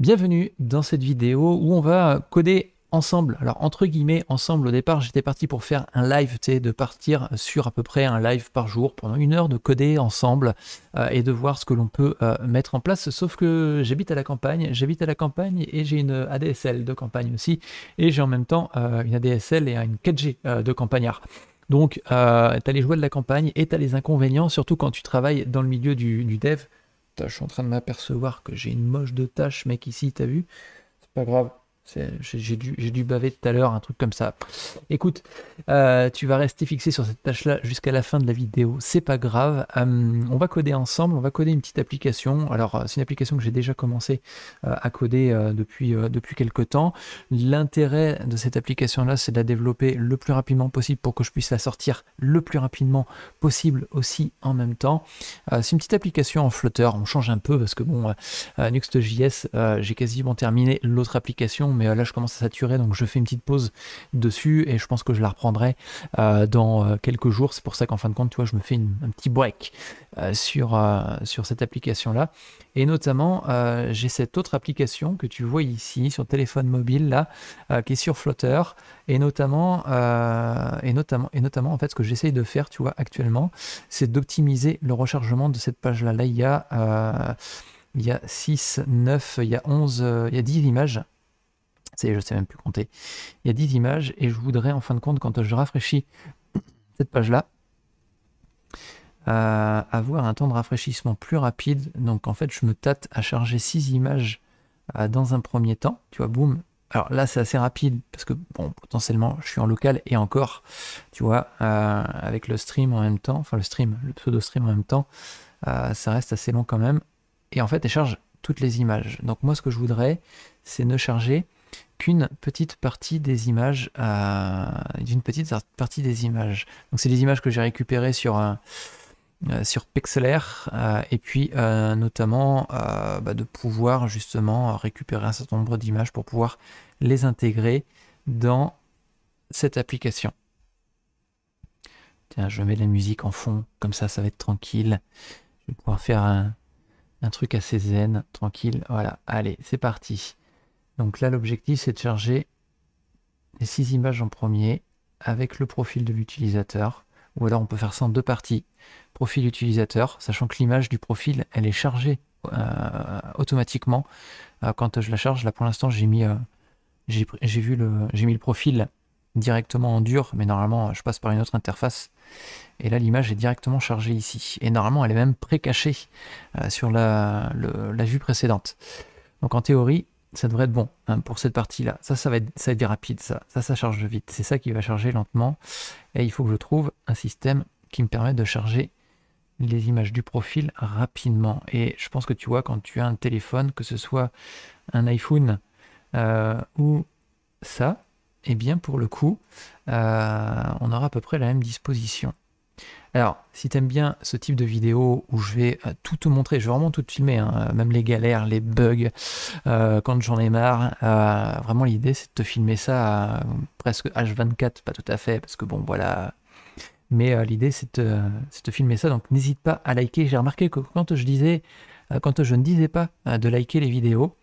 Bienvenue dans cette vidéo où on va coder ensemble. Alors entre guillemets ensemble au départ j'étais parti pour faire un live, tu sais, de partir sur à peu près un live par jour pendant une heure de coder ensemble euh, et de voir ce que l'on peut euh, mettre en place. Sauf que j'habite à la campagne, j'habite à la campagne et j'ai une ADSL de campagne aussi et j'ai en même temps euh, une ADSL et une 4G de campagnard. Donc, tu as les joies de la campagne et tu as les inconvénients, surtout quand tu travailles dans le milieu du dev, je suis en train de m'apercevoir que j'ai une moche de tâche, mec, ici, t'as vu C'est pas grave. J'ai dû, baver tout à l'heure, un truc comme ça. Écoute, euh, tu vas rester fixé sur cette tâche-là jusqu'à la fin de la vidéo, c'est pas grave. Euh, on va coder ensemble, on va coder une petite application. Alors, euh, c'est une application que j'ai déjà commencé à coder depuis, depuis quelques temps. L'intérêt de cette application-là, c'est de la développer le plus rapidement possible pour que je puisse la sortir le plus rapidement possible aussi en même temps. c'est une petite application en flotteur, on change un peu parce que bon, Nuxt.js, j'ai quasiment terminé l'autre application mais euh, là je commence à saturer, donc je fais une petite pause dessus et je pense que je la reprendrai euh, dans euh, quelques jours. C'est pour ça qu'en fin de compte, tu vois, je me fais une, un petit break sur, sur cette application-là. Et notamment, j'ai cette autre application que tu vois ici sur téléphone mobile, là, qui est sur Flutter. Et notamment, et notamment, et notamment, en fait, ce que j'essaye de faire, tu vois, actuellement, c'est d'optimiser le rechargement de cette page-là. Là, il y a il y a 6, 9, il y a 11, il y a 10 images je je sais même plus compter. Il y a 10 images et je voudrais en fin de compte, quand je rafraîchis cette page-là, euh, avoir un temps de rafraîchissement plus rapide. Donc en fait, je me tâte à charger 6 images euh, dans un premier temps. Tu vois, boum. Alors là, c'est assez rapide parce que, bon, potentiellement, je suis en local et encore, tu vois, euh, avec le stream en même temps, enfin le stream, le pseudo-stream en même temps, ça reste assez long quand même. Et en fait, elle charge toutes les images. Donc moi, ce que je voudrais, c'est ne charger qu'une petite partie des images, euh, d'une petite partie des images. Donc c'est des images que j'ai récupérées sur euh, sur euh, et puis notamment bah, de pouvoir justement récupérer un certain nombre d'images pour pouvoir les intégrer dans cette application. Tiens, je mets de la musique en fond, comme ça ça va être tranquille. Je vais pouvoir faire un, un truc assez zen, tranquille. Voilà, allez, c'est parti. Donc là, l'objectif, c'est de charger les six images en premier avec le profil de l'utilisateur. Ou alors, on peut faire ça en deux parties. Profil utilisateur, sachant que l'image du profil, elle est chargée euh, automatiquement. Euh, quand je la charge, là, pour l'instant, j'ai mis, euh, le, mis le profil directement en dur, mais normalement, je passe par une autre interface. Et là, l'image est directement chargée ici. Et normalement, elle est même pré-cachée sur la vue précédente. Donc en théorie, ça devrait être bon hein, pour cette partie-là. Ça, ça va, être, ça va être rapide, ça. Ça, ça charge vite. C'est ça qui va charger lentement. Et il faut que je trouve un système qui me permette de charger les images du profil rapidement. Et je pense que tu vois, quand tu as un téléphone, que ce soit un iPhone euh, ou ça, eh bien pour le coup, euh, on aura à peu près la même disposition. Alors, si t'aimes bien ce type de vidéo où je vais euh, tout te montrer, je vais vraiment tout te filmer, hein, euh, même les galères, les bugs, euh, quand j'en ai marre, vraiment l'idée c'est de te filmer ça presque H24, pas tout à fait, parce que bon voilà, mais l'idée c'est de, te filmer ça, donc n'hésite pas à liker. J'ai remarqué que quand je disais, quand je ne disais pas de liker les vidéos,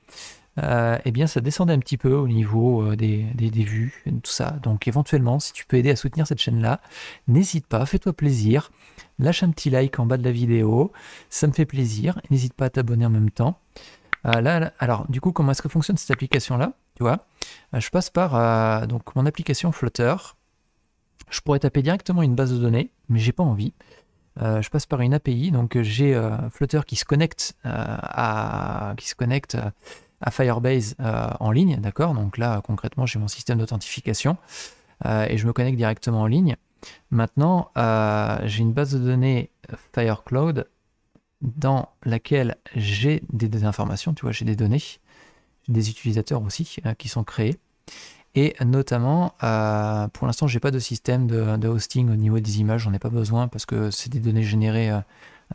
et euh, eh bien, ça descendait un petit peu au niveau euh, des, des, des, vues, tout ça. Donc, éventuellement, si tu peux aider à soutenir cette chaîne-là, n'hésite pas, fais-toi plaisir. Lâche un petit like en bas de la vidéo, ça me fait plaisir. N'hésite pas à t'abonner en même temps. Euh, là, alors, du coup, comment est-ce que fonctionne cette application-là Tu vois, je passe par donc mon application Flutter. Je pourrais taper directement une base de données, mais j'ai pas envie. je passe par une API, donc j'ai Flutter qui se connecte à qui se connecte à Firebase euh, en ligne, d'accord Donc là, concrètement, j'ai mon système d'authentification euh, et je me connecte directement en ligne. Maintenant, euh, j'ai une base de données Firecloud dans laquelle j'ai des, informations, tu vois, j'ai des données, des utilisateurs aussi qui sont créés. Et notamment, pour l'instant, j'ai pas de système de, de, hosting au niveau des images, j'en ai pas besoin parce que c'est des données générées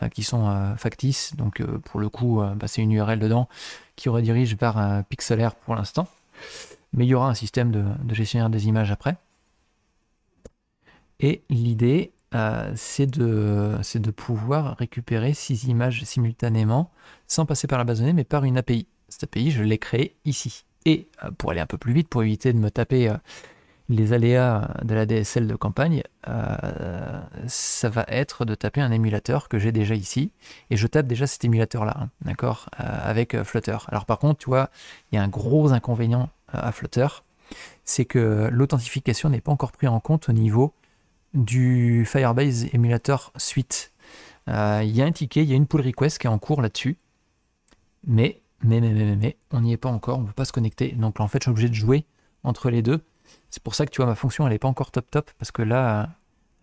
euh, qui sont euh, factices. Donc euh, pour le coup, bah, c'est une URL dedans qui redirige vers un pixelaire pour l'instant. Mais il y aura un système de, gestionnaire des images après. Et l'idée, c'est de, pouvoir récupérer six images simultanément sans passer par la base de données, mais par une API. Cette API, je l'ai créée ici. Et pour aller un peu plus vite, pour éviter de me taper les aléas de la DSL de campagne, euh, ça va être de taper un émulateur que j'ai déjà ici, et je tape déjà cet émulateur-là, hein, d'accord, euh, avec euh, Flutter. Alors par contre, tu vois, il y a un gros inconvénient à Flutter, c'est que l'authentification n'est pas encore prise en compte au niveau du Firebase Emulator Suite. Il y a un ticket, il y a une pull request qui est en cours là-dessus, mais, mais, mais, mais, mais, mais, on n'y est pas encore, on ne peut pas se connecter. Donc là, en fait, je suis obligé de jouer entre les deux c'est pour ça que tu vois, ma fonction, elle n'est pas encore top top, parce que là,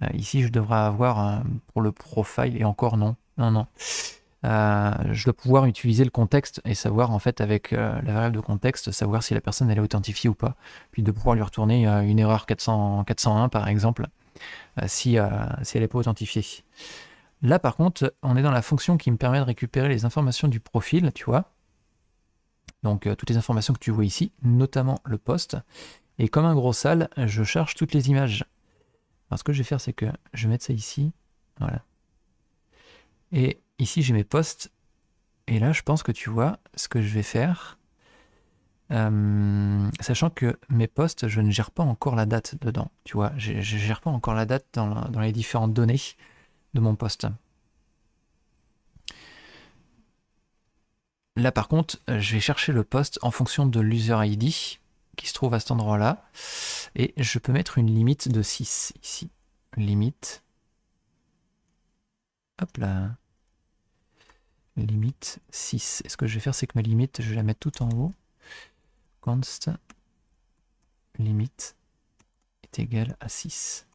euh, ici, je devrais avoir euh, pour le profile, et encore non, non, non. Euh, je dois pouvoir utiliser le contexte et savoir en fait avec la variable de contexte savoir si la personne elle est authentifiée ou pas puis de pouvoir lui retourner une erreur 400, 401 par exemple si, si elle n'est pas authentifiée là par contre on est dans la fonction qui me permet de récupérer les informations du profil tu vois donc toutes les informations que tu vois ici notamment le poste et comme un gros sale, je charge toutes les images. Alors ce que je vais faire, c'est que je vais mettre ça ici. Voilà. Et ici, j'ai mes postes. Et là, je pense que tu vois ce que je vais faire. Euh, sachant que mes postes, je ne gère pas encore la date dedans. Tu vois, je ne gère pas encore la date dans, dans les différentes données de mon poste. Là, par contre, je vais chercher le poste en fonction de l'user ID qui se trouve à cet endroit-là. Et je peux mettre une limite de 6 ici. Limite. Hop là. Limite 6. est ce que je vais faire, c'est que ma limite, je vais la mettre tout en haut. Const limite est égal à 6.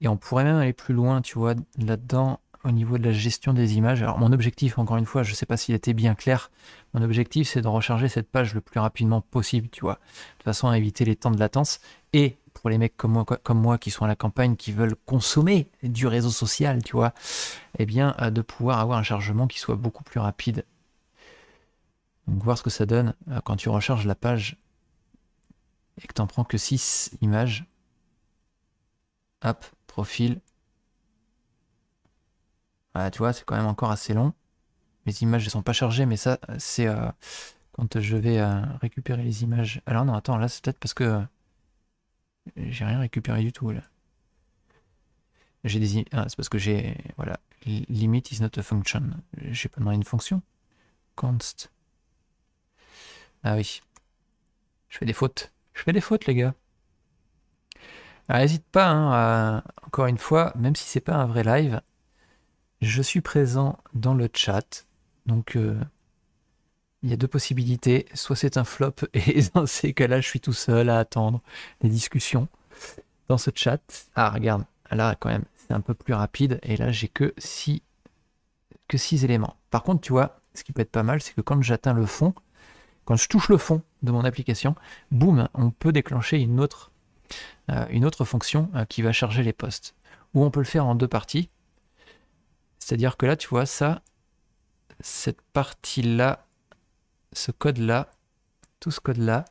Et on pourrait même aller plus loin, tu vois, là-dedans, au niveau de la gestion des images. Alors mon objectif, encore une fois, je sais pas s'il était bien clair, mon objectif c'est de recharger cette page le plus rapidement possible, tu vois, de façon à éviter les temps de latence. Et pour les mecs comme moi, comme moi qui sont à la campagne, qui veulent consommer du réseau social, tu vois, eh bien euh, de pouvoir avoir un chargement qui soit beaucoup plus rapide. Donc voir ce que ça donne euh, quand tu recharges la page et que t'en prends que 6 images. Hop, profil, ah, tu vois, c'est quand même encore assez long. Mes images ne sont pas chargées, mais ça, c'est euh, quand je vais euh, récupérer les images. Alors non, attends, là, c'est peut-être parce que euh, j'ai rien récupéré du tout, là. J'ai des... Ah, c'est parce que j'ai... Voilà. Limit is not a function. J'ai pas demandé une fonction. Const. Ah oui. Je fais des fautes. Je fais des fautes, les gars. Alors, n'hésite pas, hein, encore une fois, même si c'est pas un vrai live, je suis présent dans le chat, donc euh, il y a deux possibilités. Soit c'est un flop, et dans ces cas-là, je suis tout seul à attendre les discussions dans ce chat. Ah, regarde, là quand même, c'est un peu plus rapide, et là j'ai que que six éléments. Par contre, tu vois, ce qui peut être pas mal, c'est que quand j'atteins le fond, quand je touche le fond de mon application, boum, on peut déclencher une autre, euh, une autre fonction euh, qui va charger les postes. Ou on peut le faire en deux parties. C'est-à-dire que là, tu vois, ça, cette partie-là, ce code-là, tout ce code-là,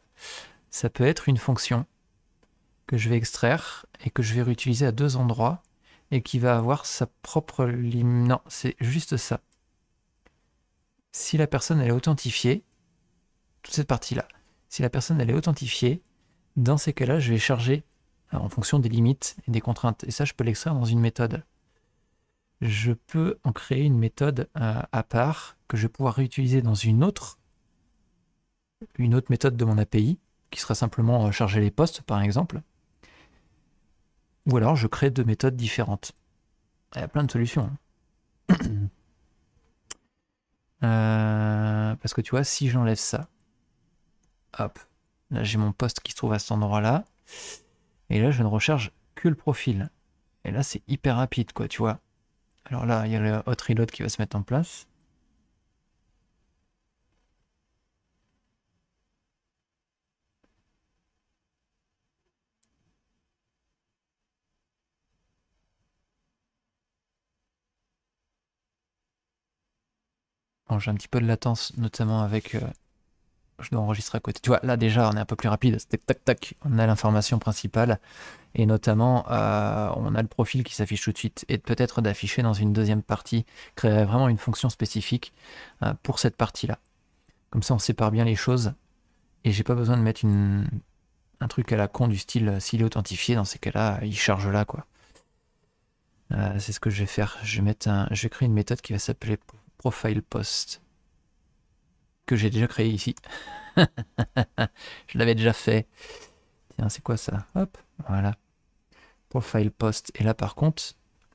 ça peut être une fonction que je vais extraire et que je vais réutiliser à deux endroits et qui va avoir sa propre... Non, c'est juste ça. Si la personne elle est authentifiée, toute cette partie-là, si la personne elle est authentifiée, dans ces cas-là, je vais charger en fonction des limites et des contraintes. Et ça, je peux l'extraire dans une méthode je peux en créer une méthode euh, à, part que je vais pouvoir réutiliser dans une autre, une autre méthode de mon API, qui sera simplement euh, charger les postes par exemple. Ou alors je crée deux méthodes différentes. Il y a plein de solutions. Hein. Euh, parce que tu vois, si j'enlève ça, hop, là j'ai mon poste qui se trouve à cet endroit-là. Et là, je ne recharge que le profil. Et là, c'est hyper rapide, quoi, tu vois. Alors là, il y a le hot reload qui va se mettre en place. j'ai un petit peu de latence, notamment avec euh, je dois enregistrer à côté. Tu vois, là déjà, on est un peu plus rapide. Tac, tac, tac. On a l'information principale. Et notamment, euh, on a le profil qui s'affiche tout de suite. Et peut-être d'afficher dans une deuxième partie, créer vraiment une fonction spécifique euh, pour cette partie-là. Comme ça, on sépare bien les choses. Et j'ai pas besoin de mettre un truc à la con du style euh, s'il est authentifié. Dans ces cas-là, il charge là, quoi. C'est ce que je vais faire. Je vais, je vais créer une méthode qui va s'appeler profile post que j'ai déjà créé ici. je l'avais déjà fait. Tiens, c'est quoi ça Hop, voilà. Profile post. Et là par contre,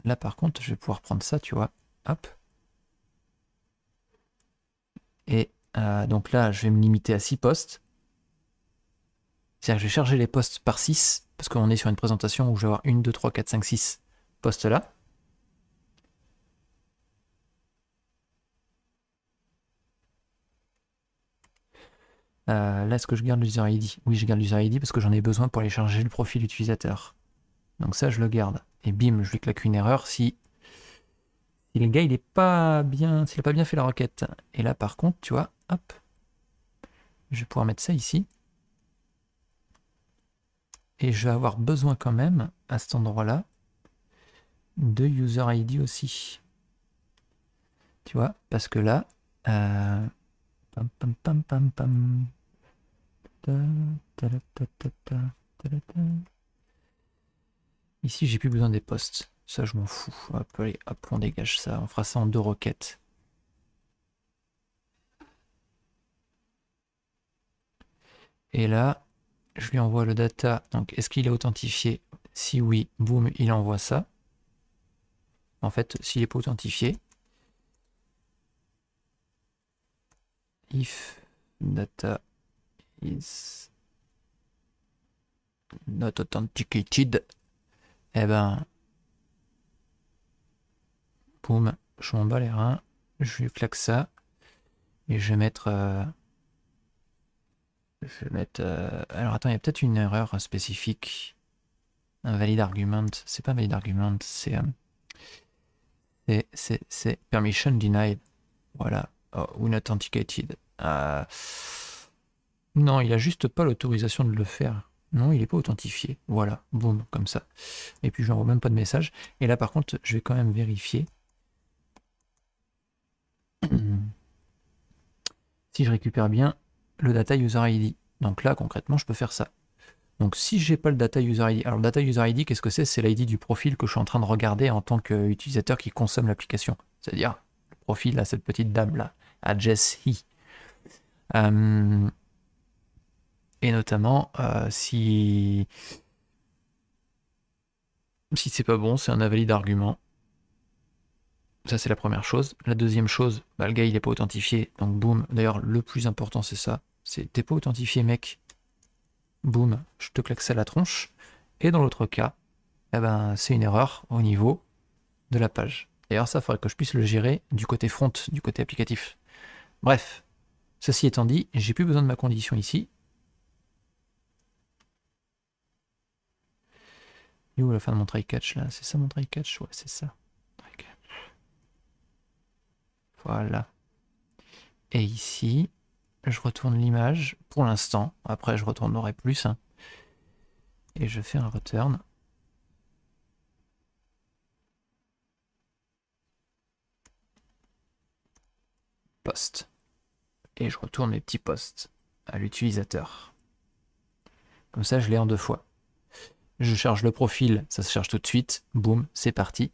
là par contre, je vais pouvoir prendre ça, tu vois. Hop. Et euh, donc là, je vais me limiter à 6 postes. C'est-à-dire que je vais charger les postes par 6, parce qu'on est sur une présentation où je vais avoir 1, 2, 3, 4, 5, 6 postes là. Euh, là, est-ce que je garde l'user ID Oui, je garde l'user ID parce que j'en ai besoin pour aller charger le profil utilisateur. Donc ça, je le garde. Et bim, je lui claque une erreur si, si le gars, il est pas bien, s'il n'a pas bien fait la requête. Et là, par contre, tu vois, hop, je vais pouvoir mettre ça ici. Et je vais avoir besoin quand même, à cet endroit-là, de user ID aussi. Tu vois, parce que là, euh, pam, pam, pam, pam, pam, Ici, j'ai plus besoin des postes. Ça, je m'en fous. Hop, allez, on dégage ça. On fera ça en deux requêtes Et là, je lui envoie le data. Donc, est-ce qu'il est authentifié Si oui, boum, il envoie ça. En fait, s'il n'est pas authentifié, if data is not authenticated, et eh ben, boum, je m'en bats les reins, je lui claque ça, et je vais mettre... Euh, je vais mettre... Euh, alors attends, il y a peut-être une erreur spécifique. Un valid argument, c'est pas un valid argument, c'est... Euh, c'est permission denied. Voilà, ou oh, not authenticated euh, non, il a juste pas l'autorisation de le faire. Non, il n'est pas authentifié. Voilà, boum, comme ça. Et puis, je n'envoie même pas de message. Et là, par contre, je vais quand même vérifier. si je récupère bien le data user ID. Donc là, concrètement, je peux faire ça. Donc si je n'ai pas le data user ID, alors data user ID, qu'est-ce que c'est C'est l'ID du profil que je suis en train de regarder en tant qu'utilisateur qui consomme l'application. C'est-à-dire le profil à cette petite dame là, à Jess He. Euh, et notamment euh, si si c'est pas bon, c'est un invalide argument. Ça c'est la première chose. La deuxième chose, bah, le gars il est pas authentifié, donc boum. D'ailleurs le plus important c'est ça, c'est t'es pas authentifié mec, boum, je te claque ça à la tronche. Et dans l'autre cas, eh ben, c'est une erreur au niveau de la page. D'ailleurs ça, faudrait que je puisse le gérer du côté front, du côté applicatif. Bref, ceci étant dit, j'ai plus besoin de ma condition ici, ou la fin de mon try catch là C'est ça mon try catch Ouais, c'est ça. Voilà. Et ici, je retourne l'image pour l'instant. Après, je retournerai plus. Hein. Et je fais un return. Post. Et je retourne les petits posts à l'utilisateur. Comme ça, je l'ai en deux fois je charge le profil, ça se charge tout de suite, boum, c'est parti.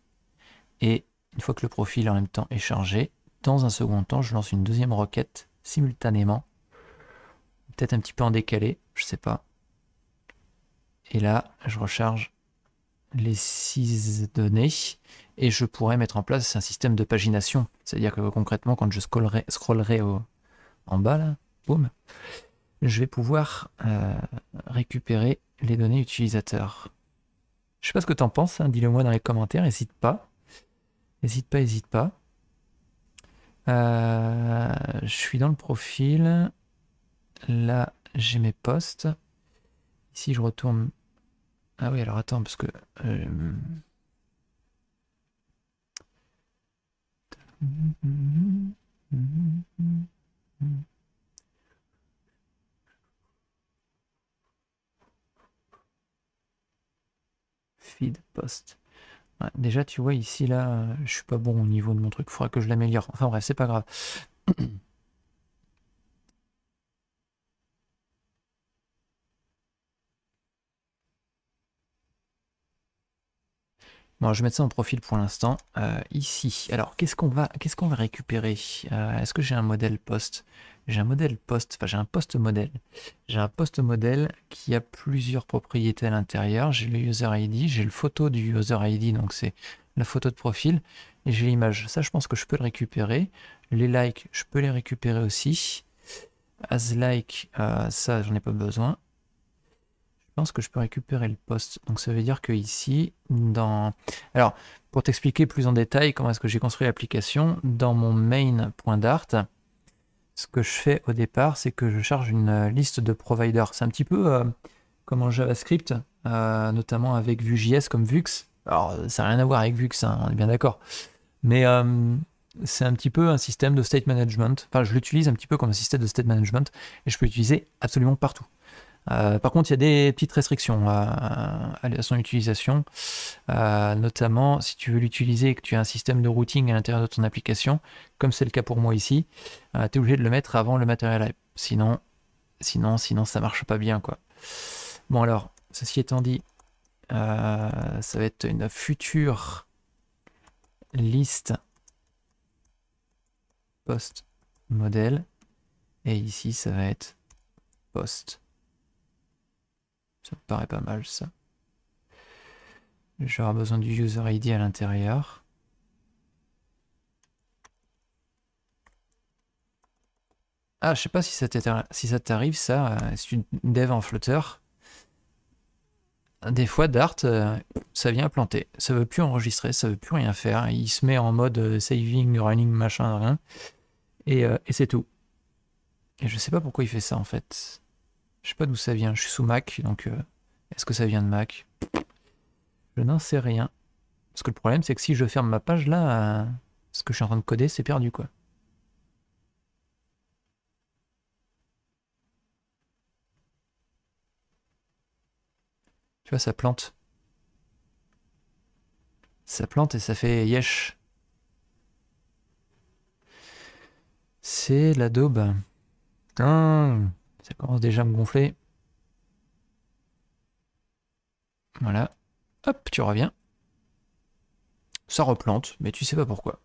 Et une fois que le profil en même temps est chargé, dans un second temps, je lance une deuxième requête simultanément, peut-être un petit peu en décalé, je sais pas. Et là, je recharge les six données et je pourrais mettre en place un système de pagination. C'est-à-dire que concrètement, quand je scrollerai, au, en bas, là, boum, je vais pouvoir euh, récupérer les données utilisateurs. Je sais pas ce que en penses, hein, dis-le moi dans les commentaires, n'hésite pas. N'hésite pas, n'hésite pas. Euh, je suis dans le profil. Là, j'ai mes posts. Ici, je retourne. Ah oui, alors attends, parce que. Euh, feed post. déjà, tu vois, ici, là, euh, je suis pas bon au niveau de mon truc. Faudra que je l'améliore. Enfin bref, c'est pas grave. Bon, je vais mettre ça en profil pour l'instant. Euh, ici, alors qu'est-ce qu'on va, qu'est-ce qu'on va récupérer euh, Est-ce que j'ai un modèle post J'ai un modèle post, enfin j'ai un post modèle. J'ai un post modèle qui a plusieurs propriétés à l'intérieur. J'ai le user ID, j'ai le photo du user ID, donc c'est la photo de profil, et j'ai l'image. Ça, je pense que je peux le récupérer. Les likes, je peux les récupérer aussi. As like, euh, ça, j'en ai pas besoin pense que je peux récupérer le poste. Donc ça veut dire que ici, dans... Alors, pour t'expliquer plus en détail comment est-ce que j'ai construit l'application, dans mon main point d'art ce que je fais au départ, c'est que je charge une liste de providers. C'est un petit peu euh, comme en JavaScript, euh, notamment avec Vue.js comme Vux. Alors, ça n'a rien à voir avec Vux, hein, on est bien d'accord. Mais euh, c'est un petit peu un système de state management. Enfin, je l'utilise un petit peu comme un système de state management et je peux l'utiliser absolument partout. Euh, par contre, il y a des petites restrictions à, son utilisation, euh, notamment si tu veux l'utiliser et que tu as un système de routing à l'intérieur de ton application, comme c'est le cas pour moi ici, euh, tu es obligé de le mettre avant le matériel. Sinon, sinon, sinon, ça marche pas bien. quoi. Bon alors, ceci étant dit, ça va être une future liste post modèle. Et ici, ça va être post ça me paraît pas mal ça. J'aurai besoin du user ID à l'intérieur. Ah, je sais pas si ça t'arrive ça, si tu dev en Flutter. Des fois, Dart, euh, ça vient planter. Ça veut plus enregistrer, ça veut plus rien faire. Il se met en mode euh, saving, running, machin, rien. Et, euh, et c'est tout. Et je sais pas pourquoi il fait ça en fait. Je sais pas d'où ça vient, je suis sous Mac, donc euh, est-ce que ça vient de Mac Je n'en sais rien. Parce que le problème, c'est que si je ferme ma page là, euh, ce que je suis en train de coder, c'est perdu quoi. Tu vois, ça plante. Ça plante et ça fait yesh. C'est la daube. Ça commence déjà à me gonfler. Voilà. Hop, tu reviens. Ça replante, mais tu sais pas pourquoi.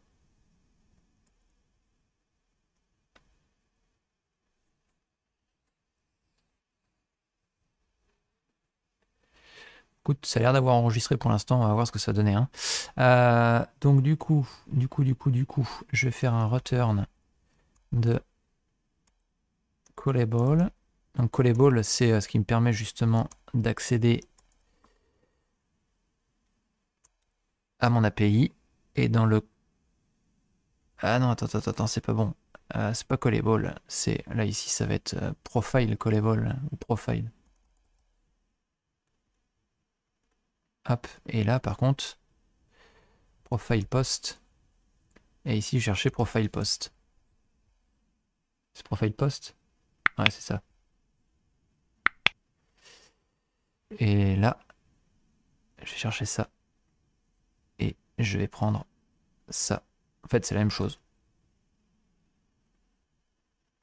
Écoute, ça a l'air d'avoir enregistré pour l'instant, on va voir ce que ça donnait. Hein. Euh, donc du coup, du coup, du coup, du coup, je vais faire un return de Callable. Donc c'est euh, ce qui me permet justement d'accéder à mon API. Et dans le... Ah non, attends, attends, attends, c'est pas bon. Euh, c'est pas Callable, c'est... Là, ici, ça va être euh, Profile Callable, ou Profile. Hop, et là, par contre, Profile Post. Et ici, chercher Profile Post. C'est Profile Post Ouais, c'est ça. Et là, je vais chercher ça. Et je vais prendre ça. En fait, c'est la même chose.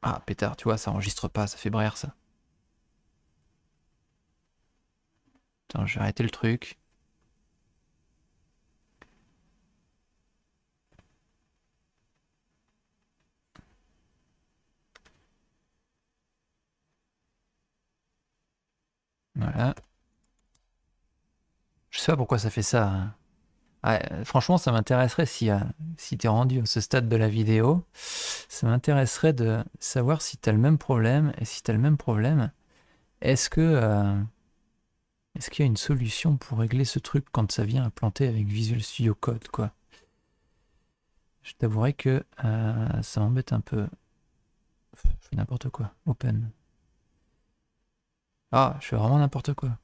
Ah, pétard, tu vois, ça enregistre pas, ça fait brère, ça. Attends, je vais arrêter le truc. Voilà. Je sais pas pourquoi ça fait ça. Hein. Ah, franchement, ça m'intéresserait si, euh, si tu es rendu à ce stade de la vidéo. Ça m'intéresserait de savoir si tu as le même problème. Et si tu as le même problème, est-ce que euh, est-ce qu'il y a une solution pour régler ce truc quand ça vient implanter avec Visual Studio Code quoi Je t'avouerai que euh, ça m'embête un peu. Je fais n'importe quoi. Open. Ah, je fais vraiment n'importe quoi.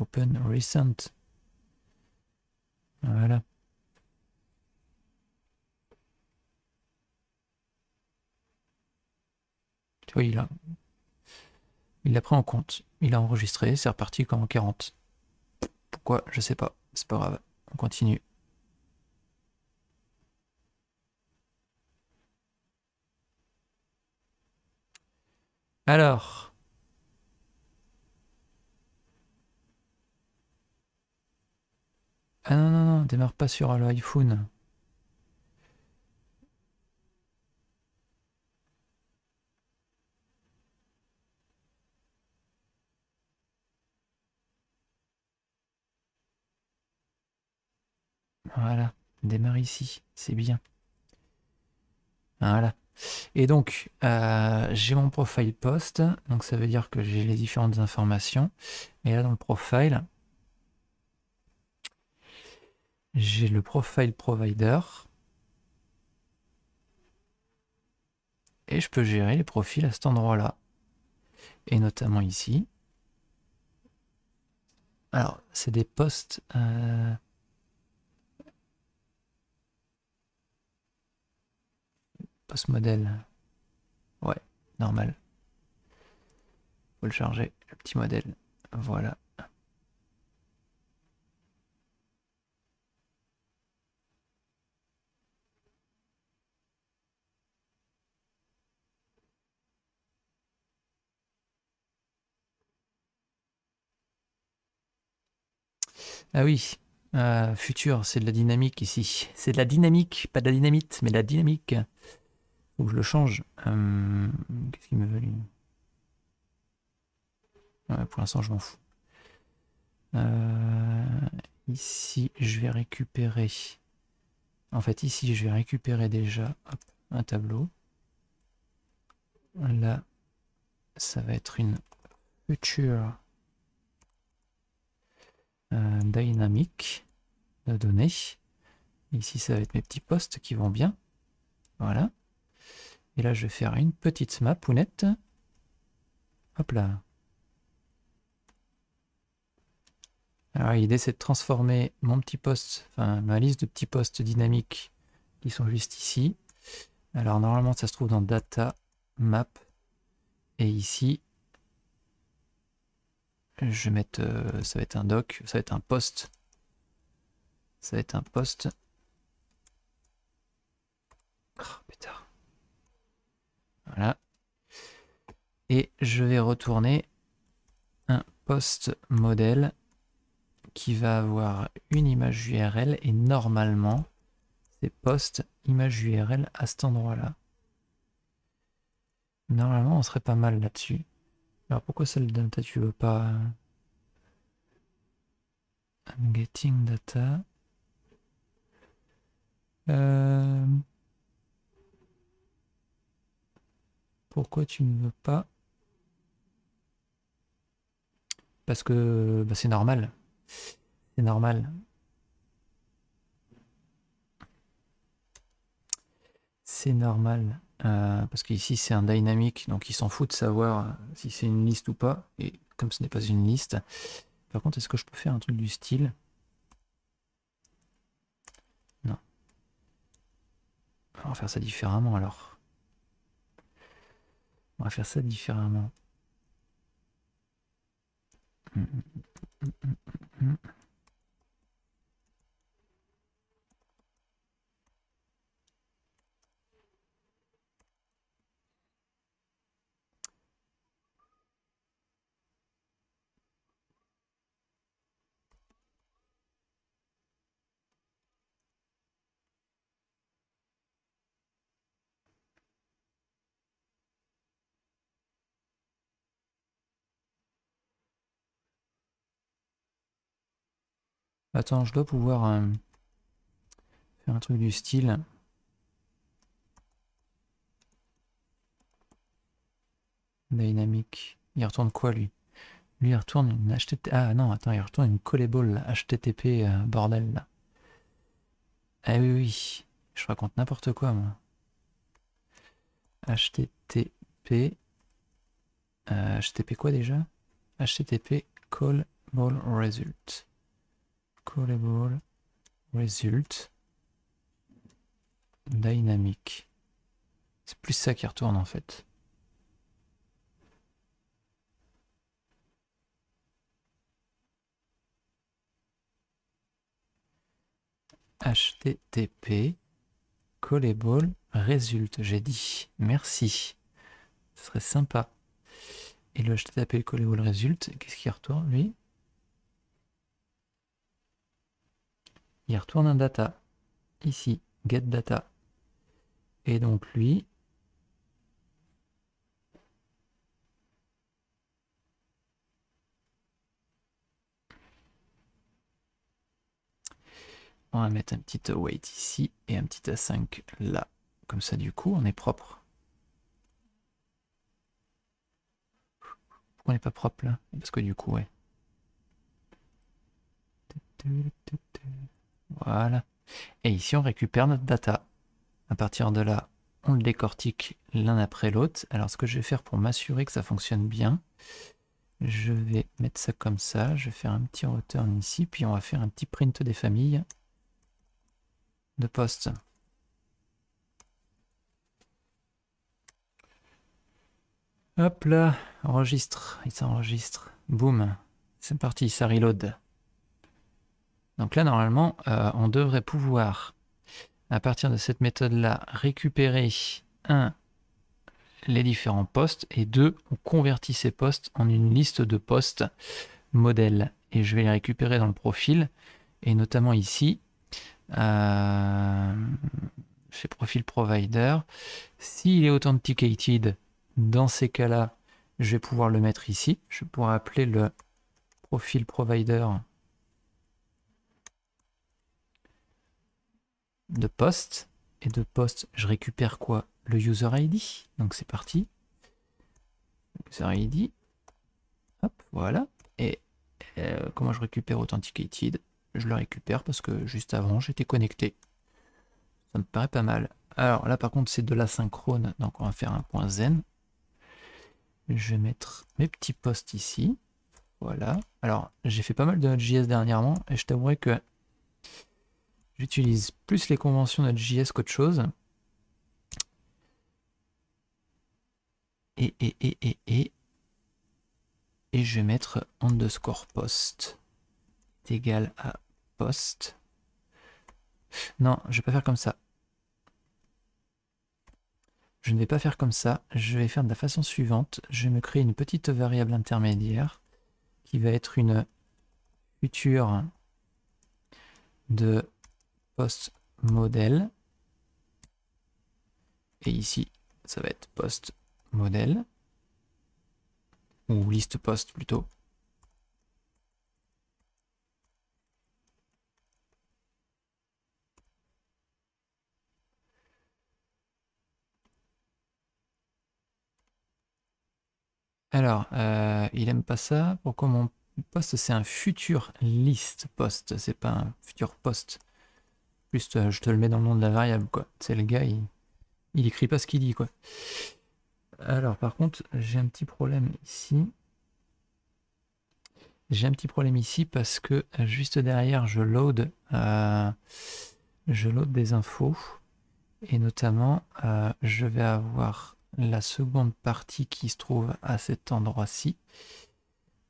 Open recent. Voilà. Tu vois, il a... Il l'a pris en compte. Il a enregistré, c'est reparti comme en 40. Pourquoi Je sais pas. C'est pas grave. On continue. Alors, Ah non, non, non, démarre pas sur euh, l'iPhone. Voilà, démarre ici, c'est bien. Voilà. Et donc, euh, j'ai mon profile post, donc ça veut dire que j'ai les différentes informations. Et là, dans le profile, j'ai le profile provider. Et je peux gérer les profils à cet endroit-là. Et notamment ici. Alors, c'est des postes... Euh, post modèle. Ouais, normal. Faut le charger, le petit modèle. Voilà. Ah oui, euh, futur, c'est de la dynamique ici. C'est de la dynamique, pas de la dynamite, mais de la dynamique. Faut je le change. Euh, qu'est-ce qu'il me veut Pour l'instant, je m'en fous. Euh, ici, je vais récupérer. En fait, ici, je vais récupérer déjà un tableau. Là, ça va être une future euh, dynamique de données. Ici, ça va être mes petits postes qui vont bien. Voilà. Et là, je vais faire une petite map ou net. Hop là. Alors l'idée c'est de transformer mon petit poste, enfin ma liste de petits postes dynamiques qui sont juste ici. Alors normalement ça se trouve dans data, map, et ici je vais mettre, euh, ça va être un doc, ça va être un post. Ça va être un post. Oh, putain. Voilà. Et je vais retourner un post modèle qui va avoir une image URL et normalement c'est post image URL à cet endroit là. Normalement on serait pas mal là-dessus. Alors pourquoi celle data tu veux pas euh, I'm getting data. Euh, pourquoi tu ne veux pas Parce que bah, c'est normal. C'est normal. C'est normal. Euh, parce qu'ici c'est un dynamique, donc il s'en fout de savoir euh, si c'est une liste ou pas. Et comme ce n'est pas une liste, par contre, est-ce que je peux faire un truc du style Non. On va faire ça différemment alors. On va faire ça différemment. Hum, hum, hum, Attends, je dois pouvoir euh, faire un truc du style. Dynamique. Il retourne quoi lui Lui retourne une HTTP. Ah non, attends, il retourne une callable HTTP euh, bordel là. Ah oui, oui. Je raconte n'importe quoi moi. HTTP. HTTP euh, quoi déjà HTTP call ball result. Callable result dynamic. C'est plus ça qui retourne en fait. http callable result, j'ai dit. Merci. Ce serait sympa. Et le http callable result, qu'est-ce qui retourne lui il retourne un data, ici, get data. Et donc lui, on va mettre un petit await ici et un petit A5 là. Comme ça, du coup, on est propre. Pourquoi on n'est pas propre là Parce que du coup, ouais. Voilà. Et ici, on récupère notre data. À partir de là, on le décortique l'un après l'autre. Alors, ce que je vais faire pour m'assurer que ça fonctionne bien, je vais mettre ça comme ça. Je vais faire un petit return ici, puis on va faire un petit print des familles de postes. Hop là, enregistre, il s'enregistre. Boum, c'est parti, ça reload. Donc là, normalement, euh, on devrait pouvoir, à partir de cette méthode-là, récupérer, un, les différents postes, et deux, on convertit ces postes en une liste de postes modèle. Et je vais les récupérer dans le profil, et notamment ici, euh, chez Profil Provider. S'il est authenticated, dans ces cas-là, je vais pouvoir le mettre ici. Je pourrais appeler le Profil Provider de post. Et de post, je récupère quoi Le user ID. Donc c'est parti. User ID. Hop, voilà. Et euh, comment je récupère Authenticated Je le récupère parce que juste avant, j'étais connecté. Ça me paraît pas mal. Alors là, par contre, c'est de l'asynchrone. Donc on va faire un point zen. Je vais mettre mes petits posts ici. Voilà. Alors, j'ai fait pas mal de JS dernièrement et je t'avouerai que J'utilise plus les conventions de JS qu'autre chose. Et, et, et, et, et, et je vais mettre underscore post est égal à post. Non, je ne vais pas faire comme ça. Je ne vais pas faire comme ça. Je vais faire de la façon suivante. Je vais me créer une petite variable intermédiaire qui va être une future de post modèle. Et ici, ça va être post modèle. Ou liste post plutôt. Alors, euh, il aime pas ça. Pourquoi mon post c'est un futur liste post, c'est pas un futur post. Juste, euh, je te le mets dans le nom de la variable, quoi. C'est le gars, il, écrit pas ce qu'il dit, quoi. Alors, par contre, j'ai un petit problème ici. J'ai un petit problème ici parce que juste derrière, je load, euh, je load des infos. Et notamment, euh, je vais avoir la seconde partie qui se trouve à cet endroit-ci.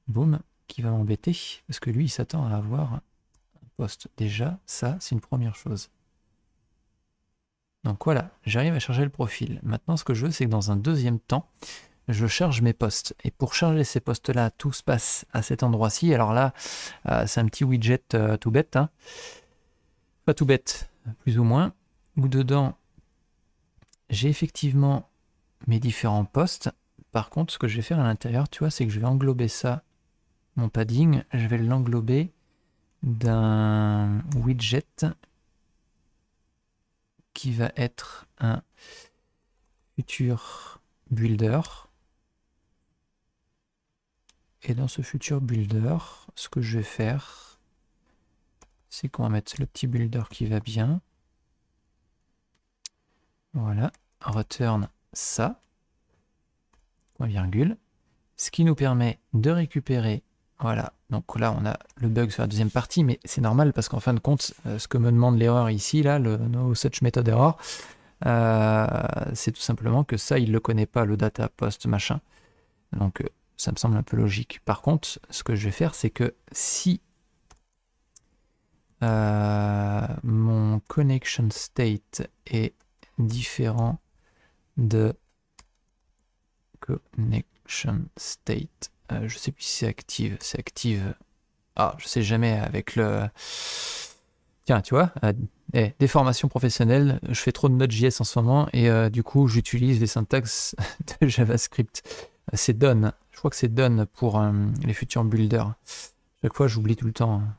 Boum, qui va m'embêter parce que lui, il s'attend à avoir poste. Déjà, ça, c'est une première chose. Donc voilà, j'arrive à charger le profil. Maintenant, ce que je veux, c'est que dans un deuxième temps, je charge mes postes. Et pour charger ces postes-là, tout se passe à cet endroit-ci. Alors là, euh, c'est un petit widget euh, tout bête. Hein. Pas tout bête, plus ou moins. Où dedans, j'ai effectivement mes différents postes. Par contre, ce que je vais faire à l'intérieur, tu vois, c'est que je vais englober ça, mon padding. Je vais l'englober d'un widget qui va être un futur builder. Et dans ce futur builder, ce que je vais faire, c'est qu'on va mettre le petit builder qui va bien. Voilà, return ça, point virgule, ce qui nous permet de récupérer voilà, donc là on a le bug sur la deuxième partie, mais c'est normal parce qu'en fin de compte, euh, ce que me demande l'erreur ici, là, le no such method error, euh, c'est tout simplement que ça, il ne le connaît pas, le data post machin. Donc euh, ça me semble un peu logique. Par contre, ce que je vais faire, c'est que si mon connection state est différent de connection state je euh, je sais plus si c'est active. C'est active. Ah, je sais jamais avec le. Tiens, tu vois, Déformation euh, eh, des formations je fais trop de Node.js en ce moment et euh, du coup, j'utilise les syntaxes de JavaScript. C'est done. Je crois que c'est done pour les futurs builders. Chaque fois, j'oublie tout le temps. Hein.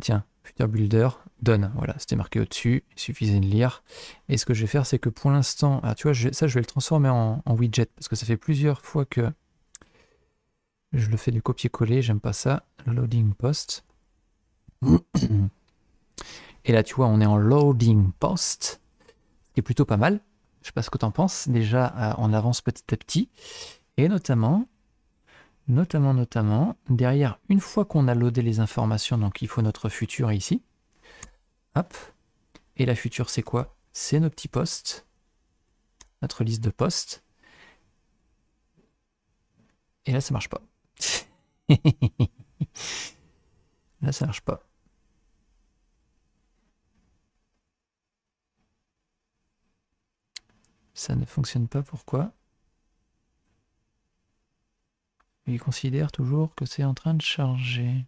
Tiens, futur builder, done. Voilà, c'était marqué au-dessus. Il suffisait de lire. Et ce que je vais faire, c'est que pour l'instant, ah, tu vois, ça, je vais le transformer en widget parce que ça fait plusieurs fois que je le fais du copier-coller, j'aime pas ça. Loading post. Et là, tu vois, on est en loading post, C'est est plutôt pas mal. Je sais pas ce que t'en penses. Déjà, euh, on avance petit à petit. Et notamment, notamment, notamment, derrière, une fois qu'on a loadé les informations, donc il faut notre futur ici. Hop. Et la future, c'est quoi C'est nos petits posts. notre liste de posts. Et là, ça marche pas. Là, ça marche pas. Ça ne fonctionne pas, pourquoi Il considère toujours que c'est en train de charger.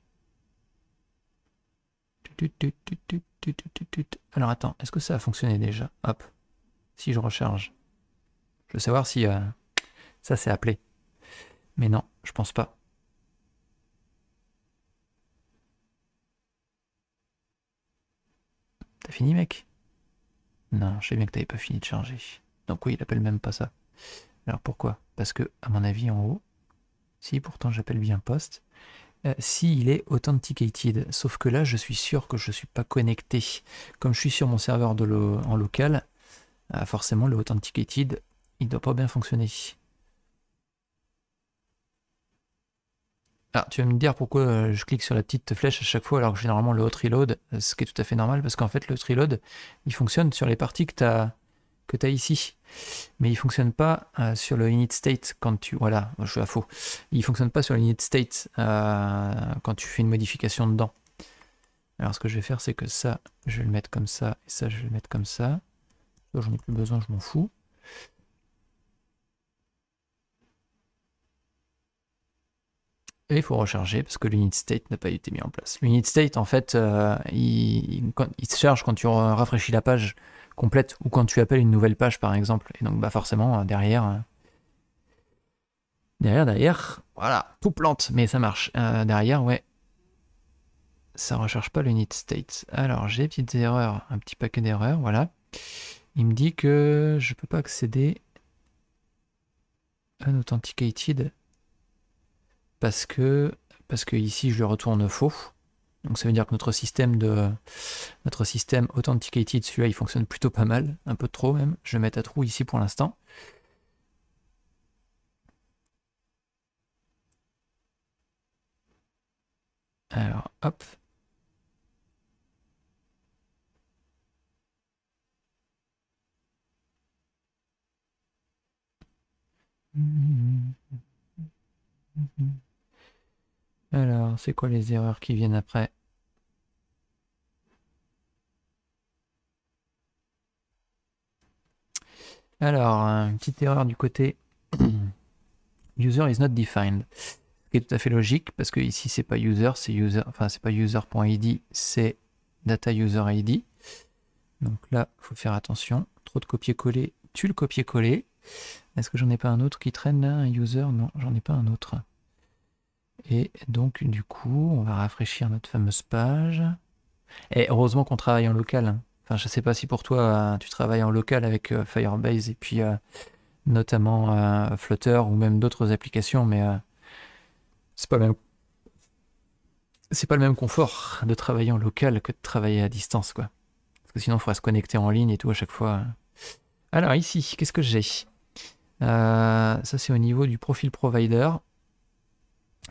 Alors attends, est-ce que ça a fonctionné déjà Hop, si je recharge. Je veux savoir si euh, ça s'est appelé. Mais non, je pense pas. fini, mec Non, je sais bien que t'avais pas fini de charger. Donc oui, il appelle même pas ça. Alors pourquoi Parce que, à mon avis, en haut, si pourtant j'appelle bien post, euh, s'il est authenticated. Sauf que là, je suis sûr que je suis pas connecté. Comme je suis sur mon serveur de l'eau en local, euh, forcément, le authenticated, il doit pas bien fonctionner. tu vas me dire pourquoi euh, je clique sur la petite flèche à chaque fois alors que généralement le haut reload, euh, ce qui est tout à fait normal parce qu'en fait le reload, il fonctionne sur les parties que tu as que tu as ici. Mais il fonctionne pas euh, sur le init state quand tu. Voilà, je suis à faux. Il fonctionne pas sur le init state quand tu fais une modification dedans. Alors ce que je vais faire, c'est que ça, je vais le mettre comme ça, et ça, je vais le mettre comme ça. J'en ai plus besoin, je m'en fous. Et il faut recharger parce que l'unit state n'a pas été mis en place. L'unit state, en fait, euh, il, se charge quand tu rafraîchis la page complète ou quand tu appelles une nouvelle page, par exemple. Et donc, bah forcément, euh, derrière, euh, derrière, derrière, voilà, tout plante, mais ça marche. derrière, ouais, ça recharge pas l'unit state. Alors, j'ai des petites erreurs, un petit paquet d'erreurs, voilà. Il me dit que je ne peux pas accéder authenticated parce que, parce que ici je le retourne faux. Donc ça veut dire que notre système de notre système authenticated, celui-là, il fonctionne plutôt pas mal, un peu trop même. Je vais mettre à trou ici pour l'instant. Alors, hop. Alors, c'est quoi les erreurs qui viennent après Alors, euh, une petite erreur du côté user is not defined. Ce qui est tout à fait logique parce que ici c'est pas user, c'est user, enfin c'est pas user.id, c'est data user ID. Donc là, il faut faire attention. Trop de copier-coller, tu le copier-coller. Est-ce que j'en ai pas un autre qui traîne là, un user Non, j'en ai pas un autre. Et donc, du coup, on va rafraîchir notre fameuse page. Et heureusement qu'on travaille en local. Hein. Enfin, je ne sais pas si pour toi, euh, tu travailles en local avec euh, Firebase et puis euh, notamment Flutter ou même d'autres applications, mais c'est pas le même. C'est pas le même confort de travailler en local que de travailler à distance, quoi. Parce que sinon, il faudrait se connecter en ligne et tout à chaque fois. Hein. Alors ici, qu'est-ce que j'ai Ça, c'est au niveau du profil provider.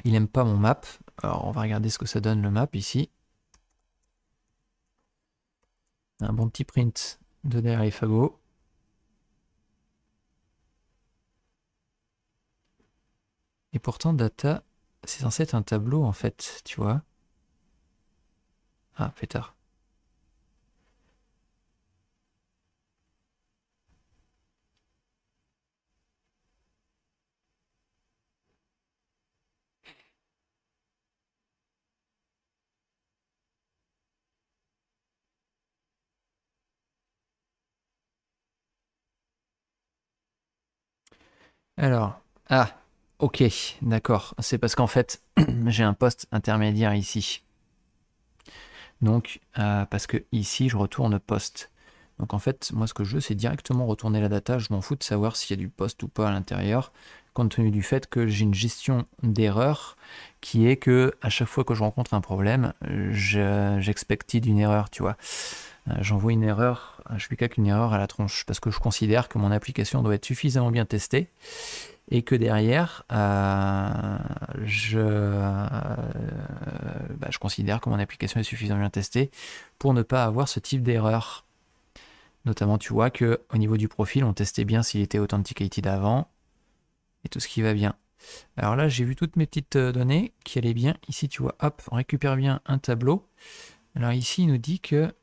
Il n'aime pas mon map. Alors, on va regarder ce que ça donne le map ici. Un bon petit print de derrière Fago. Et pourtant, data, c'est censé être un tableau en fait, tu vois. Ah, tard. Alors, ah, ok, d'accord. C'est parce qu'en fait, j'ai un poste intermédiaire ici. Donc, euh, parce que ici, je retourne poste. Donc en fait, moi ce que je veux, c'est directement retourner la data. Je m'en fous de savoir s'il y a du poste ou pas à l'intérieur, compte tenu du fait que j'ai une gestion d'erreur qui est que à chaque fois que je rencontre un problème, j'expecte une erreur, tu vois. Euh, j'envoie une erreur je suis qu'à une erreur à la tronche parce que je considère que mon application doit être suffisamment bien testée et que derrière, euh, je, euh, bah, je considère que mon application est suffisamment bien testée pour ne pas avoir ce type d'erreur. Notamment, tu vois que au niveau du profil, on testait bien s'il était authenticated d'avant et tout ce qui va bien. Alors là, j'ai vu toutes mes petites euh, données qui allaient bien. Ici, tu vois, hop, on récupère bien un tableau. Alors ici, il nous dit que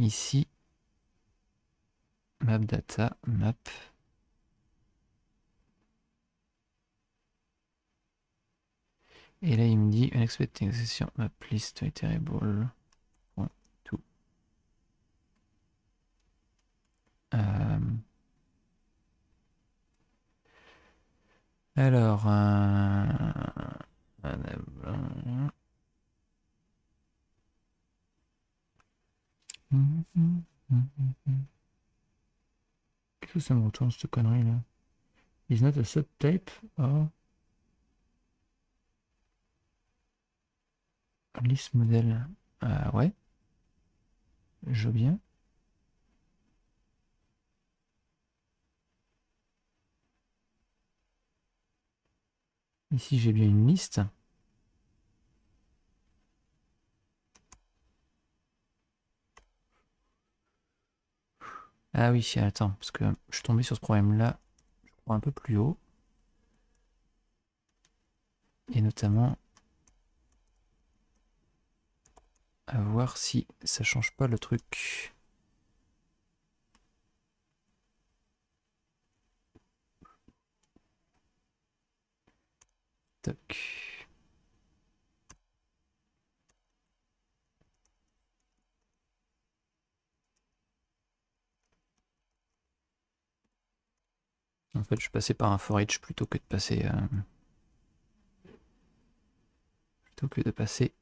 ici map data map et là il me dit unexpected session map list iterable tout euh... alors euh... Qu'est-ce que ça me retourne cette connerie là Is not a subtype or list model. Ah euh, ouais. Je veux bien. Ici j'ai bien une liste. Ah oui, attends, parce que je suis tombé sur ce problème-là, je crois un peu plus haut. Et notamment, à voir si ça change pas le truc. Toc. En fait, je passais par un forage plutôt que de passer... Euh, plutôt que de passer...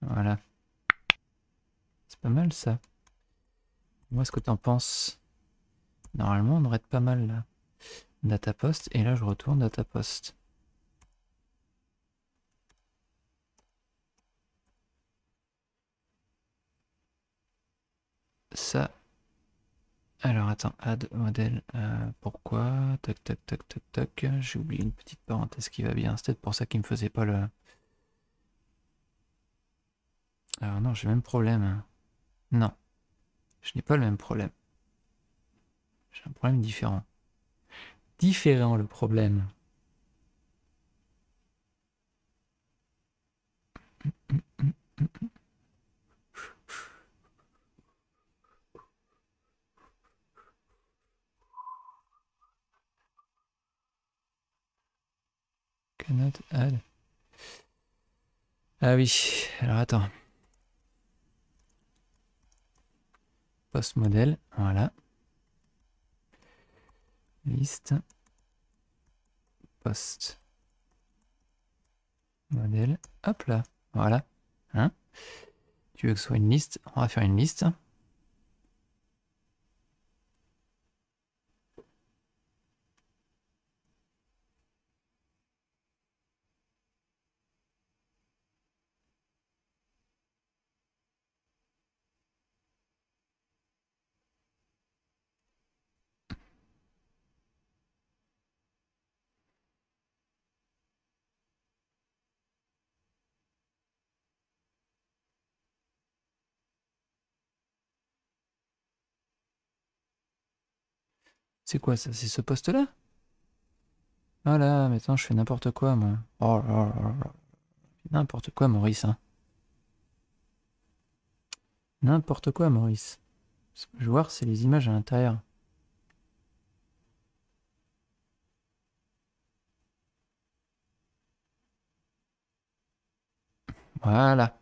Voilà. C'est pas mal ça. Moi, ce que t'en penses Normalement, on aurait pas mal là. Data post, et là je retourne data post. ça. Alors attends, add modèle, euh, pourquoi Tac tac tac tac tac, j'ai oublié une petite parenthèse qui va bien, C'était pour ça qu'il me faisait pas le... Alors non, j'ai le même problème. Hein. Non, je n'ai pas le même problème. J'ai un problème différent. Différent le problème. add. Ah oui, alors attends. Post modèle, voilà. Liste. Post. Modèle. Hop là. Voilà. Hein tu veux que ce soit une liste On va faire une liste. C'est quoi ça C'est ce poste-là Voilà. là, maintenant je fais n'importe quoi, moi. Oh n'importe quoi, Maurice. Hein. N'importe quoi, Maurice. je veux voir, c'est les images à l'intérieur. Voilà.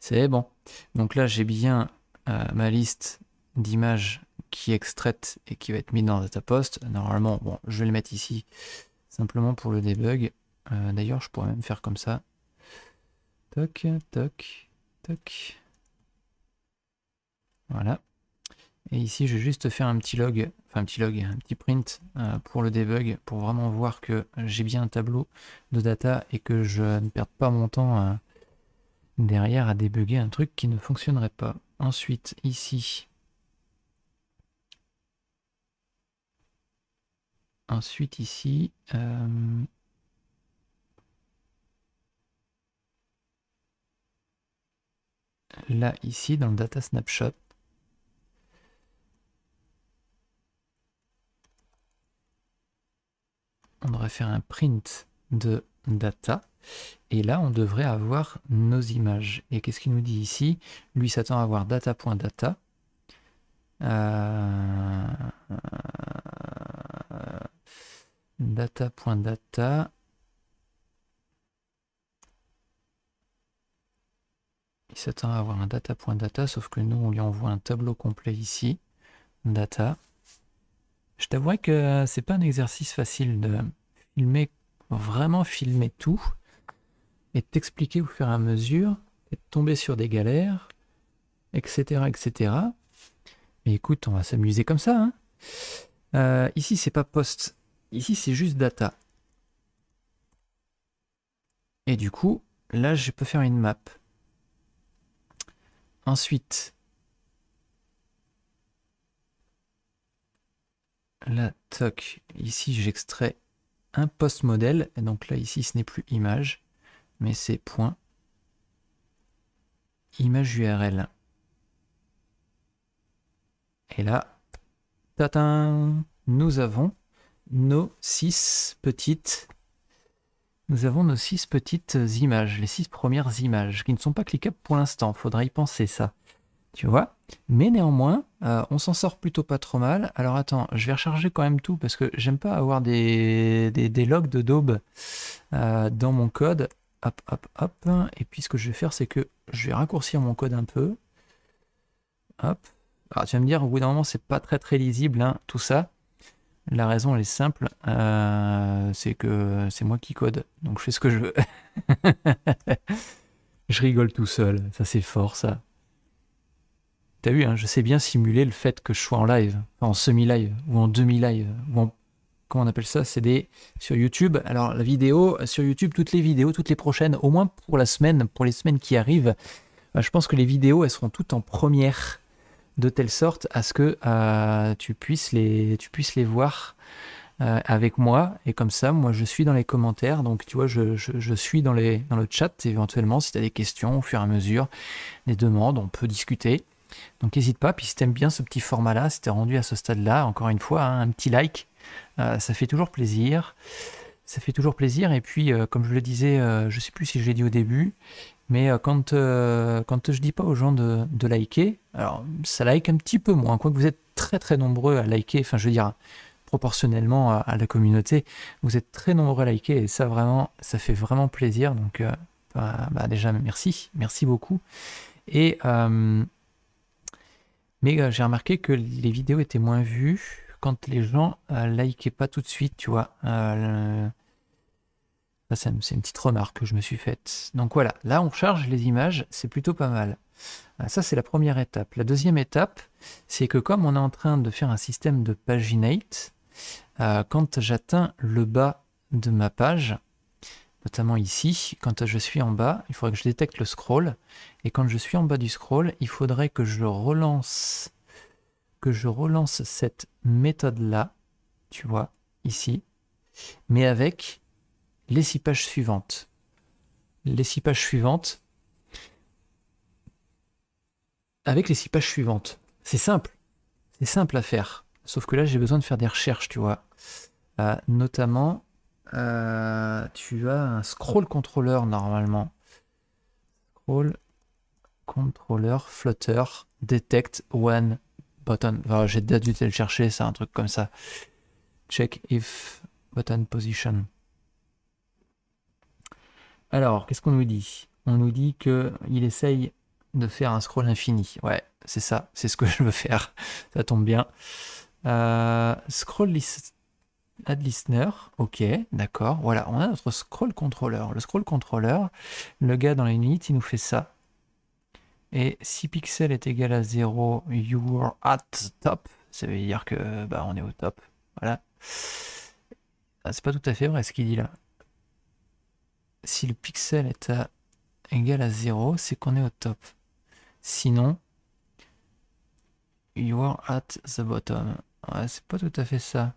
C'est bon. Donc là, j'ai bien euh, ma liste d'images qui est extraite et qui va être mise dans data DataPost. Normalement, bon, je vais le mettre ici simplement pour le debug. Euh, d'ailleurs, je pourrais même faire comme ça. Toc, toc, toc. Voilà. Et ici, je vais juste faire un petit log, enfin un petit log, un petit print euh, pour le debug, pour vraiment voir que j'ai bien un tableau de data et que je ne perde pas mon temps euh, derrière à débugger un truc qui ne fonctionnerait pas. Ensuite, ici, Ensuite ici, euh, là ici dans le data snapshot, on devrait faire un print de data. Et là, on devrait avoir nos images. Et qu'est-ce qu'il nous dit ici Lui s'attend à avoir data.data. Euh data.data. Il s'attend à avoir un data.data, sauf que nous, on lui envoie un tableau complet ici, data. Je t'avouerai que c'est pas un exercice facile de filmer, vraiment filmer tout, et t'expliquer au fur et à mesure, et tomber sur des galères, etc. etc. Mais écoute, on va s'amuser comme ça. Hein. Euh, ici, c'est pas post, Ici, c'est juste data. Et du coup, là, je peux faire une map. Ensuite, là, toc, ici, j'extrais un post-modèle. Donc là, ici, ce n'est plus image, mais c'est point image URL. Et là, tatin, nous avons nos six petites nous avons nos six petites images, les six premières images, qui ne sont pas cliquables pour l'instant, faudra y penser ça. Tu vois Mais néanmoins, euh, on s'en sort plutôt pas trop mal. Alors attends, je vais recharger quand même tout, parce que j'aime pas avoir des, des, logs de daube euh, dans mon code. Hop, hop, hop. Et puis ce que je vais faire, c'est que je vais raccourcir mon code un peu. Hop. Ah, tu vas me dire, au bout d'un moment, c'est pas très très lisible, hein, tout ça. La raison, elle est simple, euh, c'est que c'est moi qui code, donc je fais ce que je veux. je rigole tout seul, ça c'est fort ça. T'as vu, hein, je sais bien simuler le fait que je sois en live, en semi-live, ou en demi-live, ou en... Comment on appelle ça C'est des... sur YouTube. Alors la vidéo, sur YouTube, toutes les vidéos, toutes les prochaines, au moins pour la semaine, pour les semaines qui arrivent, euh, je pense que les vidéos, elles seront toutes en première de telle sorte à ce que euh, tu, puisses les, tu puisses les voir euh, avec moi. Et comme ça, moi, je suis dans les commentaires. Donc, tu vois, je, suis dans, les, dans le chat éventuellement. Si tu as des questions au fur et à mesure, des demandes, on peut discuter. Donc, n'hésite pas. Puis, si tu aimes bien ce petit format-là, si tu es rendu à ce stade-là, encore une fois, hein, un petit like, euh, ça fait toujours plaisir. Ça fait toujours plaisir. Et puis, comme je le disais, je sais plus si je l'ai dit au début, mais euh, quand, euh, quand je dis pas aux gens de, liker, alors ça like un petit peu moins, quoique vous êtes très très nombreux à liker, enfin je veux dire proportionnellement à, la communauté, vous êtes très nombreux à liker et ça vraiment, ça fait vraiment plaisir. Donc euh, bah, bah, déjà merci, merci beaucoup. Et mais j'ai remarqué que les vidéos étaient moins vues quand les gens likaient pas tout de suite, tu vois c'est une petite remarque que je me suis faite. Donc voilà, là, on charge les images, c'est plutôt pas mal. Ah, ça, c'est la première étape. La deuxième étape, c'est que comme on est en train de faire un système de paginate, euh, quand j'atteins le bas de ma page, notamment ici, quand je suis en bas, il faudrait que je détecte le scroll. Et quand je suis en bas du scroll, il faudrait que je relance, que je relance cette méthode-là, tu vois, ici, mais avec les six pages suivantes. Les six pages suivantes. Avec les six pages suivantes. C'est simple. C'est simple à faire. Sauf que là, j'ai besoin de faire des recherches, tu vois. Euh, notamment, euh, tu as un scroll controller normalement. Scroll controller flutter detect one button. j'ai déjà dû le chercher, c'est un truc comme ça. Check if button position. Alors, qu'est-ce qu'on nous dit On nous dit qu'il essaye de faire un scroll infini. Ouais, c'est ça, c'est ce que je veux faire. Ça tombe bien. Euh, scroll list Add listener, ok, d'accord. Voilà, on a notre scroll controller. Le scroll controller, le gars dans la units, il nous fait ça. Et si pixel est égal à 0, you are at top, ça veut dire que bah, on est au top. Voilà. Ah, c'est pas tout à fait vrai ce qu'il dit là si le pixel est égal à 0, c'est qu'on est au top. Sinon, you are at the bottom. c'est pas tout à fait ça.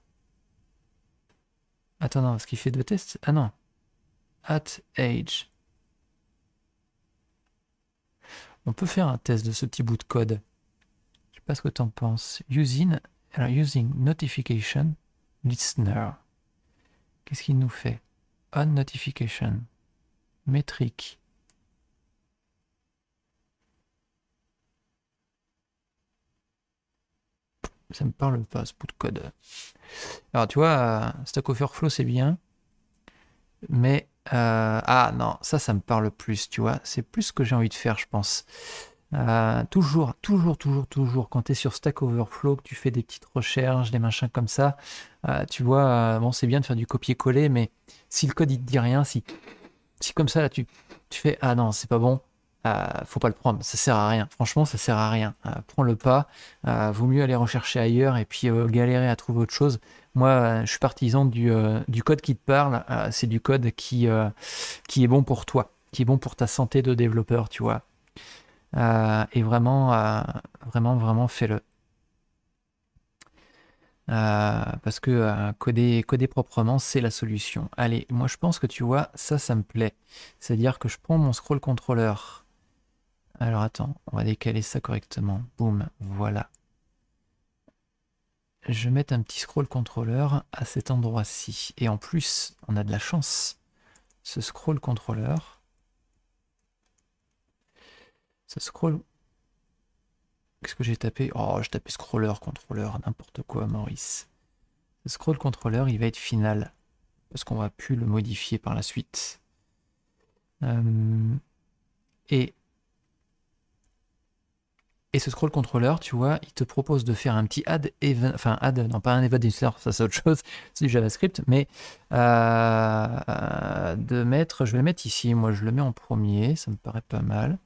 Attends, non, ce qu'il fait deux tests. Ah non. At age. On peut faire un test de ce petit bout de code. Je sais pas ce que tu en penses. Using, using notification listener. Qu'est-ce qu'il nous fait On notification métrique ça me parle pas ce bout de code. Alors tu vois, euh, Stack Overflow c'est bien, mais euh, ah non, ça ça me parle plus, tu vois, c'est plus ce que j'ai envie de faire, je pense. Euh, toujours, toujours, toujours, toujours, quand tu es sur Stack Overflow, que tu fais des petites recherches, des machins comme ça, tu vois, bon, c'est bien de faire du copier-coller, mais si le code il te dit rien, si si comme ça, là, tu, fais Ah non, c'est pas bon, euh, faut pas le prendre, ça sert à rien. Franchement, ça sert à rien. Euh, prends le pas, euh, vaut mieux aller rechercher ailleurs et puis galérer à trouver autre chose. Moi, je suis partisan du, code qui te parle, c'est du code qui, qui est bon pour toi, qui est bon pour ta santé de développeur, tu vois. et vraiment, vraiment, vraiment, fais-le. Euh, parce que euh, coder, coder proprement, c'est la solution. Allez, moi je pense que tu vois, ça, ça me plaît. C'est-à-dire que je prends mon scroll controller. Alors attends, on va décaler ça correctement. Boum, voilà. Je mets un petit scroll controller à cet endroit-ci. Et en plus, on a de la chance. Ce scroll controller. Ce scroll Qu'est-ce que j'ai tapé Oh, j'ai tapé scroller, contrôleur, n'importe quoi, Maurice. scroll contrôleur, il va être final. Parce qu'on va plus le modifier par la suite. Euh, et, et ce scroll controller, tu vois, il te propose de faire un petit add, event, enfin add, non pas un event ça c'est autre chose, c'est du JavaScript, mais euh, euh, de mettre, je vais le mettre ici, moi je le mets en premier, ça me paraît pas mal.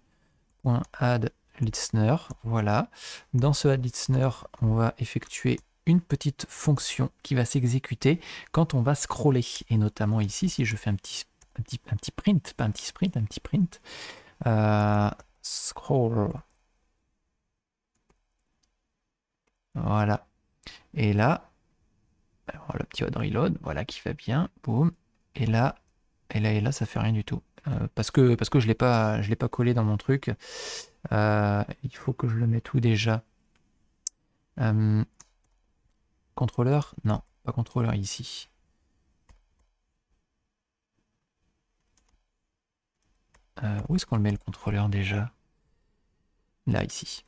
Point add listener. Voilà. Dans ce add listener, on va effectuer une petite fonction qui va s'exécuter quand on va scroller. Et notamment ici, si je fais un petit, print, pas un petit sprint, un petit print, euh, scroll. Voilà. Et là, le petit one reload, voilà qui va bien, boum. Et là, et là, et là, ça fait rien du tout. Euh, parce, que, parce que je ne l'ai pas, collé dans mon truc. Euh, il faut que je le mette où déjà euh, Contrôleur Non, pas contrôleur ici. où est-ce qu'on le met le contrôleur déjà Là, ici.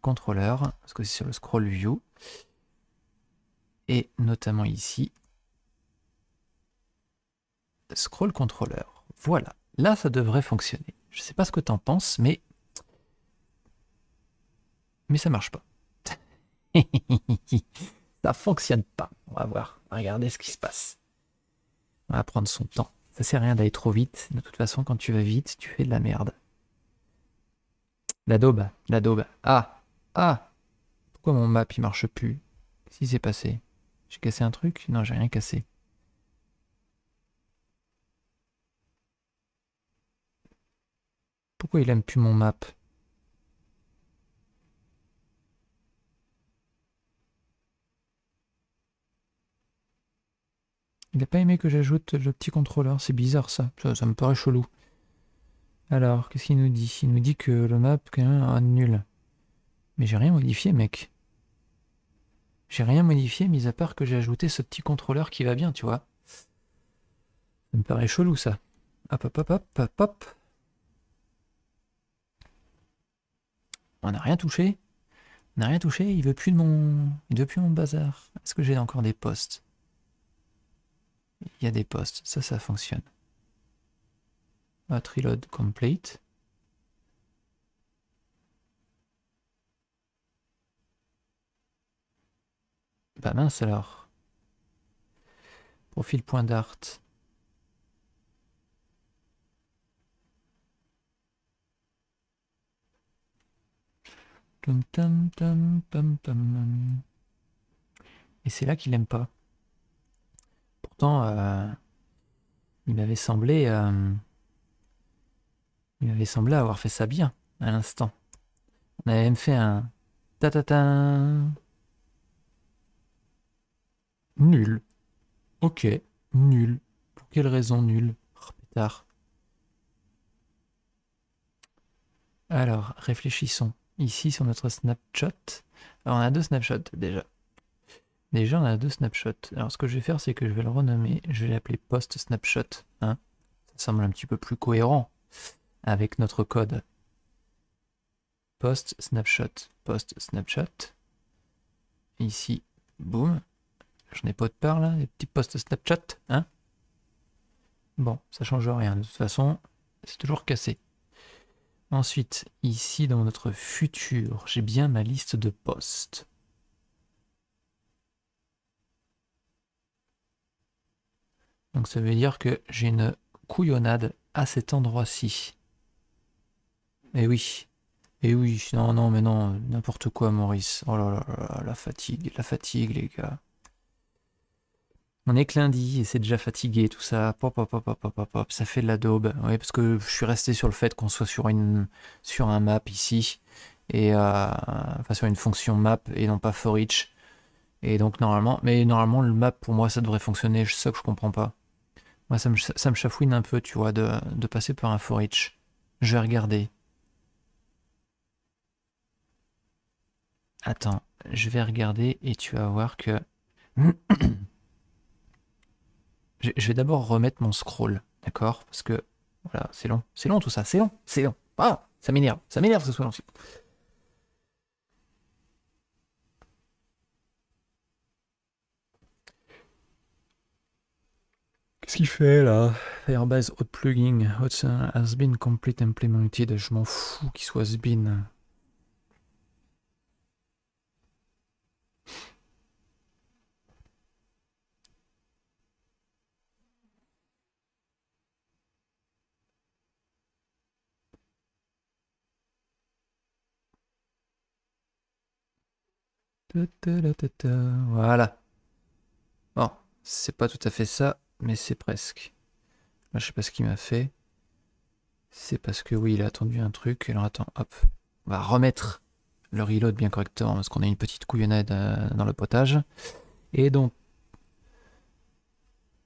Contrôleur, parce que c'est sur le scroll view. Et notamment ici, Scroll Controller. Voilà, là ça devrait fonctionner. Je sais pas ce que t'en penses, mais... Mais ça marche pas. ça fonctionne pas. On va voir. Regardez ce qui se passe. On va prendre son temps. Ça sert à rien d'aller trop vite. De toute façon, quand tu vas vite, tu fais de la merde. L'Adobe, daube, Ah, ah. Pourquoi mon map il marche plus Qu'est-ce qui s'est passé J'ai cassé un truc Non, j'ai rien cassé. Pourquoi il aime plus mon map Il n'a pas aimé que j'ajoute le petit contrôleur, c'est bizarre ça. ça, me paraît chelou. Alors, qu'est-ce qu'il nous dit Il nous dit que le map quand nul. Mais j'ai rien modifié mec. J'ai rien modifié, mis à part que j'ai ajouté ce petit contrôleur qui va bien, tu vois. Ça me paraît chelou ça. Hop hop hop hop hop hop. On n'a rien touché. On n'a rien touché. Il veut plus de mon, il veut plus mon bazar. Est-ce que j'ai encore des postes Il y a des postes. Ça, ça fonctionne. Not complete. Bah mince alors. Profil point d'art. Et c'est là qu'il n'aime pas. Pourtant, euh, il m'avait semblé, euh, il m'avait semblé avoir fait ça bien à l'instant. On avait même fait un ta nul. Ok, nul. Pour quelle raison nul oh, Alors, réfléchissons ici sur notre snapshot. Alors on a deux snapshots déjà. Déjà on a deux snapshots. Alors ce que je vais faire c'est que je vais le renommer, je vais l'appeler post snapshot. Hein. Ça semble un petit peu plus cohérent avec notre code. Post snapshot, post snapshot. Ici, boum. Je n'ai pas de peur, là, des petits post snapshot. Hein bon, ça change rien. De toute façon, c'est toujours cassé. Ensuite, ici dans notre futur, j'ai bien ma liste de postes. Donc ça veut dire que j'ai une couillonnade à cet endroit-ci. Eh oui. Eh oui, non, non, mais non, n'importe quoi, Maurice. Oh là là là, la fatigue, la fatigue, les gars on est que lundi et c'est déjà fatigué, tout ça, pop, pop, pop, pop, pop, pop, ça fait de la daube. Oui, parce que je suis resté sur le fait qu'on soit sur, une, sur un map ici, et euh, enfin sur une fonction map et non pas for each. Et donc normalement, mais normalement le map pour moi ça devrait fonctionner, je sais que je comprends pas. Moi ça me, ça me chafouine un peu, tu vois, de, de passer par un for each. Je vais regarder. Attends, je vais regarder et tu vas voir que. Je vais d'abord remettre mon scroll, d'accord Parce que, voilà, c'est long. C'est long tout ça, c'est long, c'est long. Ah, ça m'énerve, ça m'énerve que ce soit long. Qu'est-ce qu'il fait là Firebase Hot Plugin, has been complete implemented. Je m'en fous qu'il soit spin ». Voilà. Bon, c'est pas tout à fait ça, mais c'est presque. Là, je sais pas ce qu'il m'a fait. C'est parce que oui, il a attendu un truc. Alors attends, hop. On va remettre le reload bien correctement parce qu'on a une petite couillonnade euh, dans le potage. Et donc,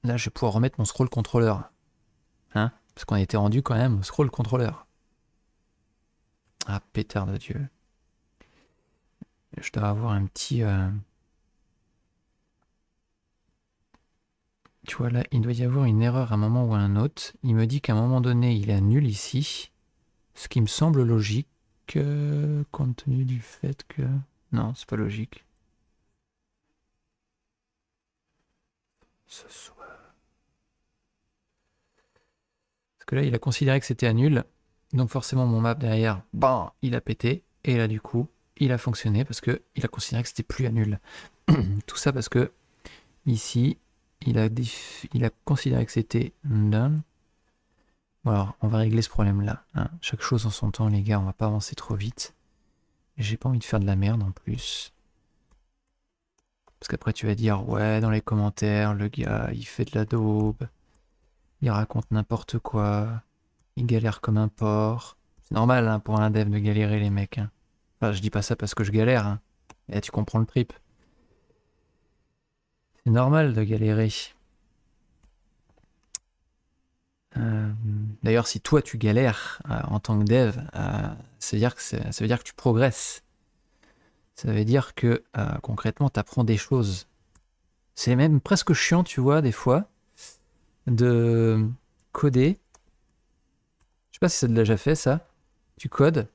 là, je vais pouvoir remettre mon scroll controller. Hein Parce qu'on a été rendu quand même au scroll controller. Ah, pétard de Dieu je dois avoir un petit... Euh, tu vois là, il doit y avoir une erreur à un moment ou à un autre. Il me dit qu'à un moment donné, il est à nul ici. Ce qui me semble logique, euh, compte tenu du fait que... Non, c'est pas logique. Ce soit... Parce que là, il a considéré que c'était à nul. Donc forcément, mon map derrière, bam, ben, il a pété. Et là, du coup, il a fonctionné parce qu'il a considéré que c'était plus à nul. Tout ça parce que ici, il a, considéré que c'était done. Bon alors, on va régler ce problème-là. Hein. Chaque chose en son temps, les gars, on va pas avancer trop vite. J'ai pas envie de faire de la merde en plus. Parce qu'après tu vas dire, ouais, dans les commentaires, le gars, il fait de la daube. Il raconte n'importe quoi. Il galère comme un porc. C'est normal hein, pour un dev de galérer les mecs. Hein je dis pas ça parce que je galère. Hein. Et tu comprends le trip. C'est normal de galérer. Euh, d'ailleurs, si toi tu galères euh, en tant que dev, euh, ça, veut dire que que tu progresses. Ça veut dire que concrètement, tu apprends des choses. C'est même presque chiant, tu vois, des fois, de coder. Je sais pas si ça l'a déjà fait ça. Tu codes,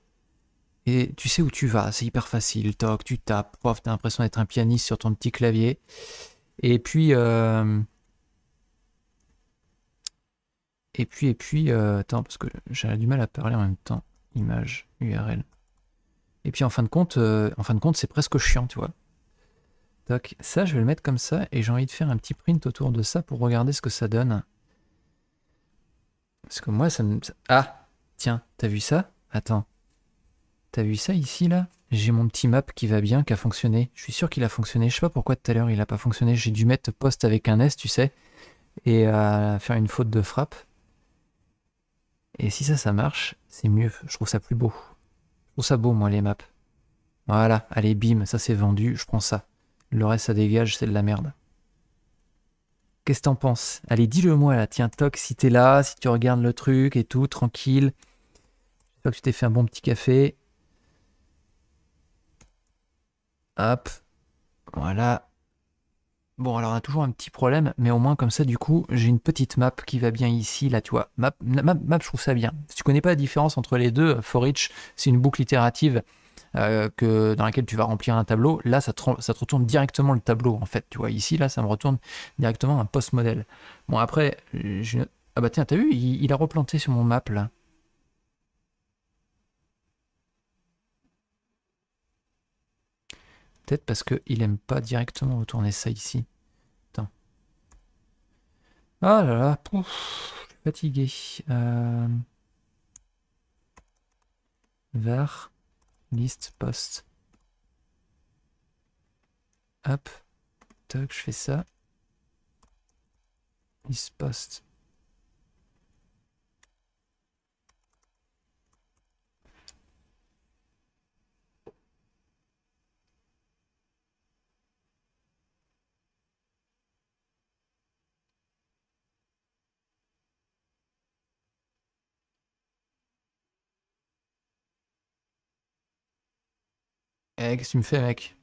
et tu sais où tu vas, c'est hyper facile, toc, tu tapes, prof, t'as l'impression d'être un pianiste sur ton petit clavier. Et puis, euh, et puis, et puis, euh, attends, parce que j'ai du mal à parler en même temps, image, URL. Et puis en fin de compte, euh, en fin de compte, c'est presque chiant, tu vois. Toc, ça, je vais le mettre comme ça, et j'ai envie de faire un petit print autour de ça pour regarder ce que ça donne. Parce que moi, ça me... Ah, tiens, t'as vu ça Attends. T'as vu ça ici, là J'ai mon petit map qui va bien, qui a fonctionné. Je suis sûr qu'il a fonctionné. Je sais pas pourquoi tout à l'heure il a pas fonctionné. J'ai dû mettre poste avec un S, tu sais, et euh, faire une faute de frappe. Et si ça, ça marche, c'est mieux. Je trouve ça plus beau. Je trouve ça beau, moi, les maps. Voilà, allez, bim, ça c'est vendu, je prends ça. Le reste, ça dégage, c'est de la merde. Qu'est-ce que t'en penses Allez, dis-le moi là. Tiens, Toc, si t'es là, si tu regardes le truc et tout, tranquille. J'espère que tu t'es fait un bon petit café. Hop. Voilà. Bon, alors on a toujours un petit problème, mais au moins comme ça, du coup, j'ai une petite map qui va bien ici, là, tu vois. Map, map, je trouve ça bien. Si tu connais pas la différence entre les deux, euh, for each, c'est une boucle itérative euh, que, dans laquelle tu vas remplir un tableau. Là, ça te, ça retourne directement le tableau, en fait. Tu vois, ici, là, ça me retourne directement un post-modèle. Bon, après, je... Ah bah tiens, t'as vu, il, a replanté sur mon map, là. Peut-être parce qu'il aime pas directement retourner ça ici. Attends. Ah là là, pouf, je suis fatigué. Euh... liste, post. Hop, je fais ça. Liste, post. Eh, qu'est-ce que tu me fais, mec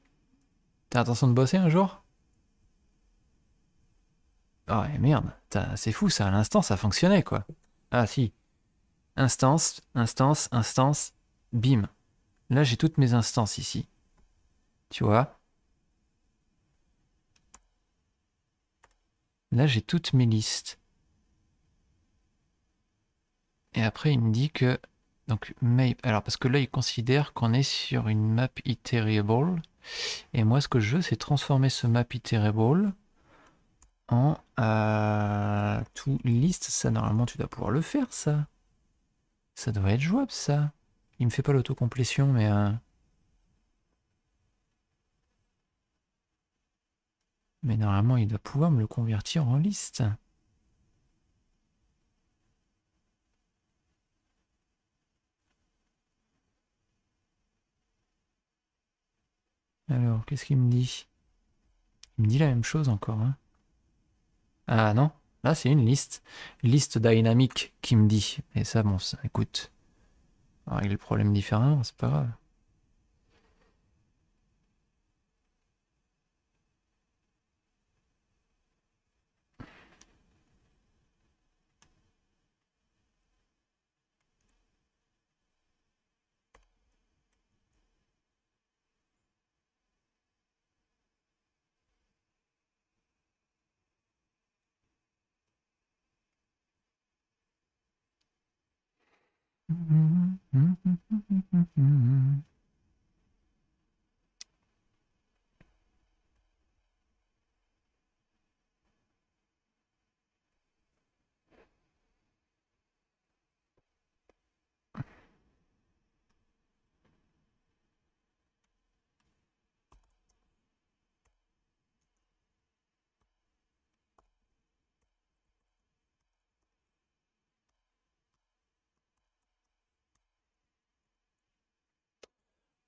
T'as l'intention de bosser un jour Ah, merde, c'est fou ça, à l'instant ça fonctionnait quoi. Ah si. Instance, instance, instance, bim. Là j'ai toutes mes instances ici. Tu vois Là j'ai toutes mes listes. Et après il me dit que donc, alors parce que là, il considère qu'on est sur une map iterable. Et moi, ce que je veux, c'est transformer ce map iterable en euh, to list. Ça, normalement, tu dois pouvoir le faire, ça. Ça doit être jouable, ça. Il me fait pas l'autocomplétion, mais... Euh, mais normalement, il doit pouvoir me le convertir en liste. qu'est-ce qu'il me dit Il me dit la même chose encore. Hein. ah non, là c'est une liste. Liste dynamique qui me dit. Et ça, bon, écoute. il y a le problème différemment, c'est pas grave.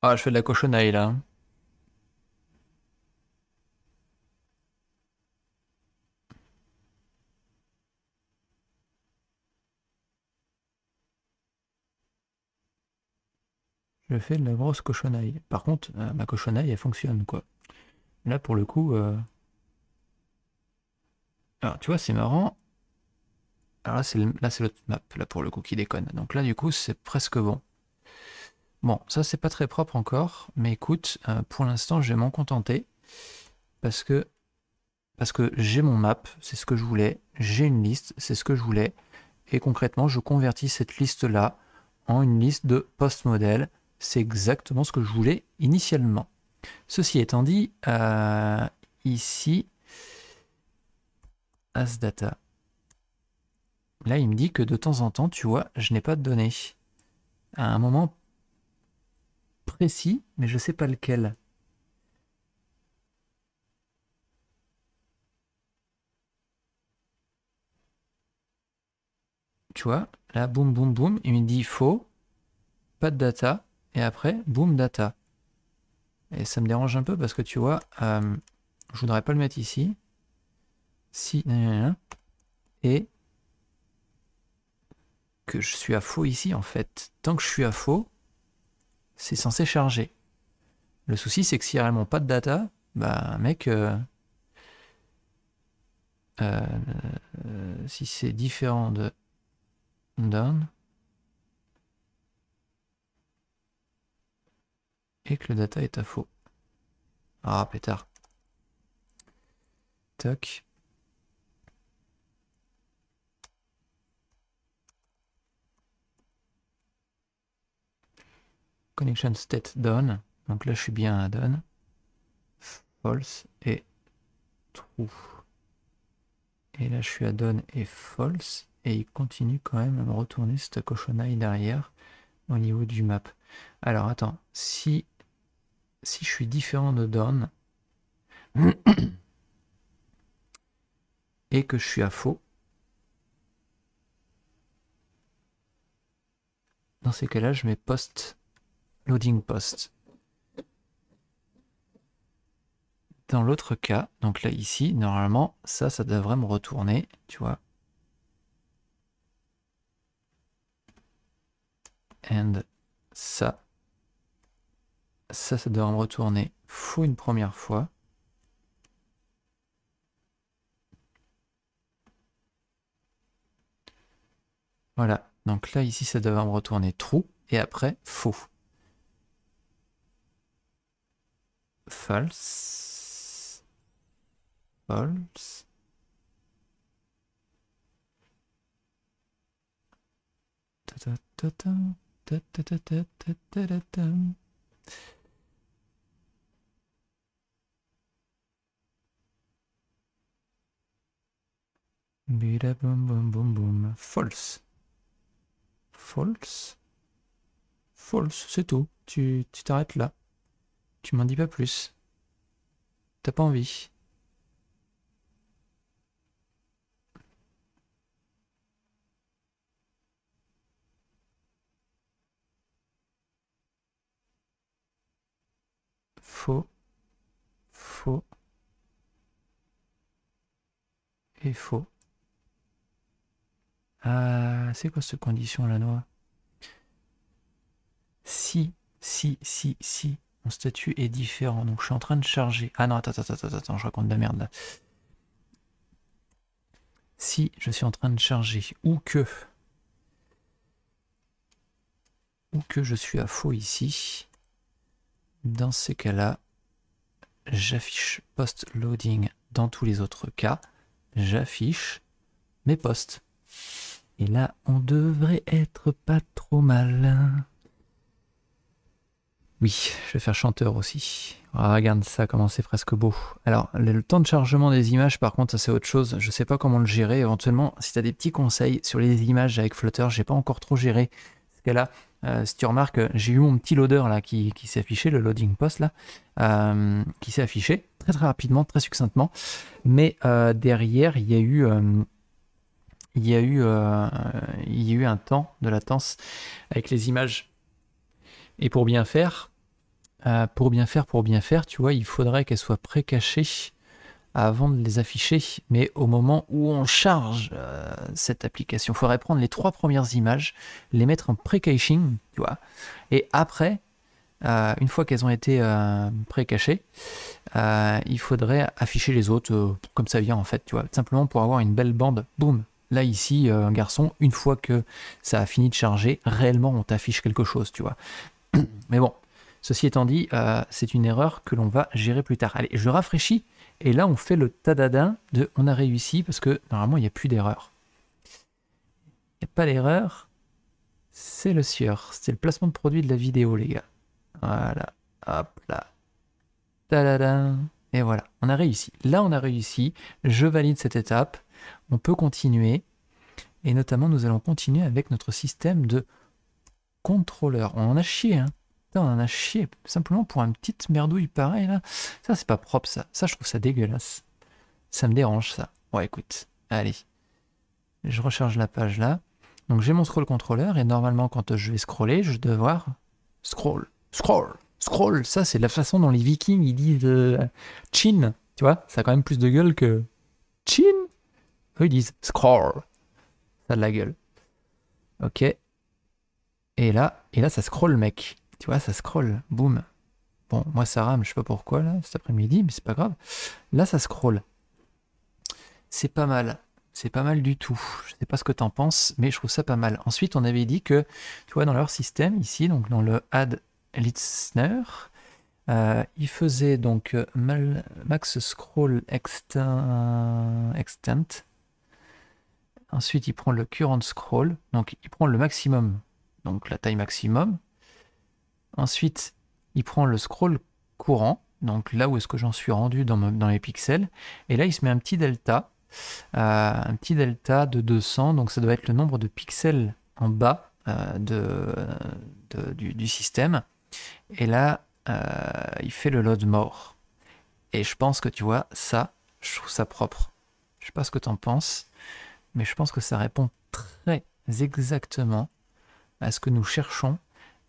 Ah, je fais de la cochonaille là. Je fais de la grosse cochonaille. Par contre, euh, ma cochonaille, elle fonctionne, quoi. Là, pour le coup... Euh, Alors, ah, tu vois, c'est marrant. Alors ah, là, c'est l'autre map, là, pour le coup, qui déconne. Donc là, du coup, c'est presque bon. Bon, ça c'est pas très propre encore, mais écoute, euh, pour l'instant je vais m'en contenter. Parce que, parce que j'ai mon map, c'est ce que je voulais, j'ai une liste, c'est ce que je voulais. Et concrètement, je convertis cette liste-là en une liste de post modèle C'est exactement ce que je voulais initialement. Ceci étant dit, euh, ici, AsData. Là, il me dit que de temps en temps, tu vois, je n'ai pas de données. À un moment, précis, mais je ne sais pas lequel. Tu vois, là, boum, boum, boum, il me dit faux, pas de data, et après, boum, data. Et ça me dérange un peu parce que tu vois, euh, je voudrais pas le mettre ici. Si, et que je suis à faux ici en fait. Tant que je suis à faux, c'est censé charger. Le souci, c'est que s'il n'y a vraiment pas de data, bah mec, euh, euh, euh, si c'est différent de down, et que le data est à faux. Ah, pétard. Toc. Connection state done. Donc là, je suis bien à done. False et true. Et là, je suis à done et false. Et il continue quand même à me retourner cette cochonaille derrière au niveau du map. Alors attends, si, si je suis différent de done et que je suis à faux, dans ces cas-là, je mets post loading post. Dans l'autre cas, donc là ici, normalement, ça, ça devrait me retourner, tu vois. And ça, ça, ça devrait me retourner fou une première fois. Voilà, donc là ici ça devrait me retourner trou et après faux. False. False. boum boum boum. False. False. False, c'est tout. Tu t'arrêtes là. Tu m'en dis pas plus. T'as pas envie. Faux. Faux. Et faux. Ah, c'est quoi cette condition, la noix Si, si, si, si. Mon statut est différent, donc je suis en train de charger. Ah non, attends, attends, attends, je raconte de la merde là. Si je suis en train de charger, ou que... Ou que je suis à faux ici, dans ces cas-là, j'affiche post loading dans tous les autres cas, j'affiche mes postes. Et là, on devrait être pas trop malin. Oui, je vais faire chanteur aussi. Ah, regarde ça, comment c'est presque beau. Alors, le temps de chargement des images, par contre, ça c'est autre chose. Je ne sais pas comment le gérer. Éventuellement, si tu as des petits conseils sur les images avec Flutter, j'ai pas encore trop géré ce cas-là. Euh, si tu remarques, j'ai eu mon petit loader là qui, s'est affiché, le loading post là, euh, qui s'est affiché très très rapidement, très succinctement. Mais euh, derrière, il y a eu il y a eu, il y a eu un temps de latence avec les images et pour bien faire, euh, pour bien faire, pour bien faire, tu vois, il faudrait qu'elles soient pré-cachées avant de les afficher. Mais au moment où on charge euh, cette application, il faudrait prendre les trois premières images, les mettre en pré-caching, tu vois. Et après, euh, une fois qu'elles ont été pré-cachées, il faudrait afficher les autres comme ça vient en fait, tu vois. Simplement pour avoir une belle bande, boum, Là, ici, un garçon, une fois que ça a fini de charger, réellement, on t'affiche quelque chose, tu vois. Mais bon, ceci étant dit, euh, c'est une erreur que l'on va gérer plus tard. Allez, je rafraîchis, et là on fait le tadadin de on a réussi, parce que normalement il n'y a plus d'erreur. Il n'y a pas d'erreur, c'est le sieur, c'est le placement de produit de la vidéo les gars. Voilà, hop là. Tadadin, et voilà, on a réussi. Là on a réussi, je valide cette étape, on peut continuer, et notamment nous allons continuer avec notre système de contrôleur. On en a chié, hein. Putain, on en a chié simplement pour une petite merdouille pareil là. Ça, c'est pas propre, ça. Ça, je trouve ça dégueulasse. Ça me dérange, ça. Ouais, écoute. Allez. Je recharge la page, là. Donc, j'ai mon scroll contrôleur, et normalement, quand je vais scroller, je dois voir scroll, scroll, scroll. Ça, c'est la façon dont les vikings, ils disent euh, chin. Tu vois, ça a quand même plus de gueule que chin. Eux, ils disent scroll. Ça a de la gueule. Ok, et là, et là, ça scroll, mec. Tu vois, ça scroll. Boum. Bon, moi, ça rame, je sais pas pourquoi, là, cet après-midi, mais c'est pas grave. Là, ça scroll. C'est pas mal. C'est pas mal du tout. Je sais pas ce que tu en penses, mais je trouve ça pas mal. Ensuite, on avait dit que, tu vois, dans leur système, ici, donc dans le add listener, euh, il faisait donc euh, max scroll extent. Ensuite, il prend le current scroll, donc il prend le maximum donc la taille maximum. Ensuite, il prend le scroll courant, donc là où est-ce que j'en suis rendu dans, dans, les pixels, et là il se met un petit delta, euh, un petit delta de 200, donc ça doit être le nombre de pixels en bas euh, de, du, système. Et là, euh, il fait le load more. Et je pense que tu vois, ça, je trouve ça propre. Je sais pas ce que tu en penses, mais je pense que ça répond très exactement à ce que nous cherchons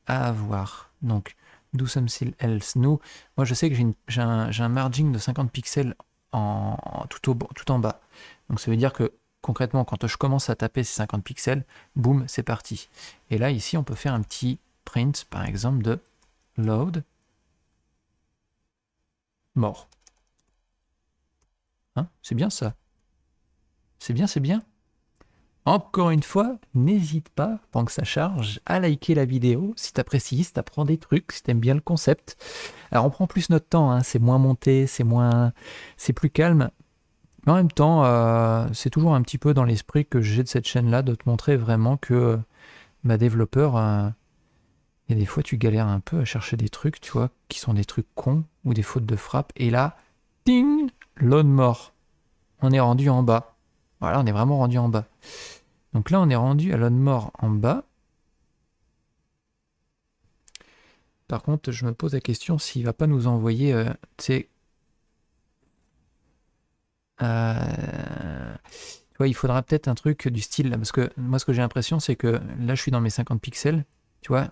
à avoir. Donc, do something else. Nous, moi je sais que j'ai un, margin de 50 pixels en, tout, en bas. Donc ça veut dire que concrètement, quand je commence à taper ces 50 pixels, boum, c'est parti. Et là, ici, on peut faire un petit print, par exemple, de load mort. Hein? c'est bien ça. C'est bien, c'est bien. Encore une fois, n'hésite pas, pendant que ça charge, à liker la vidéo si t'apprécies, si t'apprends des trucs, si t'aimes bien le concept. Alors on prend plus notre temps, hein, c'est moins monté, c'est moins, c'est plus calme. Mais en même temps, euh, c'est toujours un petit peu dans l'esprit que j'ai de cette chaîne-là de te montrer vraiment que ma développeur, euh, y et des fois tu galères un peu à chercher des trucs, tu vois, qui sont des trucs cons ou des fautes de frappe. Et là, ding, l'aune mort. On est rendu en bas. Voilà, on est vraiment rendu en bas. Donc là, on est rendu à l'on-mort en bas. Par contre, je me pose la question s'il va pas nous envoyer, euh, tu euh... il faudra peut-être un truc du style, là, parce que moi, ce que j'ai l'impression, c'est que là, je suis dans mes 50 pixels, tu vois,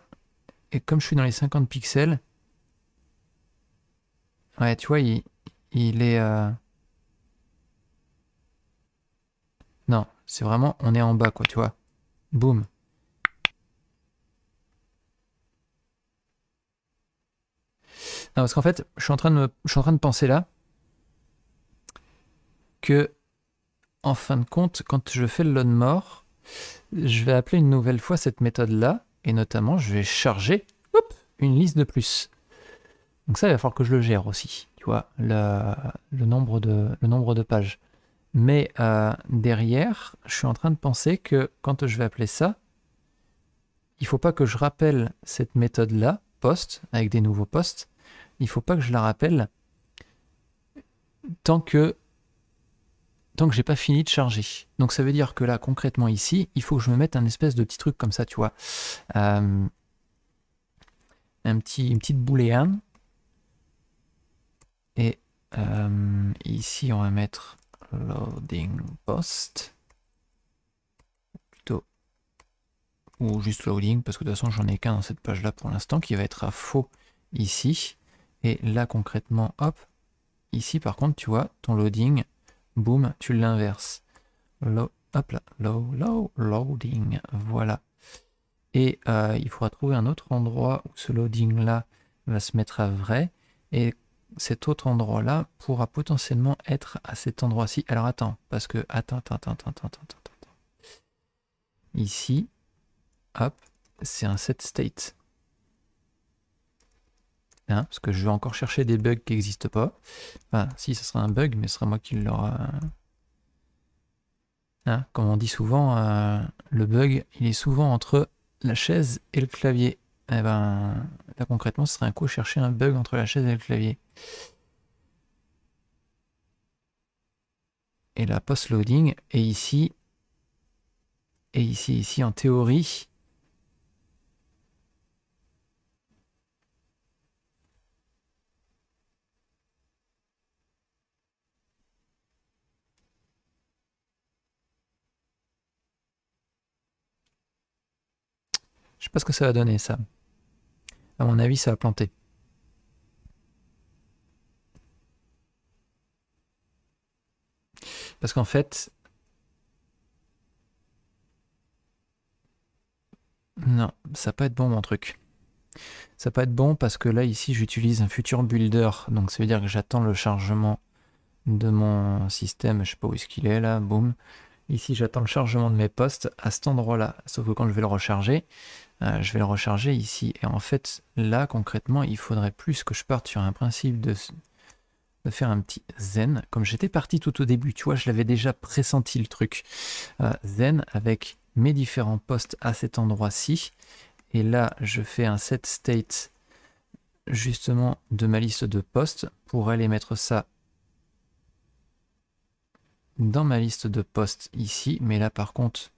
et comme je suis dans les 50 pixels, ouais, tu vois, il, il est... Euh, C'est vraiment, on est en bas, quoi, tu vois. Boum. Non, parce qu'en fait, je suis, en train de en train de penser là que, en fin de compte, quand je fais le load more, je vais appeler une nouvelle fois cette méthode-là, et notamment, je vais charger hop, une liste de plus. Donc ça, il va falloir que je le gère aussi, tu vois, le nombre, de, le nombre de pages. Mais euh, derrière, je suis en train de penser que quand je vais appeler ça, il ne faut pas que je rappelle cette méthode-là, post, avec des nouveaux postes. Il ne faut pas que je la rappelle tant que tant que j'ai pas fini de charger. Donc ça veut dire que là, concrètement ici, il faut que je me mette un espèce de petit truc comme ça, tu vois. Euh, un petit, une petite booléenne. Et euh, ici, on va mettre loading post plutôt ou juste loading parce que de toute façon j'en ai qu'un dans cette page là pour l'instant qui va être à faux ici et là concrètement hop ici par contre tu vois ton loading boom tu l'inverses hop là low low loading voilà et euh, il faudra trouver un autre endroit où ce loading là va se mettre à vrai et cet autre endroit-là pourra potentiellement être à cet endroit-ci. Alors attends, parce que... Attends, attends, attends, attends, attends, Ici, hop, c'est un set state. Hein, parce que je vais encore chercher des bugs qui n'existent pas. Enfin, si, ce sera un bug, mais ce sera moi qui l'aura... Hein, comme on dit souvent, euh, le bug, il est souvent entre la chaise et le clavier eh ben, là concrètement, ce serait un coup chercher un bug entre la chaise et le clavier. Et la post-loading, et ici, et ici, ici, en théorie, Je sais pas ce que ça va donner ça à mon avis, ça va planter. Parce qu'en fait... Non, ça va pas être bon mon truc. Ça va pas être bon parce que là, ici, j'utilise un futur builder. Donc ça veut dire que j'attends le chargement de mon système. Je sais pas où est-ce qu'il est là, boum. Ici, j'attends le chargement de mes postes à cet endroit-là. Sauf que quand je vais le recharger, euh, je vais le recharger ici. Et en fait, là, concrètement, il faudrait plus que je parte sur un principe de, faire un petit zen. Comme j'étais parti tout au début, tu vois, je l'avais déjà pressenti le truc. Euh, zen avec mes différents postes à cet endroit-ci. Et là, je fais un set state justement de ma liste de postes pour aller mettre ça dans ma liste de postes ici, mais là par contre,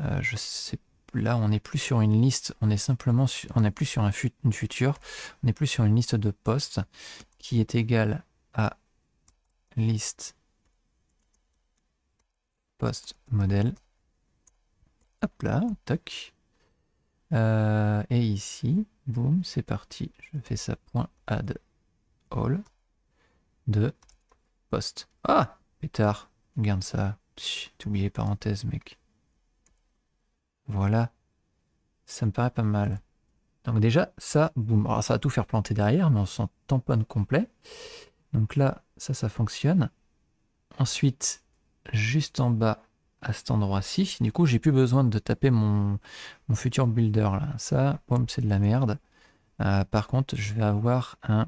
euh, je sais, là on n'est plus sur une liste, on est simplement, on n'est plus sur un fut, une future, on n'est plus sur une liste de postes qui est égale à liste post modèle. Hop là, toc. Euh, et ici, boum, c'est parti. Je fais ça point add all de post. Ah Pétard, regarde ça. T'oublies oublié les parenthèses, mec. Voilà. Ça me paraît pas mal. Donc déjà, ça, boum. Alors ça va tout faire planter derrière, mais on s'en tamponne complet. Donc là, ça, ça fonctionne. Ensuite, juste en bas, à cet endroit-ci, du coup, j'ai plus besoin de taper mon, futur builder. Là. Ça, c'est de la merde. Euh, par contre, je vais avoir un...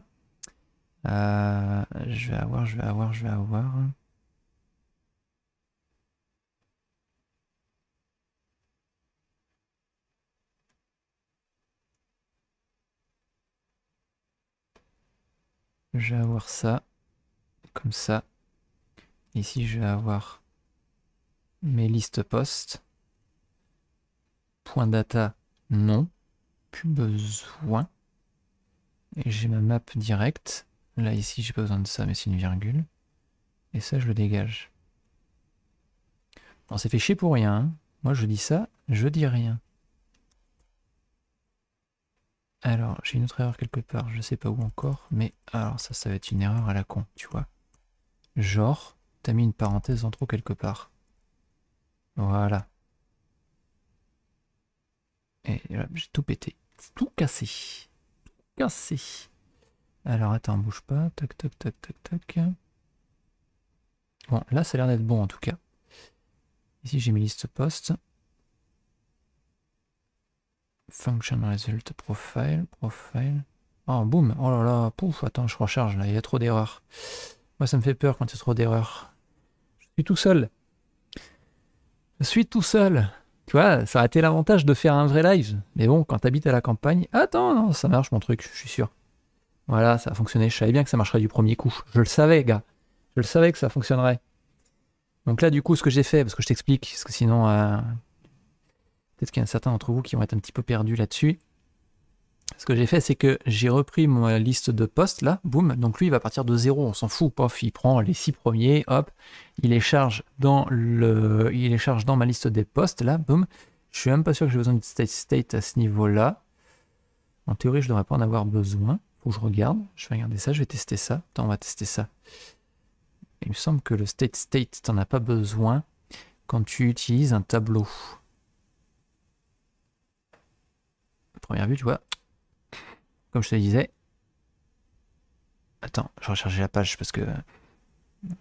Euh, je vais avoir, je vais avoir, je vais avoir... je vais avoir ça comme ça. Ici, je vais avoir mes listes postes. Point data, non. Plus besoin. Et j'ai ma map directe. Là, ici, j'ai pas besoin de ça, mais c'est une virgule. Et ça, je le dégage. On s'est fait chier pour rien. Hein. Moi, je dis ça, je dis rien. Alors, j'ai une autre erreur quelque part, je sais pas où encore, mais alors ça, ça va être une erreur à la con, tu vois. Genre, t'as mis une parenthèse en trop quelque part. Voilà. Et j'ai tout pété. Tout cassé. Tout cassé. Alors, attends, bouge pas. Tac, tac, tac, tac, tac. Bon, là, ça a l'air d'être bon en tout cas. Ici, j'ai mis liste poste. Function result profile, profile. oh, boum, oh là là, pouf, attends, je recharge là, il y a trop d'erreurs. Moi, ça me fait peur quand il y a trop d'erreurs. Je suis tout seul. Je suis tout seul. Tu vois, ça a été l'avantage de faire un vrai live. Mais bon, quand t'habites à la campagne, attends, non, ça marche mon truc, je suis sûr. Voilà, ça a fonctionné. Je savais bien que ça marcherait du premier coup. Je le savais, gars. Je le savais que ça fonctionnerait. Donc là, du coup, ce que j'ai fait, parce que je t'explique, parce que sinon, euh, Peut-être qu'il y a certains d'entre vous qui vont être un petit peu perdus là-dessus. Ce que j'ai fait, c'est que j'ai repris ma liste de postes, là, boum. Donc lui, il va partir de zéro, on s'en fout, pof, il prend les six premiers, hop, il les charge dans, le, il les charge dans ma liste des postes, là, boum. Je suis même pas sûr que j'ai besoin de state state à ce niveau-là. En théorie, je devrais pas en avoir besoin. Faut que je regarde. Je vais regarder ça, je vais tester ça. Attends, on va tester ça. Il me semble que le state state, n'en as pas besoin quand tu utilises un tableau. vue, tu vois. Comme je te disais. Attends, je rechargeais la page parce que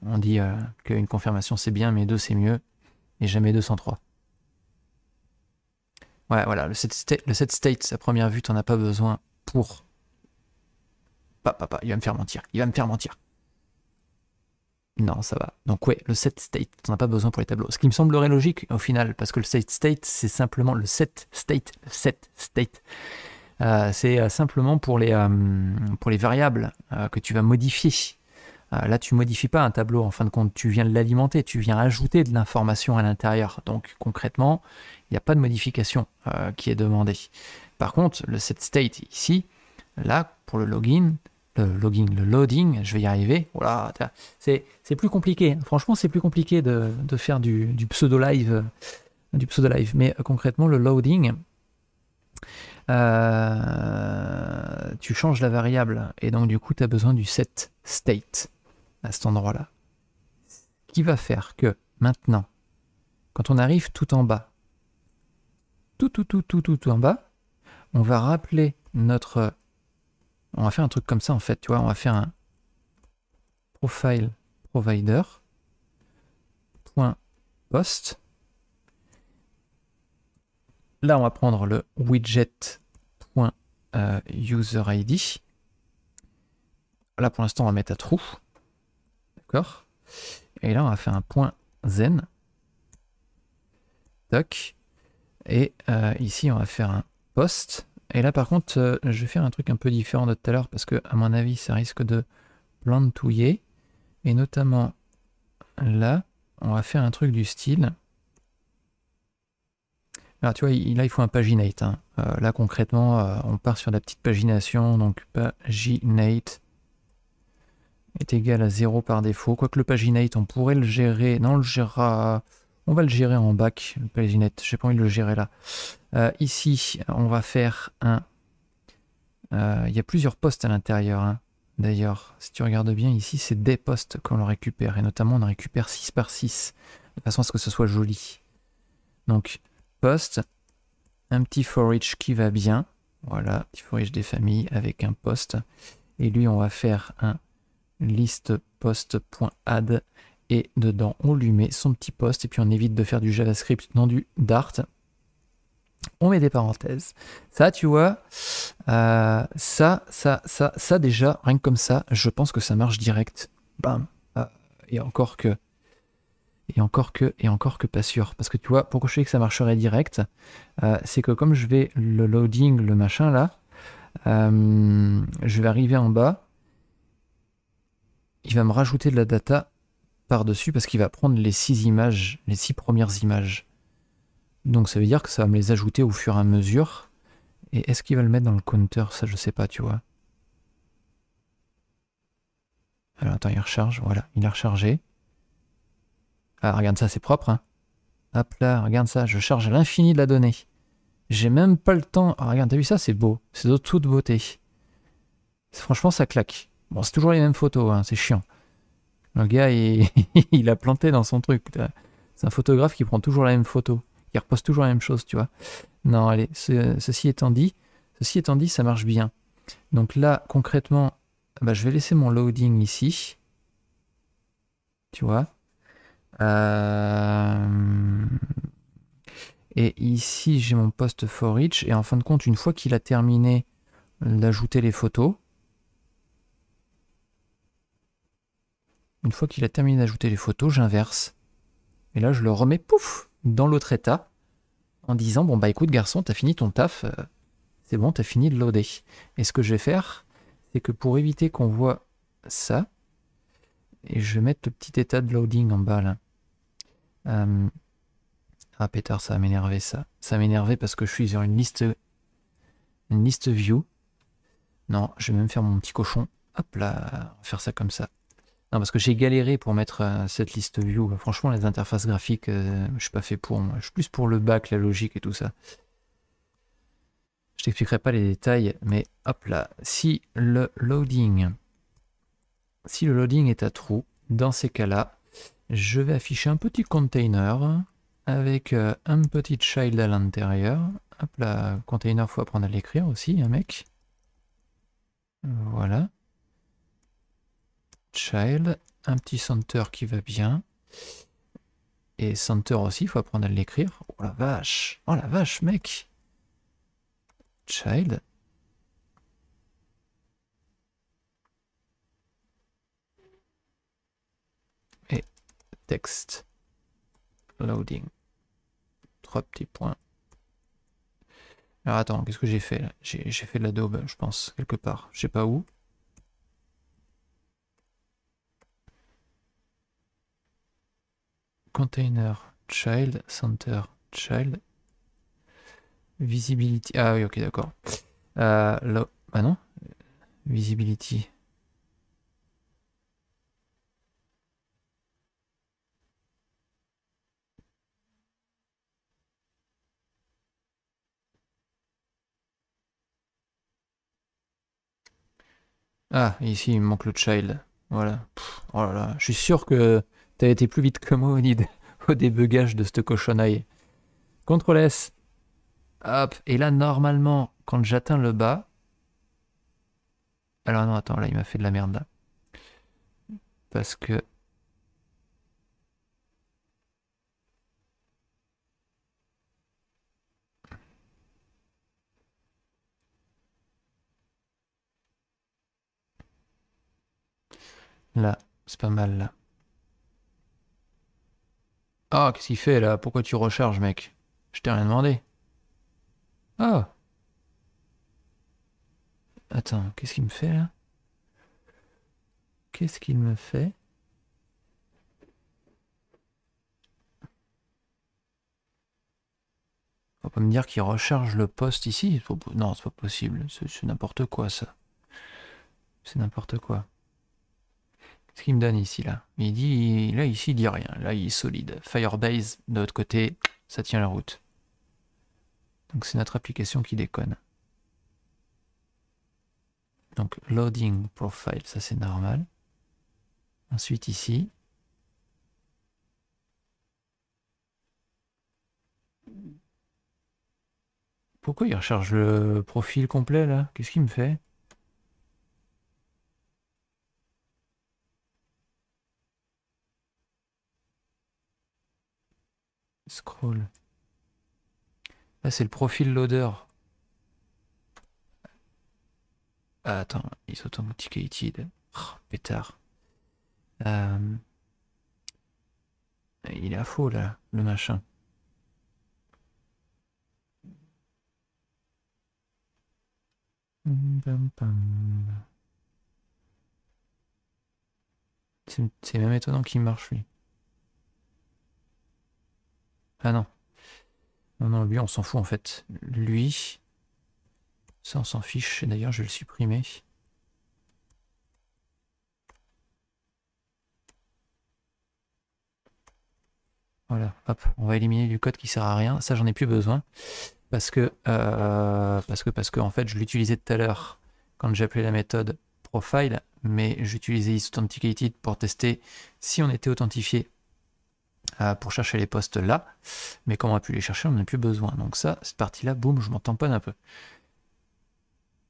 on dit euh, qu'une confirmation c'est bien, mais deux c'est mieux, et jamais 203. Ouais, voilà, le set, state, le state, sa première vue, t'en as pas besoin pour. papa papa il va me faire mentir, il va me faire mentir. Non, ça va. Donc ouais, le set state, on n'a pas besoin pour les tableaux. Ce qui me semblerait logique au final, parce que le set state, c'est simplement le set state, set state. Euh, c'est euh, simplement pour les, euh, pour les variables que tu vas modifier. là, tu modifies pas un tableau, en fin de compte, tu viens de l'alimenter, tu viens ajouter de l'information à l'intérieur. Donc concrètement, il n'y a pas de modification qui est demandée. Par contre, le set state ici, là, pour le login, le le loading, je vais y arriver. Voilà, c'est plus compliqué. Franchement, c'est plus compliqué de, faire du, du, pseudo live, du pseudo live. Mais euh, concrètement, le loading, euh, tu changes la variable et donc du coup, tu as besoin du set state à cet endroit-là, qui va faire que maintenant, quand on arrive tout en bas, tout tout tout tout tout, tout en bas, on va rappeler notre on va faire un truc comme ça en fait, tu vois, on va faire un profile provider point post. Là, on va prendre le widget point euh, Là, pour l'instant, on va mettre à trou. D'accord Et là, on va faire un point zen. doc Et euh, ici, on va faire un post. Et là, par contre, euh, je vais faire un truc un peu différent de tout à l'heure parce que, à mon avis, ça risque de plantouiller. Et notamment, là, on va faire un truc du style. Alors, tu vois, là, il faut un paginate. Hein. Euh, là, concrètement, euh, on part sur la petite pagination. Donc, paginate est égal à 0 par défaut. Quoique le paginate, on pourrait le gérer. Non, on le gérera. On va le gérer en bac, le Je n'ai pas envie de le gérer là. Euh, ici, on va faire un... Euh, il y a plusieurs postes à l'intérieur. Hein. D'ailleurs, si tu regardes bien ici, c'est des postes qu'on récupère. Et notamment, on en récupère 6 par 6. De façon à ce que ce soit joli. Donc, poste, un petit forage qui va bien. Voilà, petit forage des familles avec un poste. Et lui, on va faire un list post.add et dedans, on lui met son petit poste et puis on évite de faire du JavaScript dans du Dart. On met des parenthèses. Ça, tu vois, euh, ça, ça, ça, ça déjà, rien que comme ça, je pense que ça marche direct. Bam. Ah, et encore que. Et encore que, et encore que pas sûr. Parce que tu vois, pourquoi je sais que ça marcherait direct, euh, c'est que comme je vais le loading, le machin là, euh, je vais arriver en bas. Il va me rajouter de la data par-dessus parce qu'il va prendre les six images, les six premières images. Donc ça veut dire que ça va me les ajouter au fur et à mesure. Et est-ce qu'il va le mettre dans le compteur Ça, je sais pas, tu vois. Alors attends, il recharge. Voilà, il a rechargé. Ah, regarde ça, c'est propre. Hein. Hop là, regarde ça, je charge à l'infini de la donnée. J'ai même pas le temps. Ah, regarde, t'as vu ça C'est beau. C'est de toute beauté. Franchement, ça claque. Bon, c'est toujours les mêmes photos, hein, c'est chiant. Le gars, il, a planté dans son truc. C'est un photographe qui prend toujours la même photo, Il repose toujours la même chose, tu vois. Non, allez, ceci étant dit, ceci étant dit, ça marche bien. Donc là, concrètement, bah, je vais laisser mon loading ici. Tu vois. Euh, et ici, j'ai mon post for each. Et en fin de compte, une fois qu'il a terminé d'ajouter les photos, Une fois qu'il a terminé d'ajouter les photos, j'inverse. Et là, je le remets, pouf, dans l'autre état, en disant, bon bah écoute garçon, t'as fini ton taf, euh, c'est bon, t'as fini de loader. Et ce que je vais faire, c'est que pour éviter qu'on voit ça, et je vais mettre le petit état de loading en bas là. Euh, ah pétard, ça va m'énerver ça. Ça m'énerver parce que je suis sur une liste, une liste view. Non, je vais même faire mon petit cochon. Hop là, faire ça comme ça. Non, parce que j'ai galéré pour mettre euh, cette liste view. Franchement, les interfaces graphiques, euh, je suis pas fait pour. Moi. Je suis plus pour le bac, la logique et tout ça. Je t'expliquerai pas les détails, mais hop là, si le loading, si le loading est à trou, dans ces cas-là, je vais afficher un petit container avec euh, un petit child à l'intérieur. Hop là, container, faut apprendre à l'écrire aussi, un hein, mec. Voilà child, un petit center qui va bien. Et center aussi, il faut apprendre à l'écrire. Oh la vache Oh la vache, mec Child. Et texte. Loading. Trois petits points. Alors attends, qu'est-ce que j'ai fait J'ai fait de la daube, je pense, quelque part. Je sais pas où. container child center child visibility. Ah oui, ok, d'accord. Euh, là... Ah non, visibility. Ah, ici il manque le child. Voilà. oh là là, je suis sûr que T'as été plus vite que moi au, au débugage de ce cochonaille. Ctrl S. Hop. Et là, normalement, quand j'atteins le bas. Alors non, attends, là, il m'a fait de la merde Parce que. Là, c'est pas mal là. Ah, qu'est-ce qu'il fait là Pourquoi tu recharges, mec Je t'ai rien demandé. Ah Attends, qu'est-ce qu'il me fait là Qu'est-ce qu'il me fait On peut me dire qu'il recharge le poste ici Non, c'est pas possible. C'est n'importe quoi ça. C'est n'importe quoi ce qu'il me donne ici, là. Il dit, là, ici, il dit rien. Là, il est solide. Firebase, de l'autre côté, ça tient la route. Donc, c'est notre application qui déconne. Donc, loading profile, ça, c'est normal. Ensuite, ici. Pourquoi il recharge le profil complet, là Qu'est-ce qui me fait Scroll. Là, c'est le profil loader. Ah, attends, is authenticated. Oh, pétard. Euh, il est à faux, là, le machin. C'est même étonnant qu'il marche, lui. Ah non. Non, non, lui, on s'en fout en fait. Lui, ça, on s'en fiche. d'ailleurs, je vais le supprimer. Voilà, hop, on va éliminer du code qui sert à rien. Ça, j'en ai plus besoin. Parce que, euh, parce que, parce en fait, je l'utilisais tout à l'heure quand j'appelais la méthode profile, mais j'utilisais isauthenticated pour tester si on était authentifié euh, pour chercher les postes là, mais quand on a pu les chercher, on n'en a plus besoin. Donc ça, cette partie-là, boum, je m'en tamponne un peu.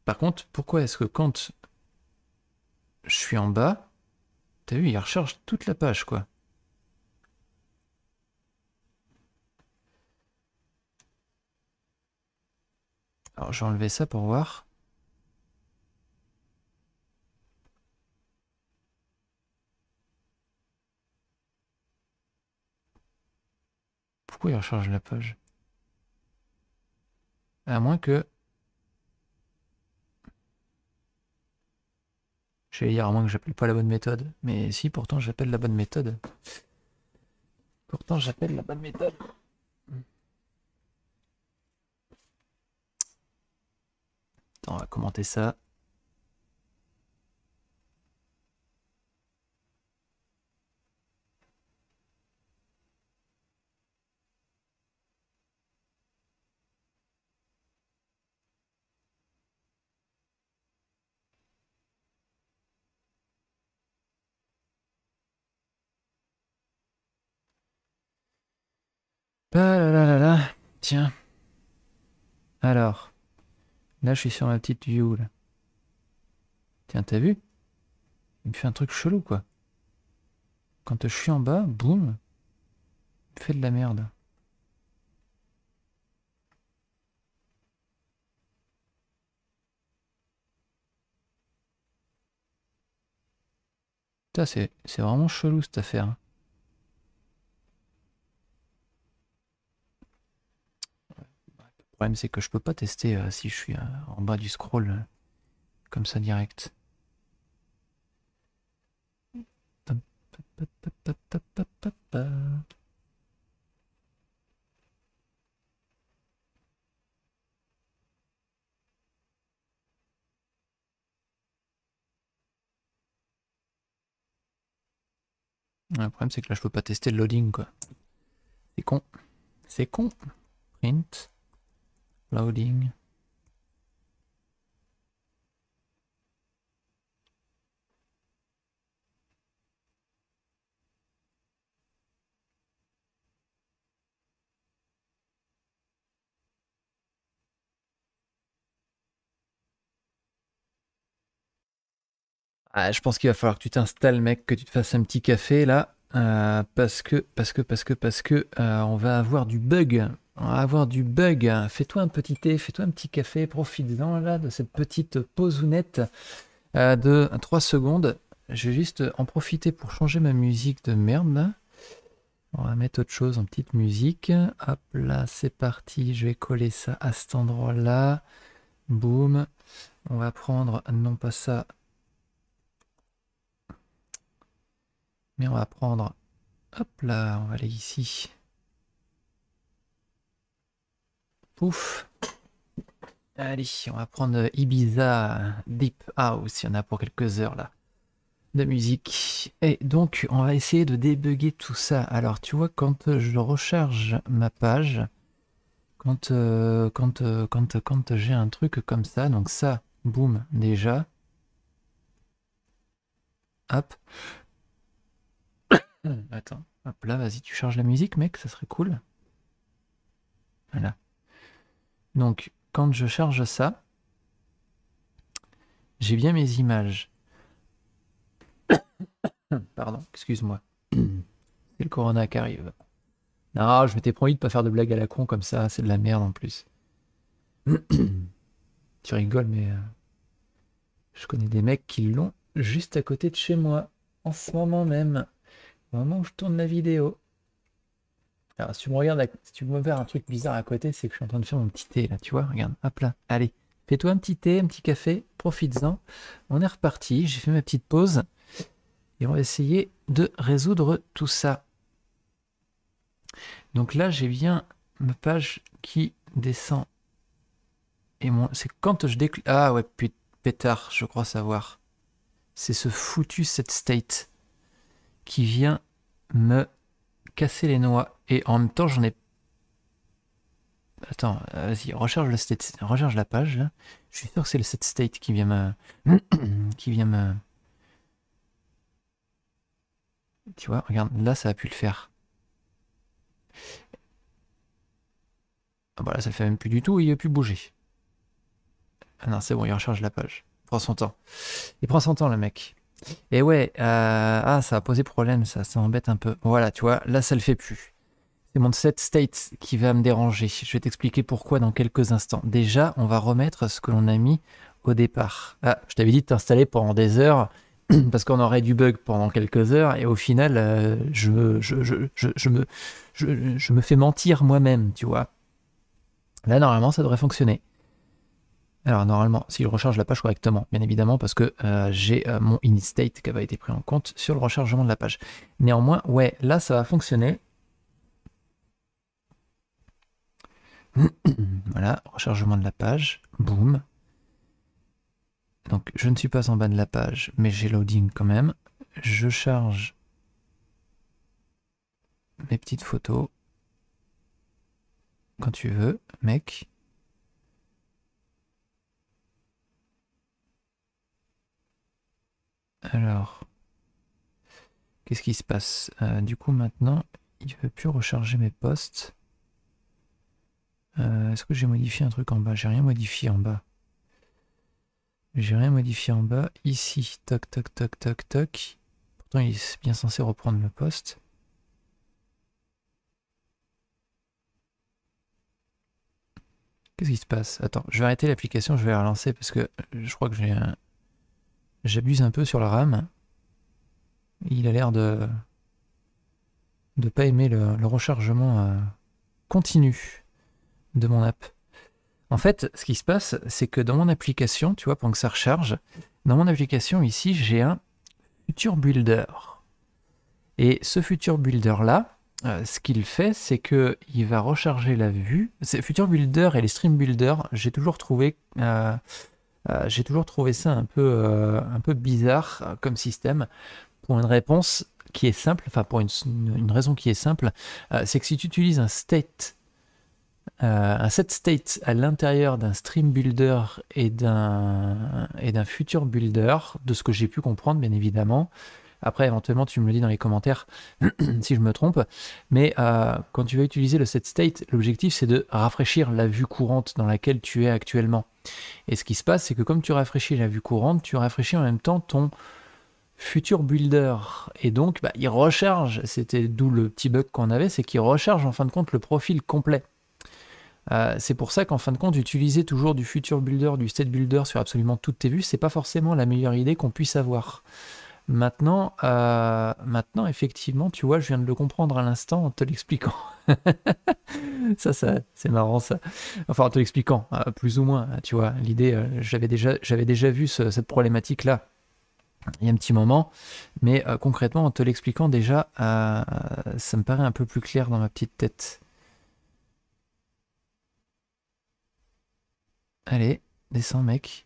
Par contre, pourquoi est-ce que quand je suis en bas, t'as vu, il recharge toute la page, quoi. Alors, je vais enlever ça pour voir. Pourquoi il recharge la page À moins que... Je j'ai hier à moins que j'appelle pas la bonne méthode. Mais si, pourtant j'appelle la bonne méthode. Pourtant j'appelle la bonne méthode. Attends, on va commenter ça. Ah là là là là. Tiens. Alors. Là, je suis sur ma petite view, là. Tiens, t'as vu Il me fait un truc chelou, quoi. Quand je suis en bas, boum, il me fait de la merde. c'est vraiment chelou cette affaire. Hein. problème c'est que je peux pas tester euh, si je suis euh, en bas du scroll euh, comme ça direct. le problème c'est que là je peux pas tester le loading quoi. C'est con. C'est con. Print loading. Ah, je pense qu'il va falloir que tu t'installes, mec, que tu te fasses un petit café là, euh, parce que, parce que, parce que, parce que, euh, on va avoir du bug. On va avoir du bug. Fais-toi un petit thé, fais-toi un petit café, profite-en là de cette petite pause euh, de 3 secondes. Je vais juste en profiter pour changer ma musique de merde. On va mettre autre chose en petite musique. Hop là, c'est parti. Je vais coller ça à cet endroit-là. Boum. On va prendre, non pas ça, mais on va prendre, hop là, on va aller ici. Pouf. Allez, on va prendre Ibiza Deep House. Il y en a pour quelques heures là de musique. Et donc, on va essayer de débugger tout ça. Alors, tu vois, quand euh, je recharge ma page, quand, euh, quand, euh, quand, quand j'ai un truc comme ça, donc ça, boum, déjà. Hop. Attends, hop là, vas-y, tu charges la musique, mec, ça serait cool. Voilà. Donc, quand je charge ça, j'ai bien mes images. Pardon, excuse-moi. C'est le corona qui arrive. Non, je m'étais promis de pas faire de blagues à la con comme ça, c'est de la merde en plus. tu rigoles, mais euh, je connais des mecs qui l'ont juste à côté de chez moi, en ce moment même, au moment où je tourne la vidéo. Alors, si tu me regardes, si tu me faire un truc bizarre à côté, c'est que je suis en train de faire mon petit thé là, tu vois, regarde, hop là, allez, fais-toi un petit thé, un petit café, profites-en. On est reparti, j'ai fait ma petite pause et on va essayer de résoudre tout ça. Donc là, j'ai bien ma page qui descend. Et mon... c'est quand je déclare. Ah ouais, putain, pétard, je crois savoir. C'est ce foutu set state qui vient me casser les noix. Et en même temps, j'en ai. Attends, euh, vas-y, recharge le state... la page Je suis sûr que c'est le set state qui vient me. qui vient me. Tu vois, regarde, là ça a pu le faire. Ah bah là ça le fait même plus du tout, il a pu bouger. Ah non, c'est bon, il recharge la page. Il prend son temps. Il prend son temps le mec. Et ouais, euh, ah ça a posé problème, ça, ça embête un peu. Voilà, tu vois, là ça le fait plus. C'est mon set state qui va me déranger. Je vais t'expliquer pourquoi dans quelques instants. Déjà, on va remettre ce que l'on a mis au départ. Ah, je t'avais dit de t'installer pendant des heures parce qu'on aurait du bug pendant quelques heures et au final, euh, je, me, je, me, je, me fais mentir moi-même, tu vois. Là, normalement, ça devrait fonctionner. Alors, normalement, si je recharge la page correctement, bien évidemment, parce que euh, j'ai euh, mon init state qui avait été pris en compte sur le rechargement de la page. Néanmoins, ouais, là, ça va fonctionner. voilà, rechargement de la page, boum. Donc je ne suis pas en bas de la page, mais j'ai loading quand même. Je charge mes petites photos quand tu veux, mec. Alors, qu'est-ce qui se passe euh, Du coup, maintenant, il ne veut plus recharger mes postes. Euh, est-ce que j'ai modifié un truc en bas J'ai rien modifié en bas. J'ai rien modifié en bas. Ici, toc, toc, toc, toc, toc. Pourtant, il est bien censé reprendre le poste. Qu'est-ce qui se passe Attends, je vais arrêter l'application, je vais la relancer parce que je crois que j'ai J'abuse un peu sur la RAM. Il a l'air de... ne pas aimer le, rechargement euh, continu de mon app. En fait, ce qui se passe, c'est que dans mon application, tu vois, pendant que ça recharge, dans mon application ici, j'ai un future builder. Et ce futur builder là, euh, ce qu'il fait, c'est que il va recharger la vue. Future Builder et les Stream Builder, j'ai toujours trouvé, euh, euh, j'ai toujours trouvé ça un peu, un peu bizarre comme système pour une réponse qui est simple, enfin pour une raison qui est simple, c'est que si tu utilises un state euh, un set state à l'intérieur d'un stream builder et d'un et d'un futur builder, de ce que j'ai pu comprendre bien évidemment. Après, éventuellement, tu me le dis dans les commentaires si je me trompe. Mais euh, quand tu vas utiliser le set state, l'objectif c'est de rafraîchir la vue courante dans laquelle tu es actuellement. Et ce qui se passe, c'est que comme tu rafraîchis la vue courante, tu rafraîchis en même temps ton future builder. Et donc, bah, il recharge. C'était d'où le petit bug qu'on avait, c'est qu'il recharge en fin de compte le profil complet. Euh, c'est pour ça qu'en fin de compte, utiliser toujours du future builder, du state builder sur absolument toutes tes vues, c'est pas forcément la meilleure idée qu'on puisse avoir. Maintenant, euh, maintenant, effectivement, tu vois, je viens de le comprendre à l'instant en te l'expliquant. ça, ça c'est marrant, ça. Enfin, en te l'expliquant, euh, plus ou moins, tu vois. L'idée, j'avais déjà, vu cette problématique-là il y a un petit moment, mais concrètement, en te l'expliquant déjà, ça me paraît un peu plus clair dans ma petite tête. Allez, descends mec.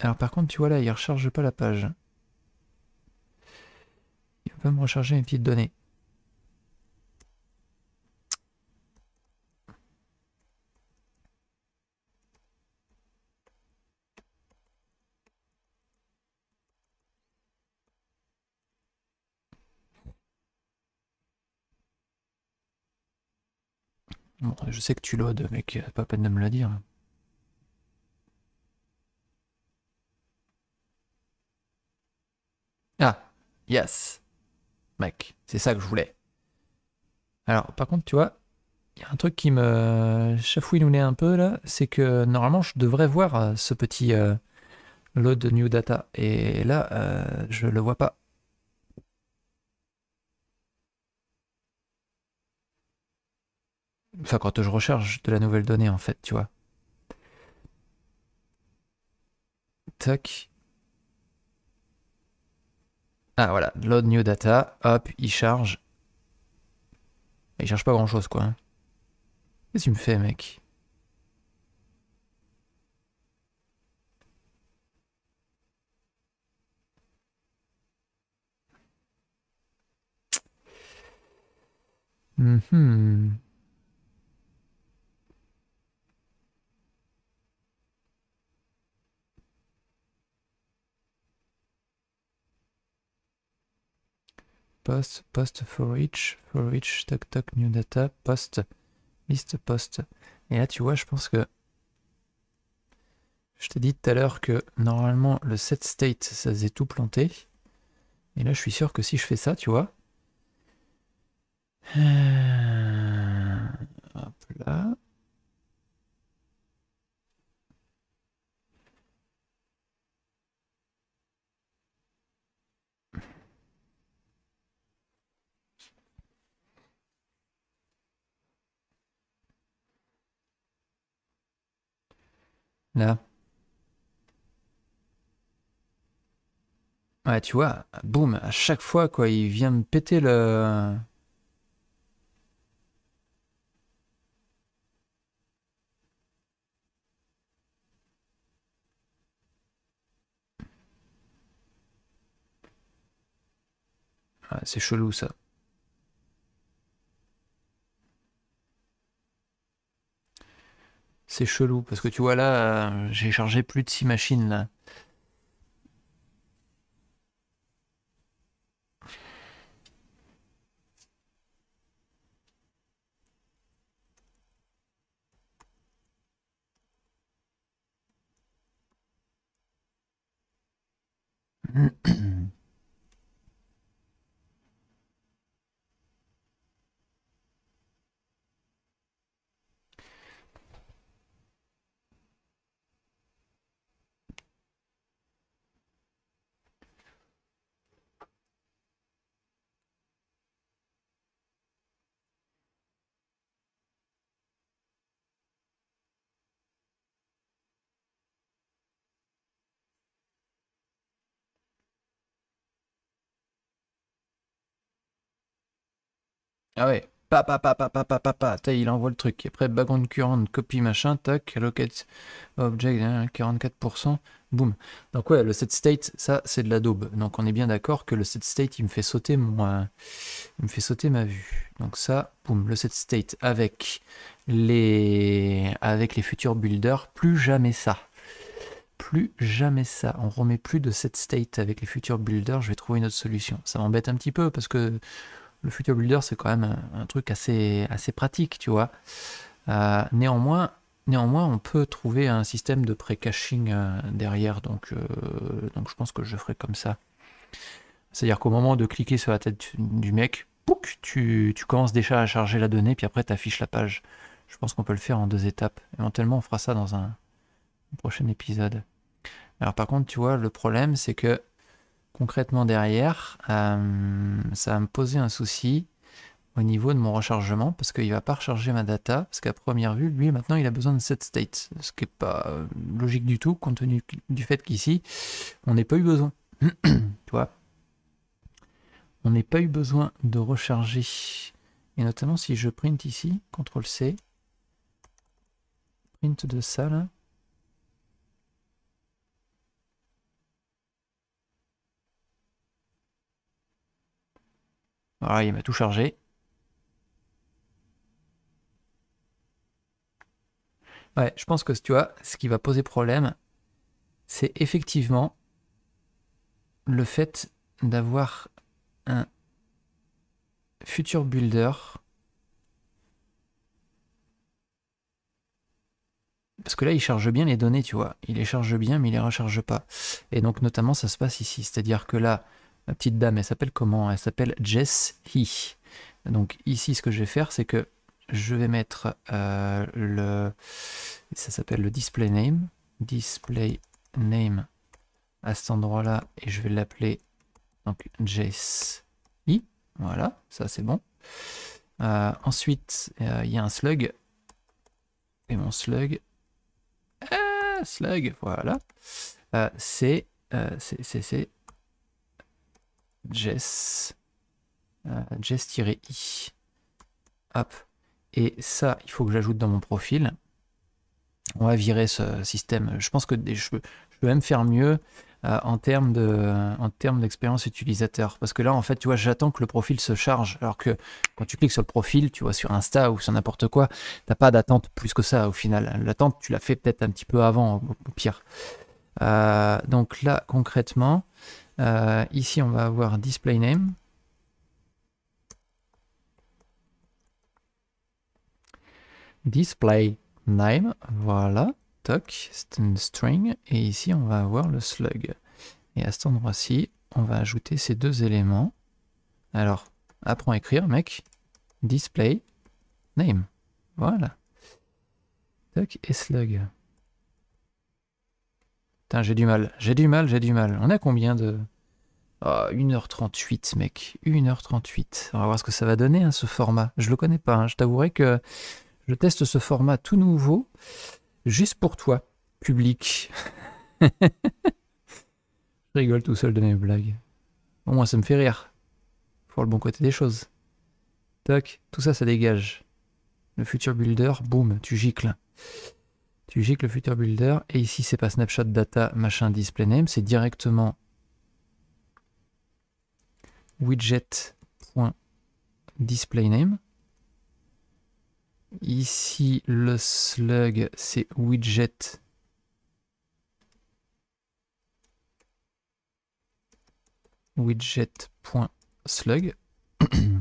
Alors par contre, tu vois là, il recharge pas la page. Il va peut pas me recharger une petite données. je sais que tu l'odes, mec, pas peine de me le dire. Ah, yes, mec, c'est ça que je voulais. Alors, par contre, tu vois, il y a un truc qui me nez un peu là, c'est que normalement je devrais voir euh, ce petit euh, load new data, et là, euh, je le vois pas. Enfin, quand je recharge de la nouvelle donnée, en fait, tu vois. Tac. Ah, voilà. Load new data. Hop, il charge. Il cherche pas grand-chose, quoi. Hein. Qu'est-ce que tu me fais, mec hum, hum. post, post for each, for each, toc toc, new data, post, list, post. Et là, tu vois, je pense que je t'ai dit tout à l'heure que normalement le set state, ça faisait tout planter. Et là, je suis sûr que si je fais ça, tu vois. Euh, hop là. Là. Ouais, tu vois, boum, à chaque fois, quoi, il vient me péter le... c'est chelou, ça. C'est chelou, parce que tu vois là, euh, j'ai chargé plus de 6 machines là. Ah ouais, pa pa pa pa ta il envoie le truc. Et après, background current, copie, machin, tac, allocate object, 44%, hein, boum. Donc ouais, le set state, ça, c'est de la daube. Donc on est bien d'accord que le set state, il me fait sauter mon, il me fait sauter ma vue. Donc ça, boum, le set state avec les, avec les futurs builders, plus jamais ça plus jamais ça. On remet plus de set state avec les futurs builders. Je vais trouver une autre solution. Ça m'embête un petit peu parce que le Future builder, c'est quand même un, truc assez, assez pratique, tu vois. Euh, néanmoins, néanmoins, on peut trouver un système de pré-caching euh, derrière, donc, euh, donc je pense que je ferai comme ça. C'est-à-dire qu'au moment de cliquer sur la tête du mec, pouc, tu, tu, commences déjà à charger la donnée, puis après tu affiches la page. Je pense qu'on peut le faire en deux étapes. Éventuellement, on fera ça dans un prochain épisode. Alors par contre, tu vois, le problème, c'est que concrètement derrière, euh, ça va me poser un souci au niveau de mon rechargement parce qu'il ne va pas recharger ma data parce qu'à première vue, lui maintenant il a besoin de cette state, ce qui n'est pas euh, logique du tout compte tenu du fait qu'ici on n'ait pas eu besoin. tu vois on n'ait pas eu besoin de recharger. Et notamment si je print ici, CTRL C, print de ça là, Voilà, ah, il m'a tout chargé. Ouais, je pense que tu vois, ce qui va poser problème, c'est effectivement le fait d'avoir un futur builder. Parce que là, il charge bien les données, tu vois. Il les charge bien, mais il les recharge pas. Et donc, notamment, ça se passe ici. C'est-à-dire que là, la petite dame, elle s'appelle comment Elle s'appelle Jess Donc ici, ce que je vais faire, c'est que je vais mettre euh, le... Ça s'appelle le display name. Display name à cet endroit-là et je vais l'appeler donc Jess Voilà, ça c'est bon. Euh, ensuite, euh, il y a un slug. Et mon slug... Ah, slug, voilà. c'est... c'est jess, euh, jess-i. Hop. Et ça, il faut que j'ajoute dans mon profil. On va virer ce système. Je pense que je peux, je même faire mieux euh, en termes de, d'expérience utilisateur. Parce que là, en fait, tu vois, j'attends que le profil se charge. Alors que quand tu cliques sur le profil, tu vois, sur Insta ou sur n'importe quoi, t'as pas d'attente plus que ça au final. L'attente, tu l'as fait peut-être un petit peu avant, au, pire. Euh, donc là, concrètement, euh, ici, on va avoir display name. Display name, voilà, toc, c'est une string, et ici on va avoir le slug. Et à cet endroit-ci, on va ajouter ces deux éléments. Alors, apprends à écrire, mec, display name, voilà, toc et slug. Putain, j'ai du mal, j'ai du mal, j'ai du mal. On a combien de, Oh, ah, 1h38, mec. 1h38. On va voir ce que ça va donner, hein, ce format. Je le connais pas. Hein. Je t'avouerai que je teste ce format tout nouveau, juste pour toi, public. je rigole tout seul de mes blagues. Au moins, ça me fait rire. Pour le bon côté des choses. Toc, tout ça, ça dégage. Le futur builder, boum, tu gicles. Tu gicles le futur builder. Et ici, c'est pas snapshot data, machin, display name. C'est directement widget.displayName. Ici, le slug, c'est widget. widget.slug.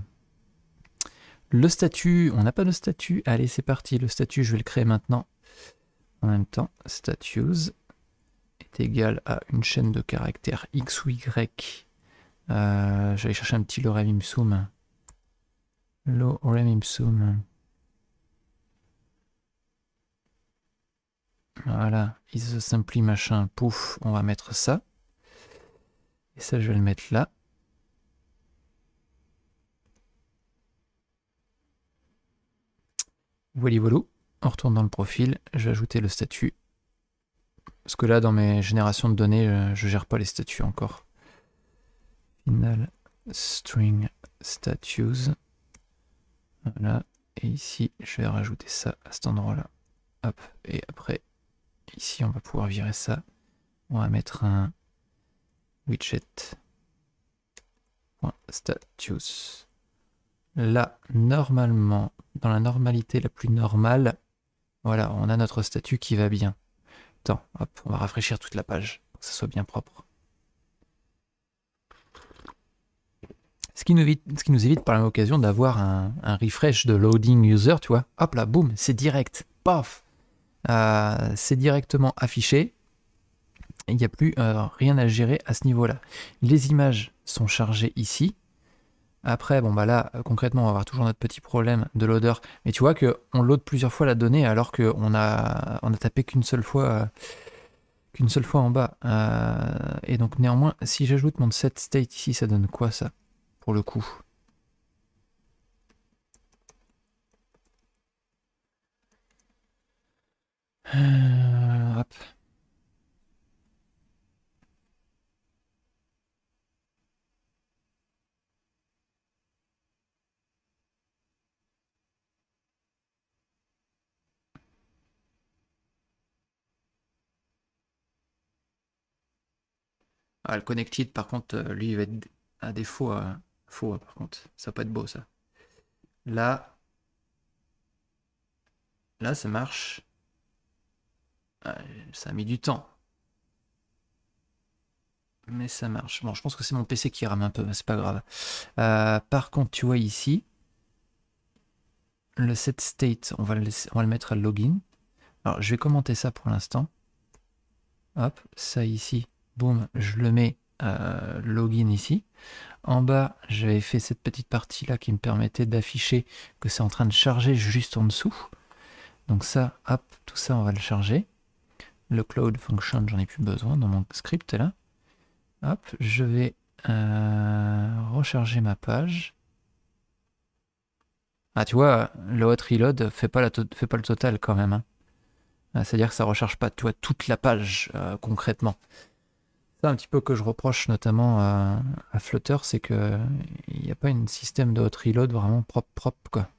le statut, on n'a pas de statut. Allez, c'est parti. Le statut, je vais le créer maintenant. En même temps, statues est égal à une chaîne de caractères x ou y euh, je vais chercher un petit lorem ipsum. Lorem ipsum. Voilà, is simply machin, pouf, on va mettre ça. Et ça, je vais le mettre là. Voilà, voilà. On retourne dans le profil, je vais ajouter le statut. Parce que là, dans mes générations de données, euh, je ne gère pas les statuts encore final string statues. Voilà. Et ici, je vais rajouter ça à cet endroit-là. Hop. Et après, ici, on va pouvoir virer ça. On va mettre un widget Là, normalement, dans la normalité la plus normale, voilà, on a notre statut qui va bien. Attends, hop, on va rafraîchir toute la page pour que ça soit bien propre. Ce qui nous évite, ce qui nous évite par l'occasion d'avoir un, refresh de loading user, tu vois. Hop là, boum, c'est direct, paf euh, C'est directement affiché. Il n'y a plus euh, rien à gérer à ce niveau-là. Les images sont chargées ici. Après, bon bah là, euh, concrètement, on va avoir toujours notre petit problème de loader. Mais tu vois qu'on load plusieurs fois la donnée alors qu'on a, tapé qu'une seule fois. qu'une seule fois en bas. et donc néanmoins, si j'ajoute mon set state ici, ça donne quoi ça le coup. Euh, ah, le connected, par contre, euh, lui, il va être à défaut. Euh, Faux, hein, par contre. Ça peut être beau, ça. Là. Là, ça marche. Ah, ça a mis du temps. Mais ça marche. Bon, je pense que c'est mon PC qui rame un peu, hein, c'est pas grave. Euh, par contre, tu vois ici, le set state, on va le, on va le mettre à login. Alors, je vais commenter ça pour l'instant. Hop, ça ici, boum, je le mets login ici. En bas, j'avais fait cette petite partie là qui me permettait d'afficher que c'est en train de charger juste en dessous. Donc ça, hop, tout ça, on va le charger. Le cloud function, j'en ai plus besoin dans mon script là. Hop, je vais euh, recharger ma page. Ah, tu vois, le hot reload fait pas, le total quand même. Hein. Ah, c'est-à-dire que ça recharge pas tu toute la page euh, concrètement un petit peu que je reproche notamment à, Flutter, c'est que il n'y a pas un système de hot reload vraiment propre propre quoi.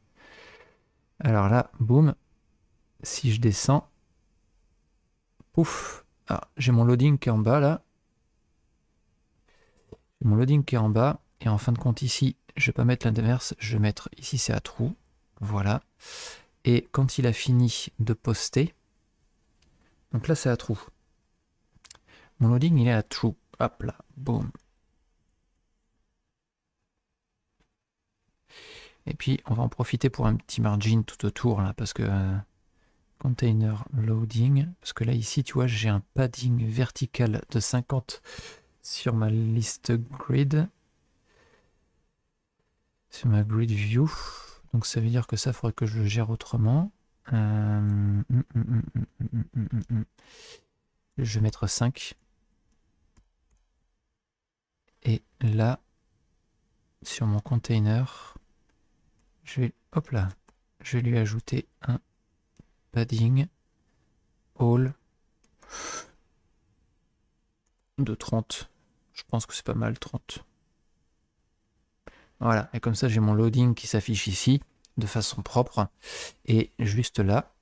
Alors là, boum, si je descends, pouf, ah, j'ai mon loading qui est en bas là, mon loading qui est en bas, et en fin de compte ici, je vais pas mettre l'inverse, je vais mettre ici c'est à trou, voilà, et quand il a fini de poster, donc là c'est à trou, mon loading il est à true. Hop là, boum. Et puis on va en profiter pour un petit margin tout autour là parce que euh, container loading, parce que là ici tu vois j'ai un padding vertical de 50 sur ma liste grid. Sur ma grid view. Donc ça veut dire que ça faudrait que je gère autrement. Euh, hum, hum, hum, je vais mettre 5. Et là, sur mon container, je vais, hop là, je vais lui ajouter un padding all de 30. Je pense que c'est pas mal, 30. Voilà, et comme ça j'ai mon loading qui s'affiche ici de façon propre et juste là.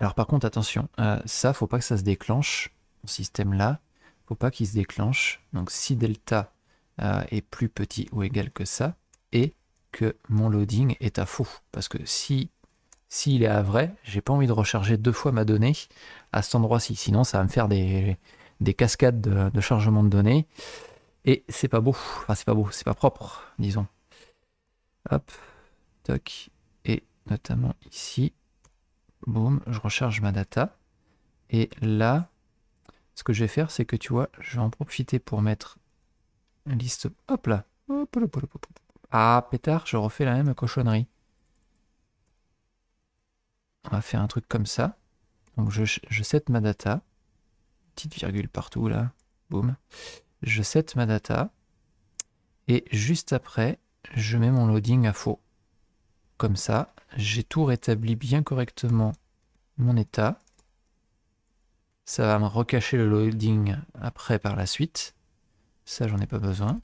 Alors par contre attention, euh, ça faut pas que ça se déclenche, mon système là faut pas qu'il se déclenche. Donc si delta euh, est plus petit ou égal que ça, et que mon loading est à faux. Parce que si s'il est à vrai, j'ai pas envie de recharger deux fois ma donnée à cet endroit-ci. Sinon, ça va me faire des, cascades de, chargement de données. Et c'est pas beau. Enfin, c'est pas beau, c'est pas propre, disons. Hop, toc. Et notamment ici, boum, je recharge ma data. Et là, ce que je vais faire, c'est que tu vois, je vais en profiter pour mettre une liste. Hop là. ah, pétard, je refais la même cochonnerie. On va faire un truc comme ça. Donc je, je set ma data. Petite virgule partout là. Boum. Je set ma data. Et juste après, je mets mon loading à faux. Comme ça, j'ai tout rétabli bien correctement mon état. Ça va me recacher le loading après par la suite. Ça, j'en ai pas besoin.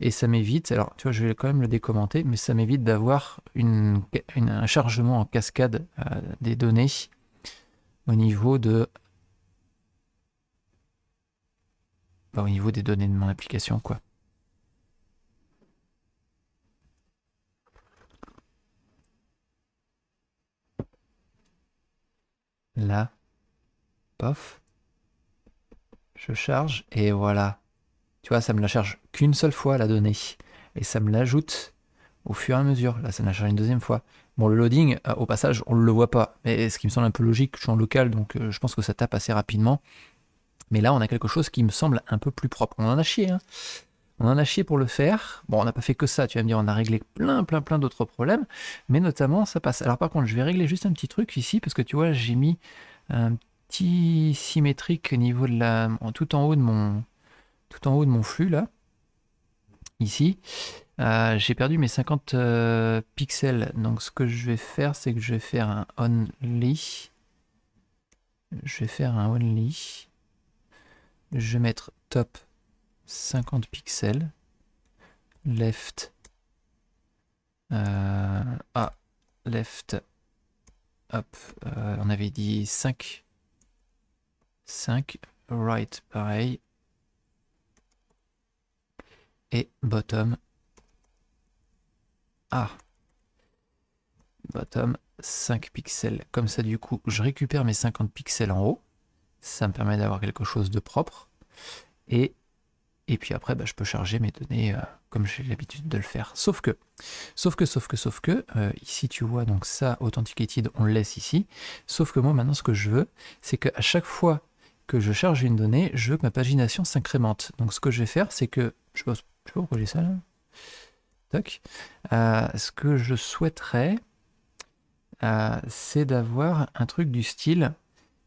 Et ça m'évite, alors tu vois, je vais quand même le décommenter, mais ça m'évite d'avoir une, un chargement en cascade euh, des données au niveau de bah, au niveau des données de mon application quoi. Là. Je charge et voilà. Tu vois, ça me la charge qu'une seule fois la donnée. Et ça me l'ajoute au fur et à mesure. Là, ça me la charge une deuxième fois. Bon, le loading, euh, au passage, on ne le voit pas. Mais ce qui me semble un peu logique, je suis en local, donc euh, je pense que ça tape assez rapidement. Mais là, on a quelque chose qui me semble un peu plus propre. On en a chié, hein on en a chié pour le faire. Bon, on n'a pas fait que ça, tu vas me dire, on a réglé plein, plein, plein d'autres problèmes, mais notamment, ça passe. Alors par contre, je vais régler juste un petit truc ici, parce que tu vois, j'ai mis un symétrique au niveau de la, tout en haut de mon, tout en haut de mon flux là, ici. Euh, j'ai perdu mes 50 euh, pixels, donc ce que je vais faire, c'est que je vais faire un only. Je vais faire un only. Je vais mettre top 50 pixels. Left. Euh, ah, left. Hop, euh, on avait dit 5 5, right, pareil. Et bottom. Ah. Bottom, 5 pixels. Comme ça, du coup, je récupère mes 50 pixels en haut. Ça me permet d'avoir quelque chose de propre. Et, et puis après, bah, je peux charger mes données euh, comme j'ai l'habitude de le faire. Sauf que, sauf que, sauf que, sauf que, euh, ici, tu vois, donc ça, Authenticated, on le laisse ici. Sauf que moi, maintenant, ce que je veux, c'est qu'à chaque fois que je charge une donnée, je veux que ma pagination s'incrémente. Donc ce que je vais faire, c'est que... Je ne sais, pas j'ai ça là. Euh, ce que je souhaiterais, euh, c'est d'avoir un truc du style...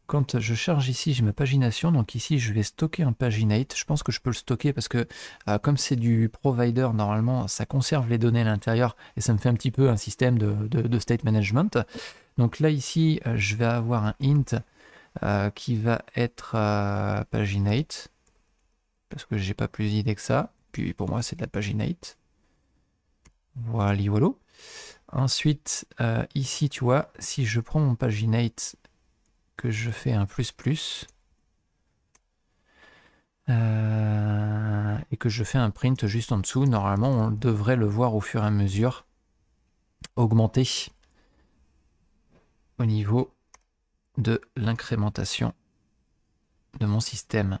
Quand je charge ici, j'ai ma pagination, donc ici je vais stocker un paginate. Je pense que je peux le stocker parce que euh, comme c'est du provider, normalement ça conserve les données à l'intérieur et ça me fait un petit peu un système de state management. Donc là ici, je vais avoir un int euh, qui va être euh, paginate parce que j'ai pas plus d'idées que ça. Puis pour moi, c'est de la paginate. Voilà, voilà. Ensuite, euh, ici, tu vois, si je prends mon paginate, que je fais un plus plus, et que je fais un print juste en dessous, normalement, on devrait le voir au fur et à mesure augmenter au niveau de l'incrémentation de mon système.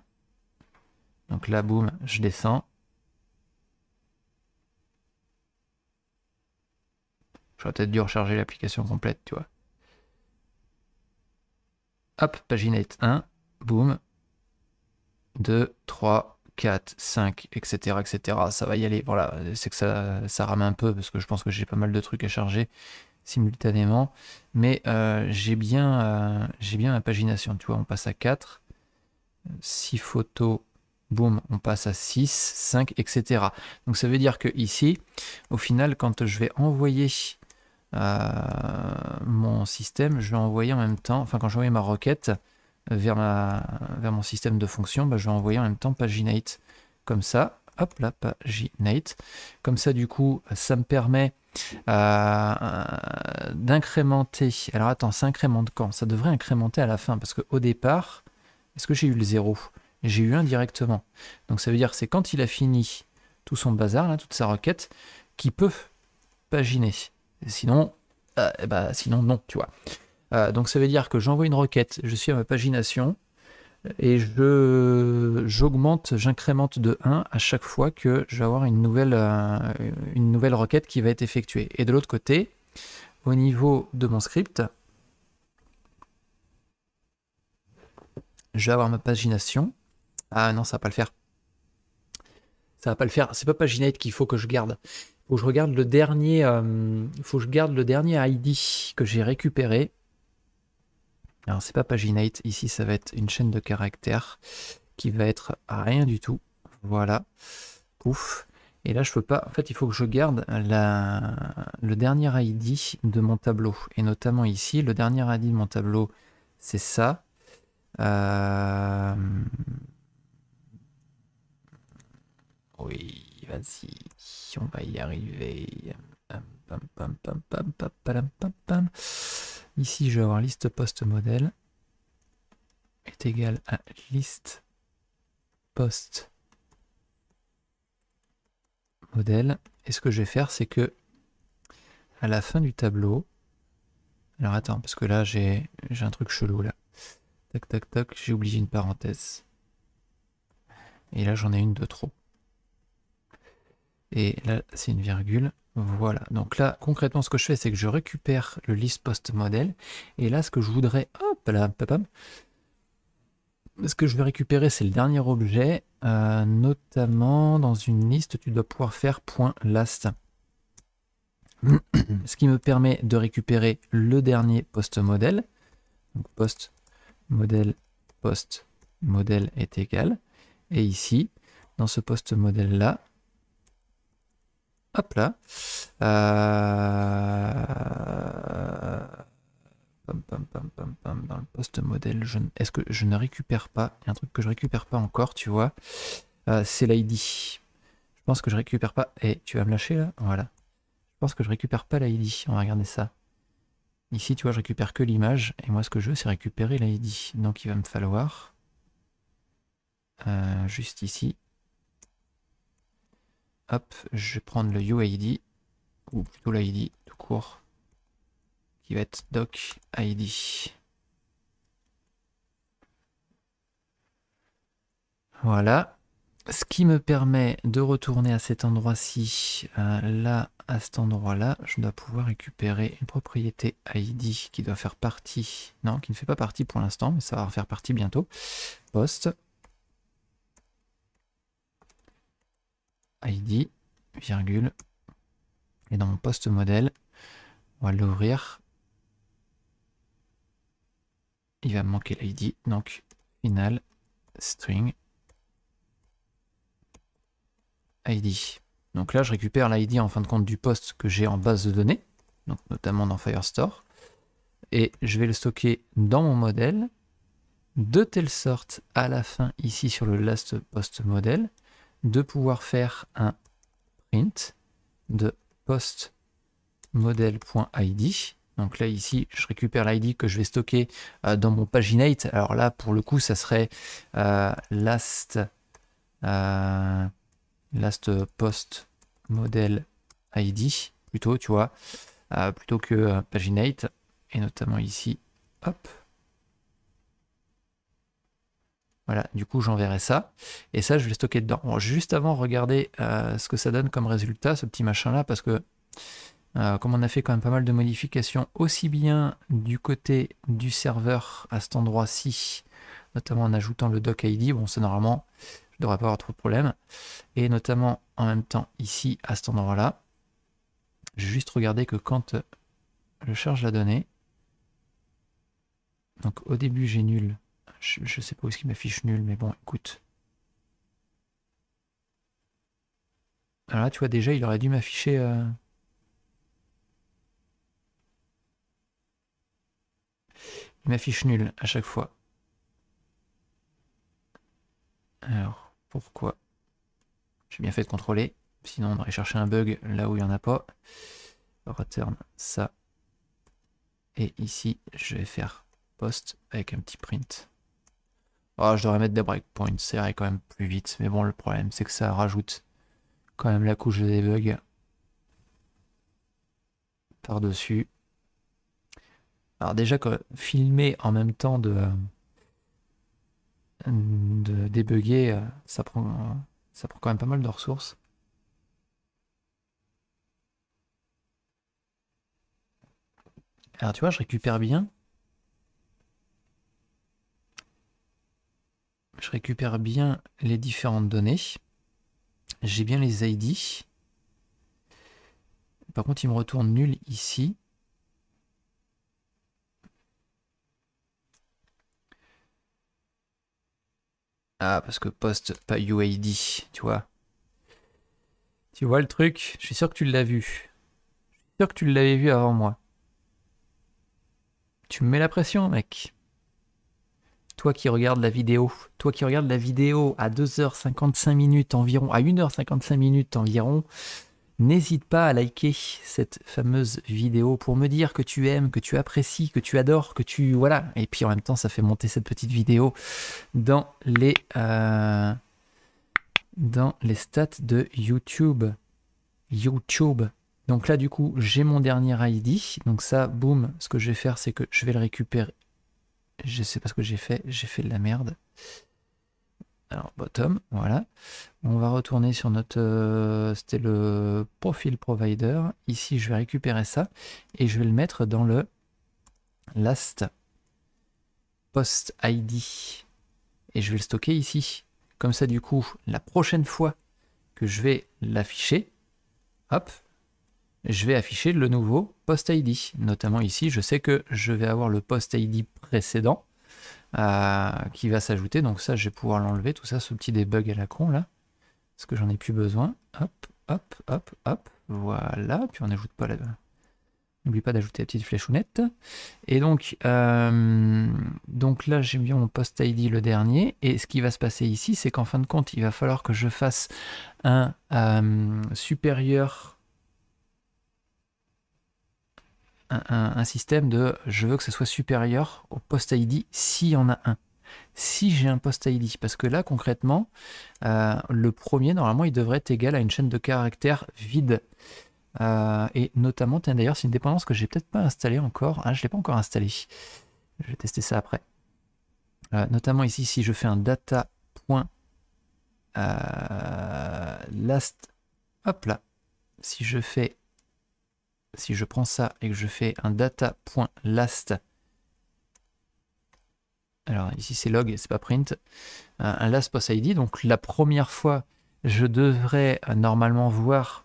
Donc là, boum, je descends. J'aurais peut-être dû recharger l'application complète, tu vois. Hop, paginette 1, boum, 2, 3, 4, 5, etc., etc. Ça va y aller, voilà, c'est que ça, ça rame un peu, parce que je pense que j'ai pas mal de trucs à charger, simultanément, mais euh, j'ai bien, euh, j'ai bien ma pagination. Tu vois, on passe à 4, 6 photos, boum, on passe à 6, 5, etc. Donc ça veut dire que ici, au final, quand je vais envoyer euh, mon système, je vais envoyer en même temps, enfin quand envoyer ma requête vers, ma, vers mon système de fonction, bah, je vais envoyer en même temps paginate comme ça. Hop là, paginate. Comme ça, du coup, ça me permet euh, euh, d'incrémenter. Alors attends, ça incrémente quand Ça devrait incrémenter à la fin, parce qu'au départ, est-ce que j'ai eu le 0 J'ai eu 1 directement. Donc ça veut dire que c'est quand il a fini tout son bazar, là, toute sa requête, qui peut paginer. sinon, bah, sinon non, tu vois. donc ça veut dire que j'envoie une requête, je suis à ma pagination, et j'augmente, j'incrémente de 1 à chaque fois que je vais avoir euh, une nouvelle, requête qui va être effectuée. Et de l'autre côté, au niveau de mon script, je vais avoir ma pagination. Ah non, ça va pas le faire. Ça va pas le faire. C'est pas paginate qu'il faut que je garde. Faut je regarde le dernier, euh, faut que je garde le dernier ID que j'ai récupéré alors c'est pas Paginate, ici ça va être une chaîne de caractères qui va être rien du tout. Voilà. Ouf. Et là je peux pas, en fait il faut que je garde le dernier ID de mon tableau. Et notamment ici, le dernier ID de mon tableau c'est ça. Euh, oui, vas-y, on va y arriver. Ici, je vais avoir liste post modèle est égal à liste post modèle. Et ce que je vais faire, c'est que à la fin du tableau, alors attends, parce que là j'ai un truc chelou là. Tac tac tac, j'ai oublié une parenthèse. Et là j'en ai une de trop. Et là c'est une virgule. Voilà, donc là, concrètement, ce que je fais, c'est que je récupère le list post model. Et là, ce que je voudrais, hop là, papa ce que je vais récupérer, c'est le dernier objet, euh, notamment dans une liste, tu dois pouvoir faire point .last. ce qui me permet de récupérer le dernier post model. Donc post model, post model est égal. Et ici, dans ce post model là, Hop là. Euh, dans le poste modèle, je... est-ce que je ne récupère pas Il y a un truc que je récupère pas encore, tu vois. Euh, c'est l'ID. Je pense que je récupère pas. Et tu vas me lâcher là Voilà. Je pense que je récupère pas l'ID. On va regarder ça. Ici, tu vois, je récupère que l'image. Et moi, ce que je veux, c'est récupérer l'ID. Donc, il va me falloir. Euh, juste ici. Hop, je vais prendre le UID, ou plutôt l'ID tout court, qui va être doc ID. Voilà. Ce qui me permet de retourner à cet endroit-ci, euh, là, à cet endroit-là, je dois pouvoir récupérer une propriété ID qui doit faire partie, non, qui ne fait pas partie pour l'instant, mais ça va faire partie bientôt, post, id, virgule, et dans mon poste modèle, on va l'ouvrir. Il va me manquer l'id, donc final string id. Donc là, je récupère l'id en fin de compte du poste que j'ai en base de données, donc notamment dans Firestore, et je vais le stocker dans mon modèle, de telle sorte à la fin ici sur le last post modèle de pouvoir faire un print de post Donc là ici, je récupère l'ID que je vais stocker euh, dans mon paginate. Alors là, pour le coup, ça serait euh, last, euh, last post model ID plutôt, tu vois, plutôt que paginate. Et notamment ici, hop, voilà, du coup j'enverrai ça. Et ça, je vais stocker dedans. juste avant, regardez euh, ce que ça donne comme résultat, ce petit machin-là, parce que euh, comme on a fait quand même pas mal de modifications, aussi bien du côté du serveur à cet endroit-ci, notamment en ajoutant le doc ID, bon ça normalement, je devrais pas avoir trop de problèmes. et notamment en même temps ici à cet endroit-là, je juste regarder que quand euh, je charge la donnée, donc au début j'ai nul, je, sais pas où est-ce qu'il m'affiche nul, mais bon, écoute. Alors là, tu vois, déjà, il aurait dû m'afficher... Euh, il m'affiche nul à chaque fois. Alors, pourquoi J'ai bien fait de contrôler. Sinon, on aurait cherché un bug là où il n'y en a pas. Return ça. Et ici, je vais faire post avec un petit print. Oh, je devrais mettre des breakpoints, ça irait quand même plus vite. Mais bon, le problème, c'est que ça rajoute quand même la couche de bugs par-dessus. Alors déjà, que filmer en même temps de, de débugger, euh, ça prend, ça prend quand même pas mal de ressources. Alors tu vois, je récupère bien, je récupère bien les différentes données. J'ai bien les ID. Par contre, il me retourne nul ici. Ah, parce que post, pas UID, tu vois. Tu vois le truc Je suis sûr que tu l'as vu. Je suis sûr que tu l'avais vu avant moi. Tu me mets la pression, mec toi qui regardes la vidéo, toi qui regardes la vidéo à 2h55 minutes environ, à 1h55 minutes environ, n'hésite pas à liker cette fameuse vidéo pour me dire que tu aimes, que tu apprécies, que tu adores, que tu... Voilà. Et puis en même temps, ça fait monter cette petite vidéo dans les... Euh, dans les stats de YouTube. YouTube. Donc là, du coup, j'ai mon dernier ID. Donc ça, boum, ce que je vais faire, c'est que je vais le récupérer. Je sais pas ce que j'ai fait, j'ai fait de la merde. Alors, bottom, voilà. On va retourner sur notre... Euh, c'était le profil provider. Ici, je vais récupérer ça et je vais le mettre dans le last post ID. Et je vais le stocker ici. Comme ça, du coup, la prochaine fois que je vais l'afficher, hop, je vais afficher le nouveau post ID. Notamment ici, je sais que je vais avoir le post ID précédent euh, qui va s'ajouter. Donc ça, je vais pouvoir l'enlever, tout ça, ce petit debug à la con là. Parce que j'en ai plus besoin. Hop, hop, hop, hop. Voilà. Puis on n'ajoute pas la... N'oublie pas d'ajouter la petite fléchounette. Et donc, euh, donc là, j'ai mis mon post ID le dernier. Et ce qui va se passer ici, c'est qu'en fin de compte, il va falloir que je fasse un euh, supérieur un, système de je veux que ça soit supérieur au post ID s'il y en a un. Si j'ai un post ID, parce que là concrètement, euh, le premier normalement il devrait être égal à une chaîne de caractères vide. Euh, et notamment, d'ailleurs, c'est une dépendance que j'ai peut-être pas installée encore. Ah, je l'ai pas encore installée. Je vais tester ça après. Euh, notamment ici, si je fais un data point last, hop là, si je fais si je prends ça et que je fais un data.last, alors ici c'est log, c'est pas print, euh, un last post ID, donc la première fois, je devrais euh, normalement voir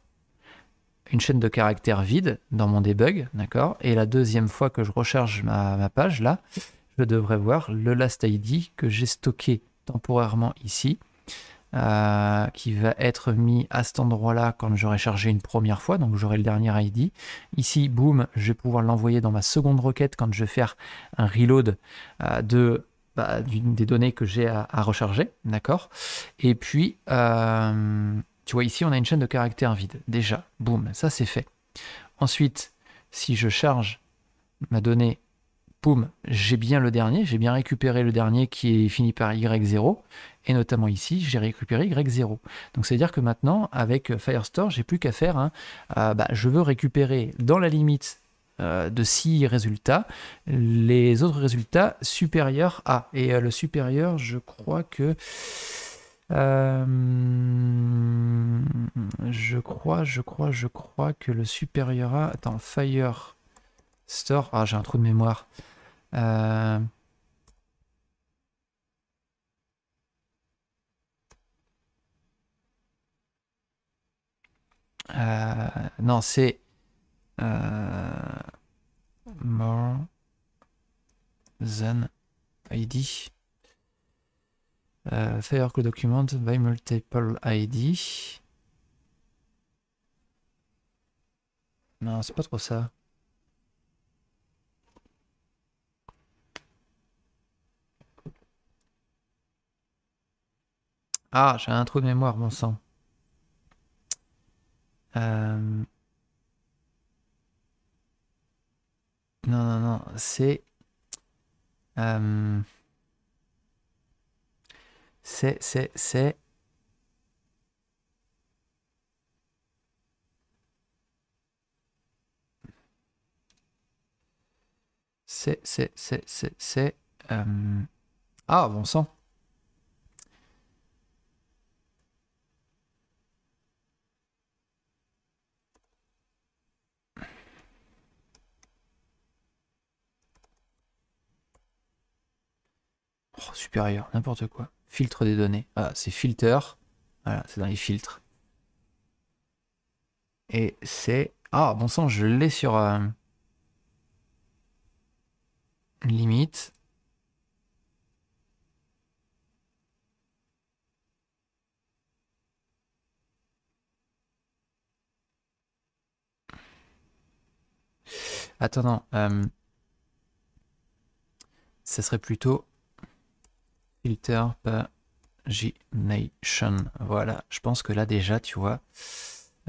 une chaîne de caractères vide dans mon debug, d'accord Et la deuxième fois que je recharge ma, ma, page, là, je devrais voir le last ID que j'ai stocké temporairement ici, euh, qui va être mis à cet endroit-là quand j'aurai chargé une première fois, donc j'aurai le dernier ID. Ici, boum, je vais pouvoir l'envoyer dans ma seconde requête quand je vais faire un reload euh, de bah, des données que j'ai à, recharger, d'accord Et puis, euh, tu vois ici, on a une chaîne de caractères vide, déjà, boum, ça c'est fait. Ensuite, si je charge ma donnée boum, j'ai bien le dernier, j'ai bien récupéré le dernier qui est fini par Y0, et notamment ici, j'ai récupéré Y0. Donc c'est-à-dire que maintenant, avec euh, Firestore, j'ai plus qu'à faire, euh, bah, je veux récupérer dans la limite euh, de 6 résultats, les autres résultats supérieurs à. Et le supérieur, je crois que... je crois, je crois, je crois que le supérieur à... Attends, Firestore... Ah, j'ai un trou de mémoire. Euh, non, c'est... more than ID. Euh, euh document by multiple ID. Non, c'est pas trop ça. Ah, j'ai un trou de mémoire, mon sang. Euh... Non, non, non, c'est... Euh... C'est, c'est, c'est... C'est, c'est, c'est, c'est, Euh... Ah, bon sang Oh, supérieur, n'importe quoi. Filtre des données. Ah, c'est filter. Voilà, c'est dans les filtres. Et c'est... Ah, bon sang, je l'ai sur... Euh, limite. attendant euh, Ça serait plutôt Filter pagination. Voilà, je pense que là déjà, tu vois.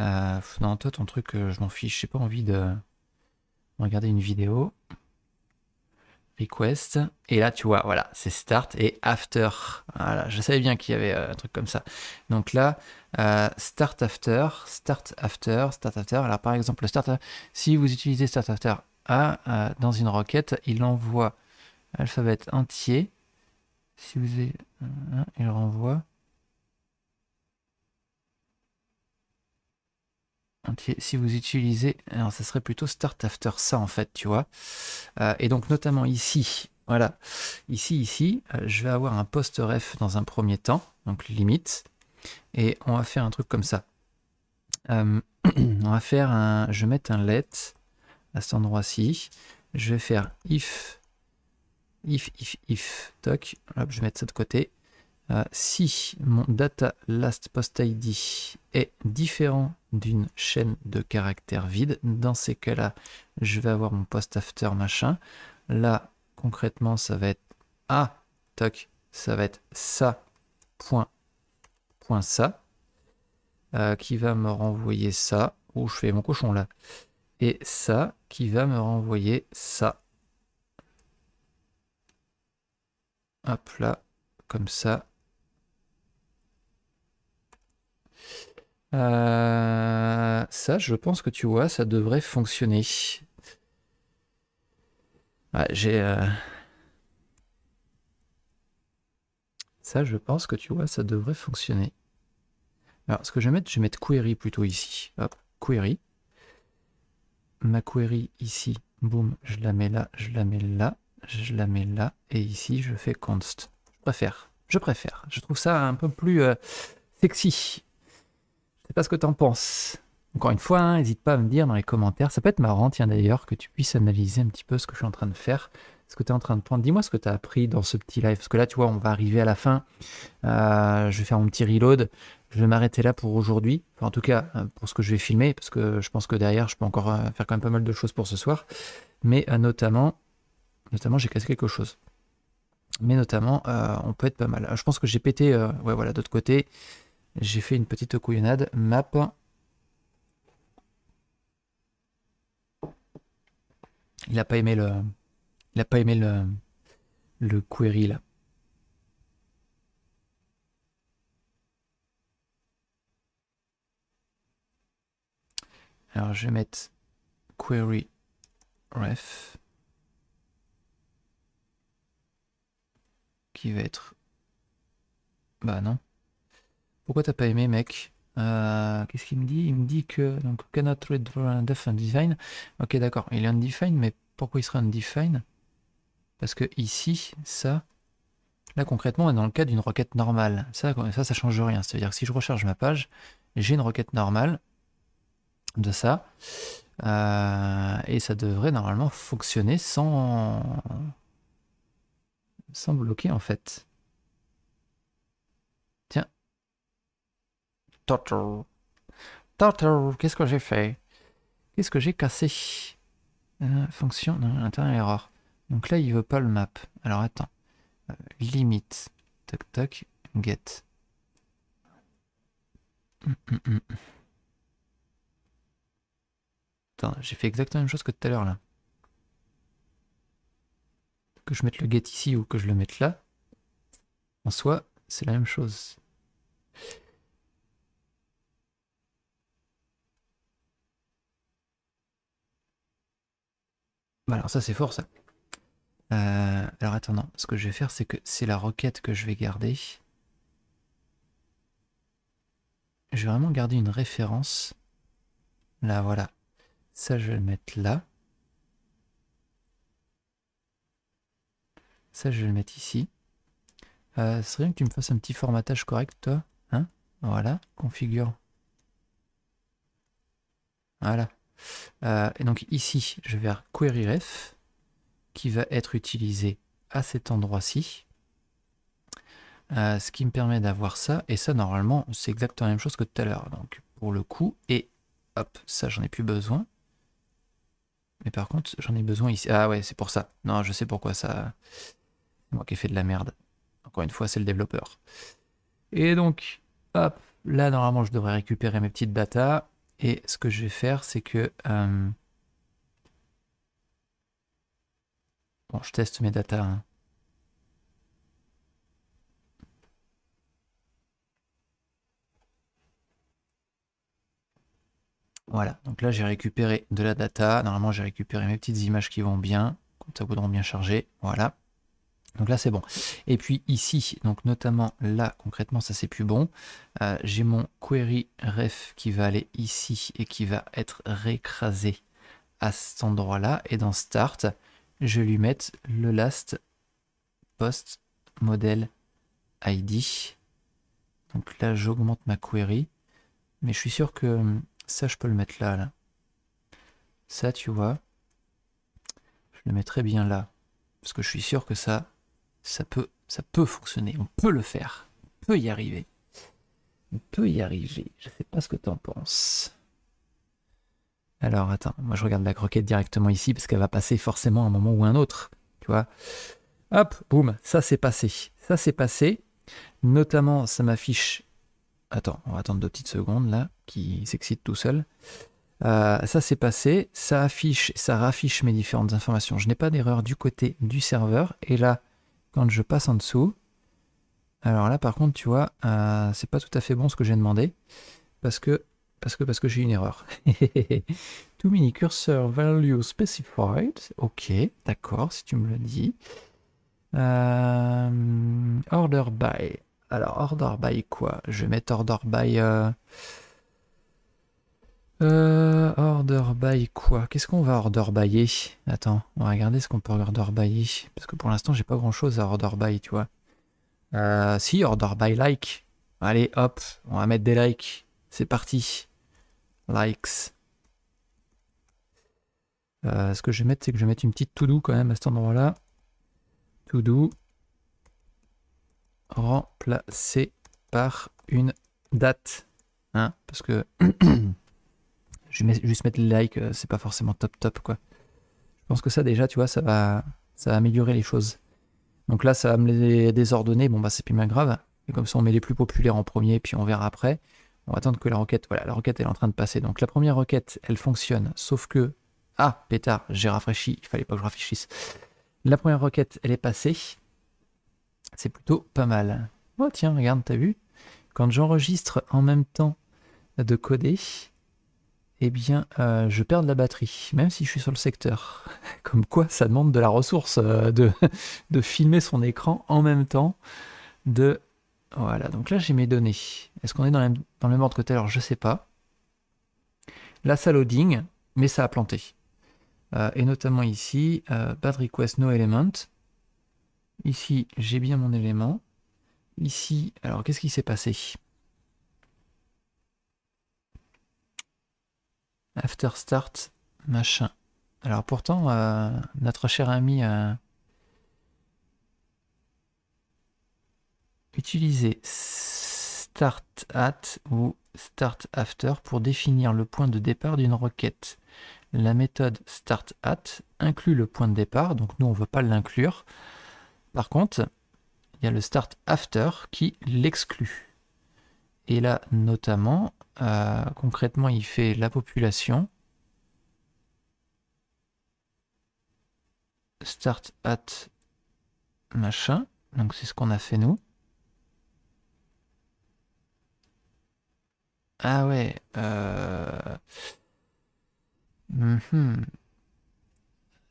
Euh, non, toi, ton truc, euh, je m'en fiche. J'ai pas envie de regarder une vidéo. Request. Et là, tu vois, voilà, c'est Start et After. Voilà, je savais bien qu'il y avait euh, un truc comme ça. Donc là, Start After, Start After, Start After. Alors par exemple, Start si vous utilisez Start After A dans une requête, il envoie l'alphabet entier si vous avez... Euh, renvoie. si vous utilisez, alors ça serait plutôt start after ça en fait, tu vois. Euh, et donc notamment ici, voilà, ici, ici, euh, je vais avoir un post ref dans un premier temps, donc limite, et on va faire un truc comme ça. on va faire un, je vais mettre un let à cet endroit-ci, je vais faire if if, if, if, toc, hop, je vais mettre ça de côté. Euh, si mon data last post ID est différent d'une chaîne de caractères vide, dans ces cas-là, je vais avoir mon post after machin. Là, concrètement, ça va être ah, toc, ça va être ça, point, point ça, euh, qui va me renvoyer ça. où je fais mon cochon là. Et ça, qui va me renvoyer ça. Hop là, comme ça. Euh, ça, je pense que tu vois, ça devrait fonctionner. j'ai... Euh, ça, je pense que tu vois, ça devrait fonctionner. Alors, ce que je vais mettre, je vais mettre query plutôt ici. Hop, query. Ma query ici, boum, je la mets là, je la mets là je la mets là, et ici je fais const. Je préfère, je préfère. Je trouve ça un peu plus euh, sexy. Je sais pas ce que t'en penses. Encore une fois, n'hésite hein, pas à me dire dans les commentaires. Ça peut être marrant, tiens d'ailleurs, que tu puisses analyser un petit peu ce que je suis en train de faire, ce que tu es en train de prendre. Dis-moi ce que tu as appris dans ce petit live. Parce que là, tu vois, on va arriver à la fin. Euh, je vais faire mon petit reload. Je vais m'arrêter là pour aujourd'hui. en tout cas, euh, pour ce que je vais filmer, parce que je pense que derrière, je peux encore faire quand même pas mal de choses pour ce soir. Mais notamment, notamment j'ai cassé quelque chose. Mais notamment, euh, on peut être pas mal. Euh, je pense que j'ai pété, euh, ouais voilà, d'autre côté, j'ai fait une petite couillonnade. Map. Il a pas aimé le, il a pas aimé le, le query là. Alors je vais mettre query ref. va être... Bah non. Pourquoi t'as pas aimé, mec euh, Qu'est-ce qu'il me dit Il me dit que... Donc, cannot read undefined. Ok, d'accord. Il est undefined, mais pourquoi il serait undefined Parce que ici, ça... Là, concrètement, on est dans le cas d'une requête normale. Ça, ça, ça change rien. C'est-à-dire que si je recharge ma page, j'ai une requête normale de ça. Euh, et ça devrait normalement fonctionner sans, sans bloquer en fait. Tiens. Turtle. Turtle, qu'est-ce que j'ai fait Qu'est-ce que j'ai cassé euh, Fonction, non, interne erreur. Donc là, il veut pas le map. Alors attends. Euh, limite. Toc toc. Get. Hum, hum, hum. Attends, j'ai fait exactement la même chose que tout à l'heure là que je mette le get ici ou que je le mette là, en soi, c'est la même chose. alors ça c'est fort ça. Euh, alors attends, ce que je vais faire c'est que c'est la requête que je vais garder. Je vais vraiment garder une référence. Là voilà. Ça je vais le mettre là. Ça, je vais le mettre ici. Euh, c'est rien que tu me fasses un petit formatage correct, toi. Hein voilà, configure. Voilà. Euh, et donc ici, je vais vers query qui va être utilisé à cet endroit-ci. Euh, ce qui me permet d'avoir ça. Et ça, normalement, c'est exactement la même chose que tout à l'heure. Donc, pour le coup, et hop, ça, j'en ai plus besoin. Mais par contre, j'en ai besoin ici. Ah ouais, c'est pour ça. Non, je sais pourquoi ça... C'est moi qui ai fait de la merde. Encore une fois, c'est le développeur. Et donc, hop, là normalement je devrais récupérer mes petites datas. Et ce que je vais faire, c'est que... Euh, bon, je teste mes datas. Hein. Voilà, donc là j'ai récupéré de la data. Normalement j'ai récupéré mes petites images qui vont bien, comme ça voudront bien charger. Voilà. Donc là, c'est bon. Et puis ici, donc notamment là, concrètement, ça c'est plus bon. Euh, j'ai mon query ref qui va aller ici et qui va être récrasé à cet endroit-là. Et dans start, je lui mettre le last post model ID. Donc là, j'augmente ma query. Mais je suis sûr que hum, ça, je peux le mettre là. là. Ça, tu vois, je le mettrai bien là. Parce que je suis sûr que ça, ça peut, ça peut fonctionner, on peut le faire, on peut y arriver. On peut y arriver, je sais pas ce que tu en penses. Alors attends, moi je regarde la croquette directement ici parce qu'elle va passer forcément à un moment ou un autre, tu vois. Hop, boum, ça s'est passé, ça s'est passé. Notamment, ça m'affiche. Attends, on va attendre deux petites secondes là, qui s'excite tout seul. Euh, ça s'est passé, ça affiche, ça raffiche mes différentes informations. Je n'ai pas d'erreur du côté du serveur. Et là, quand je passe en dessous, alors là par contre tu vois, euh, c'est pas tout à fait bon ce que j'ai demandé, parce que parce que parce que j'ai une erreur. Too many cursor value specified. Ok, d'accord, si tu me le dis. Euh, order by. Alors order by quoi Je vais mettre order by. Euh, euh, order by quoi Qu'est-ce qu'on va order byer Attends, on va regarder ce qu'on peut order byer. Parce que pour l'instant, j'ai pas grand-chose à order by, tu vois. Euh, si, order by like. Allez, hop, on va mettre des likes. C'est parti. Likes. Euh, ce que je vais mettre, c'est que je vais mettre une petite to-do quand même à cet endroit-là. To-do remplacé par une date. Hein, parce que Je vais juste mettre les likes, euh, c'est pas forcément top top quoi. Je pense que ça déjà, tu vois, ça va, ça va améliorer les choses. Donc là, ça va me les désordonner, bon bah c'est plus mal grave. Et comme ça, on met les plus populaires en premier, puis on verra après. On va attendre que la requête, voilà, la requête est en train de passer. Donc la première requête, elle fonctionne, sauf que, ah pétard, j'ai rafraîchi, il fallait pas que je rafraîchisse. La première requête, elle est passée. C'est plutôt pas mal. Oh tiens, regarde, t'as vu Quand j'enregistre en même temps de coder, eh bien, euh, je perds de la batterie, même si je suis sur le secteur. Comme quoi, ça demande de la ressource euh, de, filmer son écran en même temps. De Voilà, donc là, j'ai mes données. Est-ce qu'on est dans, le même ordre que tout à l'heure Je sais pas. Là, ça loading, mais ça a planté. Euh, et notamment ici, bad request no element. Ici, j'ai bien mon élément. Ici, alors qu'est-ce qui s'est passé After start, machin. Alors pourtant, euh, notre cher ami a euh, utilisé start at ou start after pour définir le point de départ d'une requête. La méthode start at inclut le point de départ, donc nous on ne veut pas l'inclure. Par contre, il y a le start after qui l'exclut. Et là, notamment, euh, concrètement, il fait la population. Start at machin. Donc c'est ce qu'on a fait nous. Ah ouais. Euh, mhm.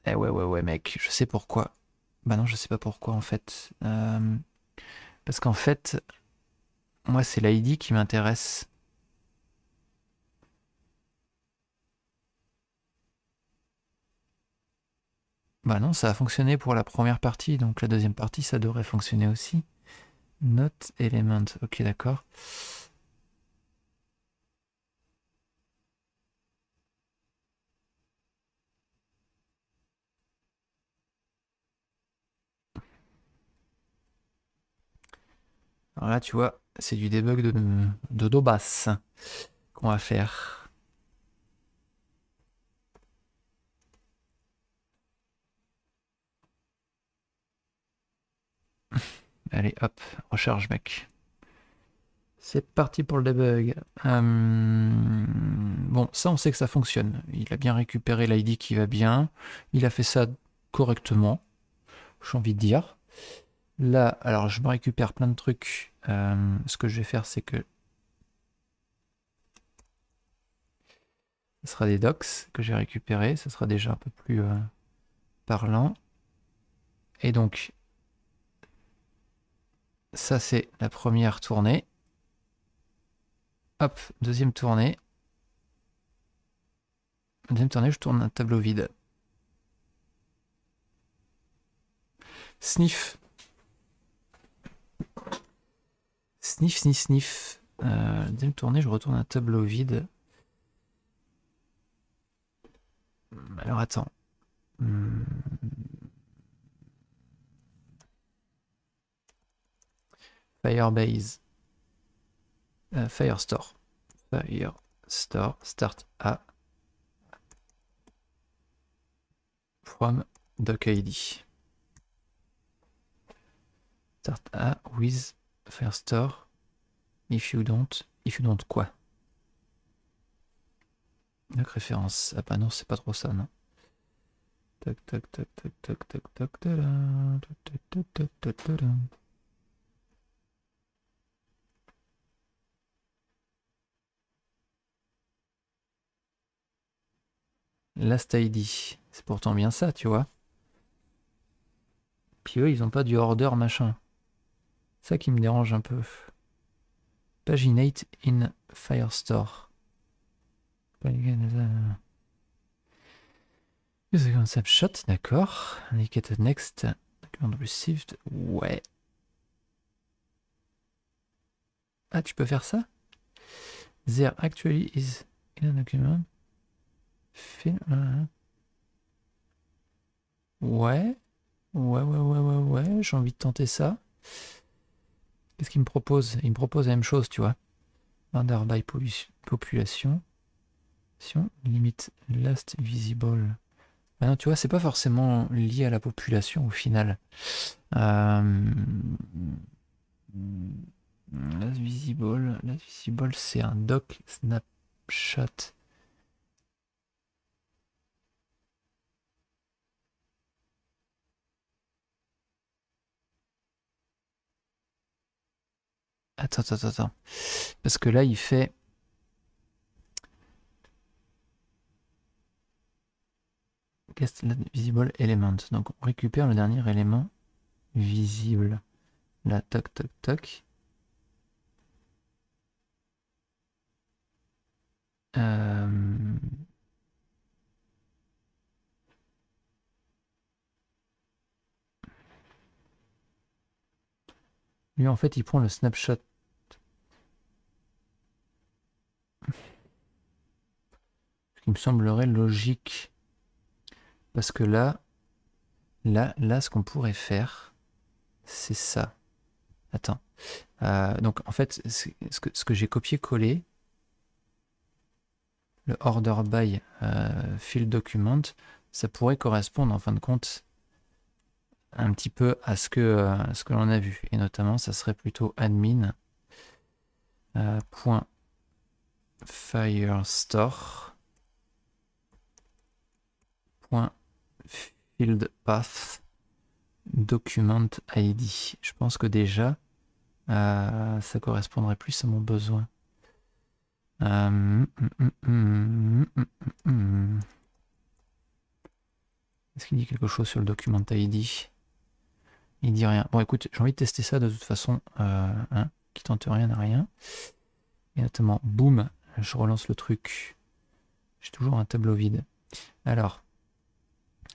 Eh ouais, ouais, ouais, mec. Je sais pourquoi. Bah non, je sais pas pourquoi en fait. Euh, parce qu'en fait, moi c'est l'ID qui m'intéresse. Bah non, ça a fonctionné pour la première partie, donc la deuxième partie, ça devrait fonctionner aussi. Note element, ok d'accord. Alors là, tu vois, c'est du debug de, de dos basse qu'on va faire. Allez, hop, recharge, mec. C'est parti pour le debug. Euh, bon, ça, on sait que ça fonctionne. Il a bien récupéré l'ID qui va bien. Il a fait ça correctement, j'ai envie de dire. Là, alors, je me récupère plein de trucs. Euh, ce que je vais faire, c'est que... Ce sera des docs que j'ai récupérés. Ce sera déjà un peu plus euh, parlant. Et donc, ça, c'est la première tournée. Hop, deuxième tournée. Deuxième tournée, je tourne un tableau vide. Sniff. Sniff, sniff, sniff. Euh, deuxième tournée, je retourne un tableau vide. Alors attends. Hmm. Firebase. Firestore. Firestore start a from ID, Start a with Firestore. If you don't, if you don't quoi La référence. Ah bah non, c'est pas trop ça, non. Last ID. C'est pourtant bien ça, tu vois. Puis eux, ils n'ont pas du order machin. Ça qui me dérange un peu. Paginate in Firestore. Use the concept shot, d'accord. the next. Document received. Ouais. Ah, tu peux faire ça? There actually is a document. Ouais. Ouais, ouais, ouais, ouais, ouais. J'ai envie de tenter ça. Qu'est-ce qu'il me propose Il me propose la même chose, tu vois. Under by population. Limite last visible. Ah non, tu vois, c'est pas forcément lié à la population au final. Euh, last visible, last visible, c'est un doc snapshot. Attends, attends, attends. Parce que là, il fait... Cast visible element. Donc on récupère le dernier élément visible. Là, toc, toc, toc. Euh, Lui, en fait, il prend le snapshot Il me semblerait logique. Parce que là, là, là, ce qu'on pourrait faire, c'est ça. Attends. Euh, donc en fait, ce que, ce que j'ai copié-collé, le order by euh, field document, ça pourrait correspondre en fin de compte un petit peu à ce que, euh, ce que l'on a vu. Et notamment, ça serait plutôt admin. Euh, point Firestore field path document ID. Je pense que déjà, euh, ça correspondrait plus à mon besoin. Euh, hum, hum, hum, Est-ce qu'il dit quelque chose sur le document ID Il dit rien. Bon, écoute, j'ai envie de tester ça de toute façon, euh, hein, qui tente rien à rien. Et notamment, boum, je relance le truc. J'ai toujours un tableau vide. Alors,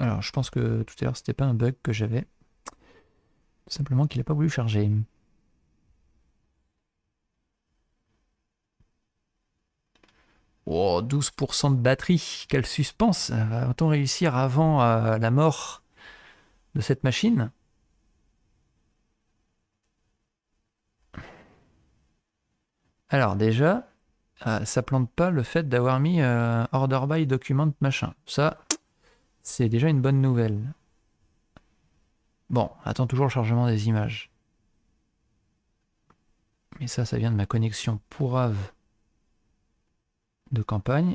Alors, je pense que tout à l'heure, c'était pas un bug que j'avais. Simplement qu'il n'a pas voulu charger. Oh, 12% de batterie, Quelle suspense Va-t-on réussir avant euh, la mort de cette machine Alors déjà, euh, ça plante pas le fait d'avoir mis euh, order by document machin. Ça, c'est déjà une bonne nouvelle. Bon, attends toujours le chargement des images. Mais ça, ça vient de ma connexion pourrave de campagne.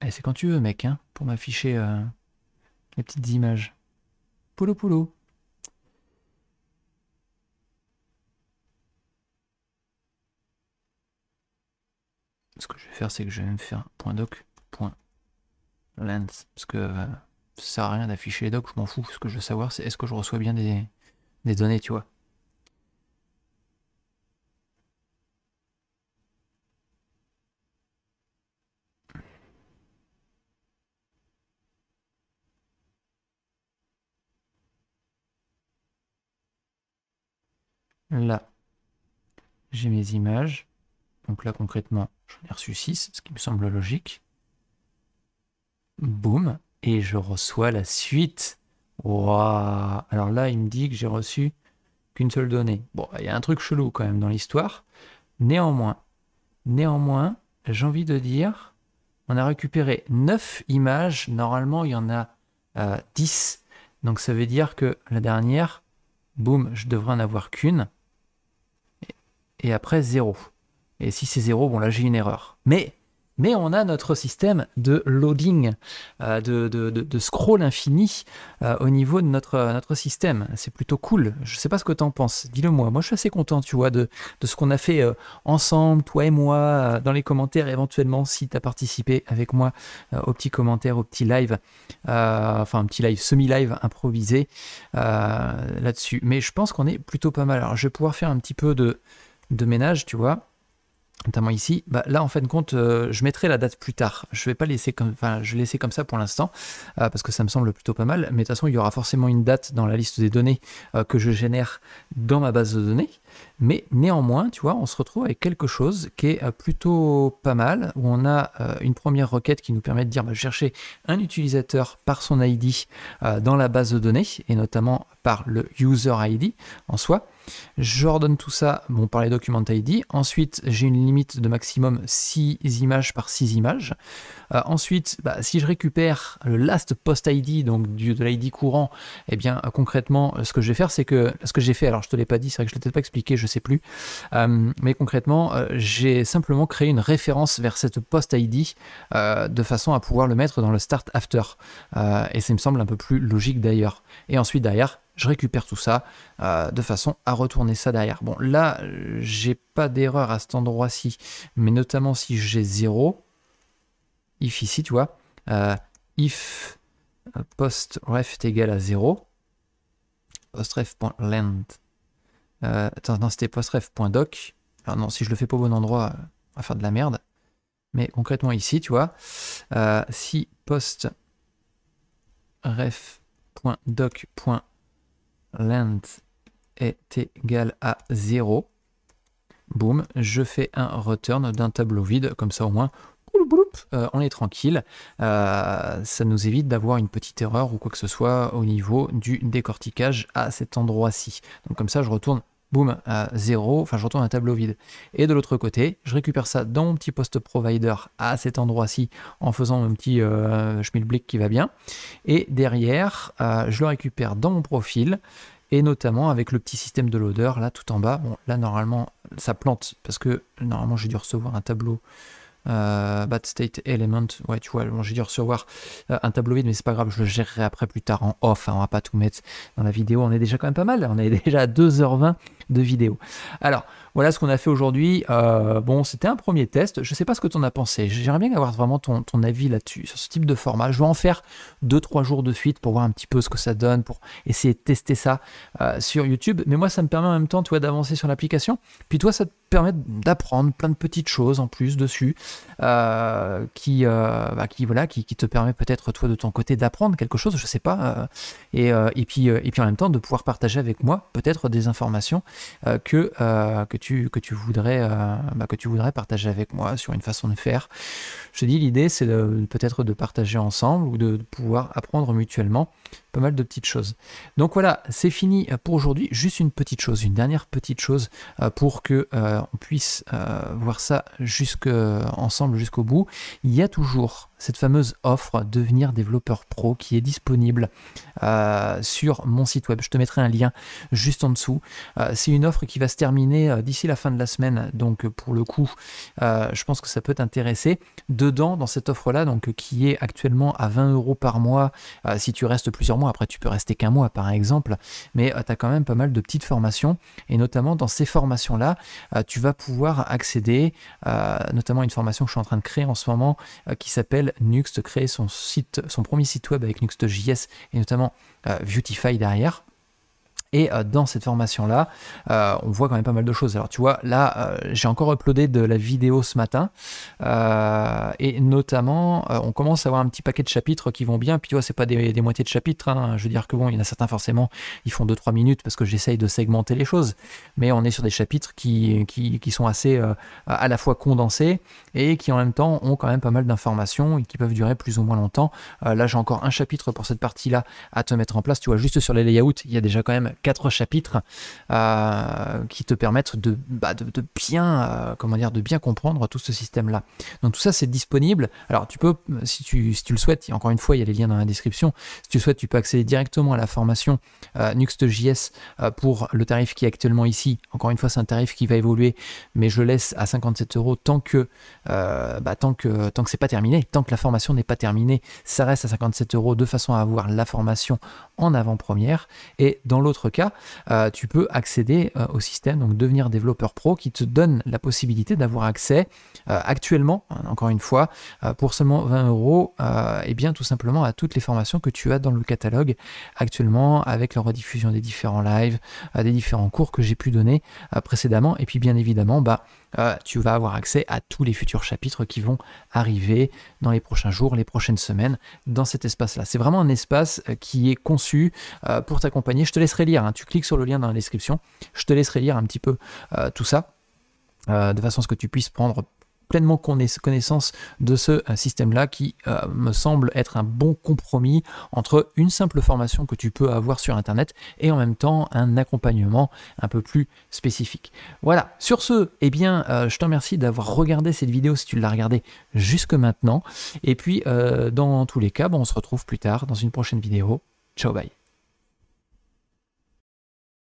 Et eh, c'est quand tu veux, mec, hein, pour m'afficher euh, les petites images. Polo polo. ce que je vais faire, c'est que je vais me faire point doc .lens, Parce que euh, ça sert à rien d'afficher les docs, je m'en fous. Ce que je veux savoir, c'est est-ce que je reçois bien des données, tu vois. Là, j'ai mes images. Donc là, concrètement, j'en ai reçu 6, ce qui me semble logique. Boum, et je reçois la suite. Alors là, il me dit que j'ai reçu qu'une seule donnée. Bon, il y a un truc chelou quand même dans l'histoire. Néanmoins, néanmoins, j'ai envie de dire, on a récupéré 9 images. Normalement, il y en a 10. Euh, Donc ça veut dire que la dernière, boum, je devrais en avoir qu'une. Et après, zéro. Et si c'est zéro, bon là j'ai une erreur. Mais, mais on a notre système de loading, euh, de, de, scroll infini euh, au niveau de notre, euh, notre système. C'est plutôt cool. Je ne sais pas ce que tu en penses. Dis-le moi. Moi je suis assez content, tu vois, de, ce qu'on a fait ensemble, toi et moi, dans les commentaires éventuellement, si tu as participé avec moi aux petits commentaires, au petit live, enfin un petit live, semi-live improvisé là-dessus. Mais je pense qu'on est plutôt pas mal. Alors je vais pouvoir faire un petit peu de, de ménage, tu vois notamment ici, bah, là en fin de compte, euh, je mettrai la date plus tard. Je vais pas laisser comme, enfin, comme ça pour l'instant euh, parce que ça me semble plutôt pas mal. Mais de toute façon, il y aura forcément une date dans la liste des données euh, que je génère dans ma base de données. Mais néanmoins, tu vois, on se retrouve avec quelque chose qui est plutôt pas mal où on a une première requête qui nous permet de dire bah, chercher un utilisateur par son ID dans la base de données et notamment par le user ID en soi. J'ordonne tout ça bon, par les Document ID. Ensuite, j'ai une limite de maximum 6 images par 6 images. Euh, ensuite, bah, si je récupère le last post ID, donc du, de l'ID courant, eh bien euh, concrètement, euh, ce que je vais faire, c'est que ce que j'ai fait, alors je te l'ai pas dit, c'est vrai que je ne l'ai peut-être pas expliqué, je sais plus, mais concrètement, j'ai simplement créé une référence vers cette post ID de façon à pouvoir le mettre dans le start after. et ça me semble un peu plus logique d'ailleurs. Et ensuite derrière, je récupère tout ça euh, de façon à retourner ça derrière. Bon, là, j'ai pas d'erreur à cet endroit-ci, mais notamment si j'ai 0, if ici, tu vois, euh, if euh, post est égal à 0, post euh, attends, post c'était postref.doc, alors non, si je le fais pas au bon endroit, on va faire de la merde, mais concrètement ici, tu vois, si post ref.doc.land, land est égal à 0. Boum, je fais un return d'un tableau vide, comme ça au moins euh, on est tranquille. Euh, ça nous évite d'avoir une petite erreur ou quoi que ce soit au niveau du décortiquage à cet endroit-ci. Donc comme ça, je retourne boum, à 0, enfin je retourne un tableau vide. Et de l'autre côté, je récupère ça dans mon petit post provider à cet endroit-ci en faisant un petit le euh, schmilblick qui va bien. Et derrière, euh, je le récupère dans mon profil et notamment avec le petit système de loader là tout en bas. Bon, là normalement ça plante parce que normalement j'ai dû recevoir un tableau. Euh, bad state element, ouais tu vois, j'ai dû recevoir un tableau vide mais c'est pas grave, je le gérerai après plus tard en off, hein, on va pas tout mettre dans la vidéo, on est déjà quand même pas mal, on est déjà à 2h20 de Alors, voilà ce qu'on a fait aujourd'hui. Euh, bon, c'était un premier test. Je ne sais pas ce que tu en as pensé. J'aimerais bien avoir vraiment ton, avis là-dessus, sur ce type de format. Je vais en faire deux, trois jours de suite pour voir un petit peu ce que ça donne, pour essayer de tester ça euh, sur YouTube. Mais moi, ça me permet en même temps, toi, d'avancer sur l'application. Puis toi, ça te permet d'apprendre plein de petites choses en plus dessus, euh, qui, bah, qui, voilà, qui, te permet peut-être, toi, de ton côté, d'apprendre quelque chose, je ne sais pas. et, puis, et puis en même temps, de pouvoir partager avec moi peut-être des informations euh, que, euh, que, tu, que, tu voudrais, euh, bah, que tu voudrais partager avec moi sur une façon de faire. Je te dis, l'idée, c'est peut-être de partager ensemble ou de pouvoir apprendre mutuellement pas mal de petites choses. Donc voilà, c'est fini euh, pour aujourd'hui. Juste une petite chose, une dernière petite chose euh, pour que euh, on puisse voir ça jusque ensemble jusqu'au bout. Il y a toujours cette fameuse offre devenir développeur pro qui est disponible sur mon site web. Je te mettrai un lien juste en dessous. c'est une offre qui va se terminer d'ici la fin de la semaine. Donc pour le coup, je pense que ça peut t'intéresser. Dedans, dans cette offre là, donc qui est actuellement à 20 euros par mois, si tu restes plus plusieurs mois. Après, tu peux rester qu'un mois, par exemple, mais euh, tu as quand même pas mal de petites formations. Et notamment dans ces formations-là, euh, tu vas pouvoir accéder, euh, notamment à une formation que je suis en train de créer en ce moment, qui s'appelle Nuxt, créer son site, son premier site web avec Nuxt.js et notamment Beautify derrière. Et euh, dans cette formation-là, euh, on voit quand même pas mal de choses. Alors tu vois, là, euh, j'ai encore uploadé de la vidéo ce matin. et notamment, on commence à avoir un petit paquet de chapitres qui vont bien. Puis tu vois, c'est pas des, moitiés de chapitres. Hein. Je veux dire que bon, il y en a certains forcément, ils font 2-3 minutes parce que j'essaye de segmenter les choses. Mais on est sur des chapitres qui, qui, qui sont assez à la fois condensés et qui en même temps ont quand même pas mal d'informations et qui peuvent durer plus ou moins longtemps. là, j'ai encore un chapitre pour cette partie-là à te mettre en place. Tu vois, juste sur les layouts, il y a déjà quand même quatre chapitres euh, qui te permettent de, bah, de, bien, euh, comment dire, de bien comprendre tout ce système-là. Donc tout ça, c'est disponible. Alors tu peux, si tu, le souhaites, encore une fois, il y a les liens dans la description. Si tu le souhaites, tu peux accéder directement à la formation euh, Nuxt.js pour le tarif qui est actuellement ici. Encore une fois, c'est un tarif qui va évoluer, mais je laisse à 57 euros tant que, bah, tant que, tant que c'est pas terminé, tant que la formation n'est pas terminée, ça reste à 57 euros de façon à avoir la formation en avant-première. Et dans l'autre cas, euh, tu peux accéder euh, au système, donc devenir développeur pro, qui te donne la possibilité d'avoir accès euh, actuellement, hein, encore une fois, pour seulement 20 euros, et bien tout simplement à toutes les formations que tu as dans le catalogue actuellement, avec la rediffusion des différents lives, des différents cours que j'ai pu donner précédemment. Et puis bien évidemment, bah euh, tu vas avoir accès à tous les futurs chapitres qui vont arriver dans les prochains jours, les prochaines semaines, dans cet espace-là. C'est vraiment un espace euh, qui est conçu euh, pour t'accompagner. Je te laisserai lire, hein. tu cliques sur le lien dans la description, je te laisserai lire un petit peu tout ça de façon à ce que tu puisses prendre pleinement connaissance de ce euh, système-là qui euh, me semble être un bon compromis entre une simple formation que tu peux avoir sur Internet et en même temps un accompagnement un peu plus spécifique. Voilà, sur ce, eh bien, euh, je te remercie d'avoir regardé cette vidéo si tu l'as regardée jusque maintenant. Et puis, dans tous les cas, on se retrouve plus tard dans une prochaine vidéo. Ciao, bye.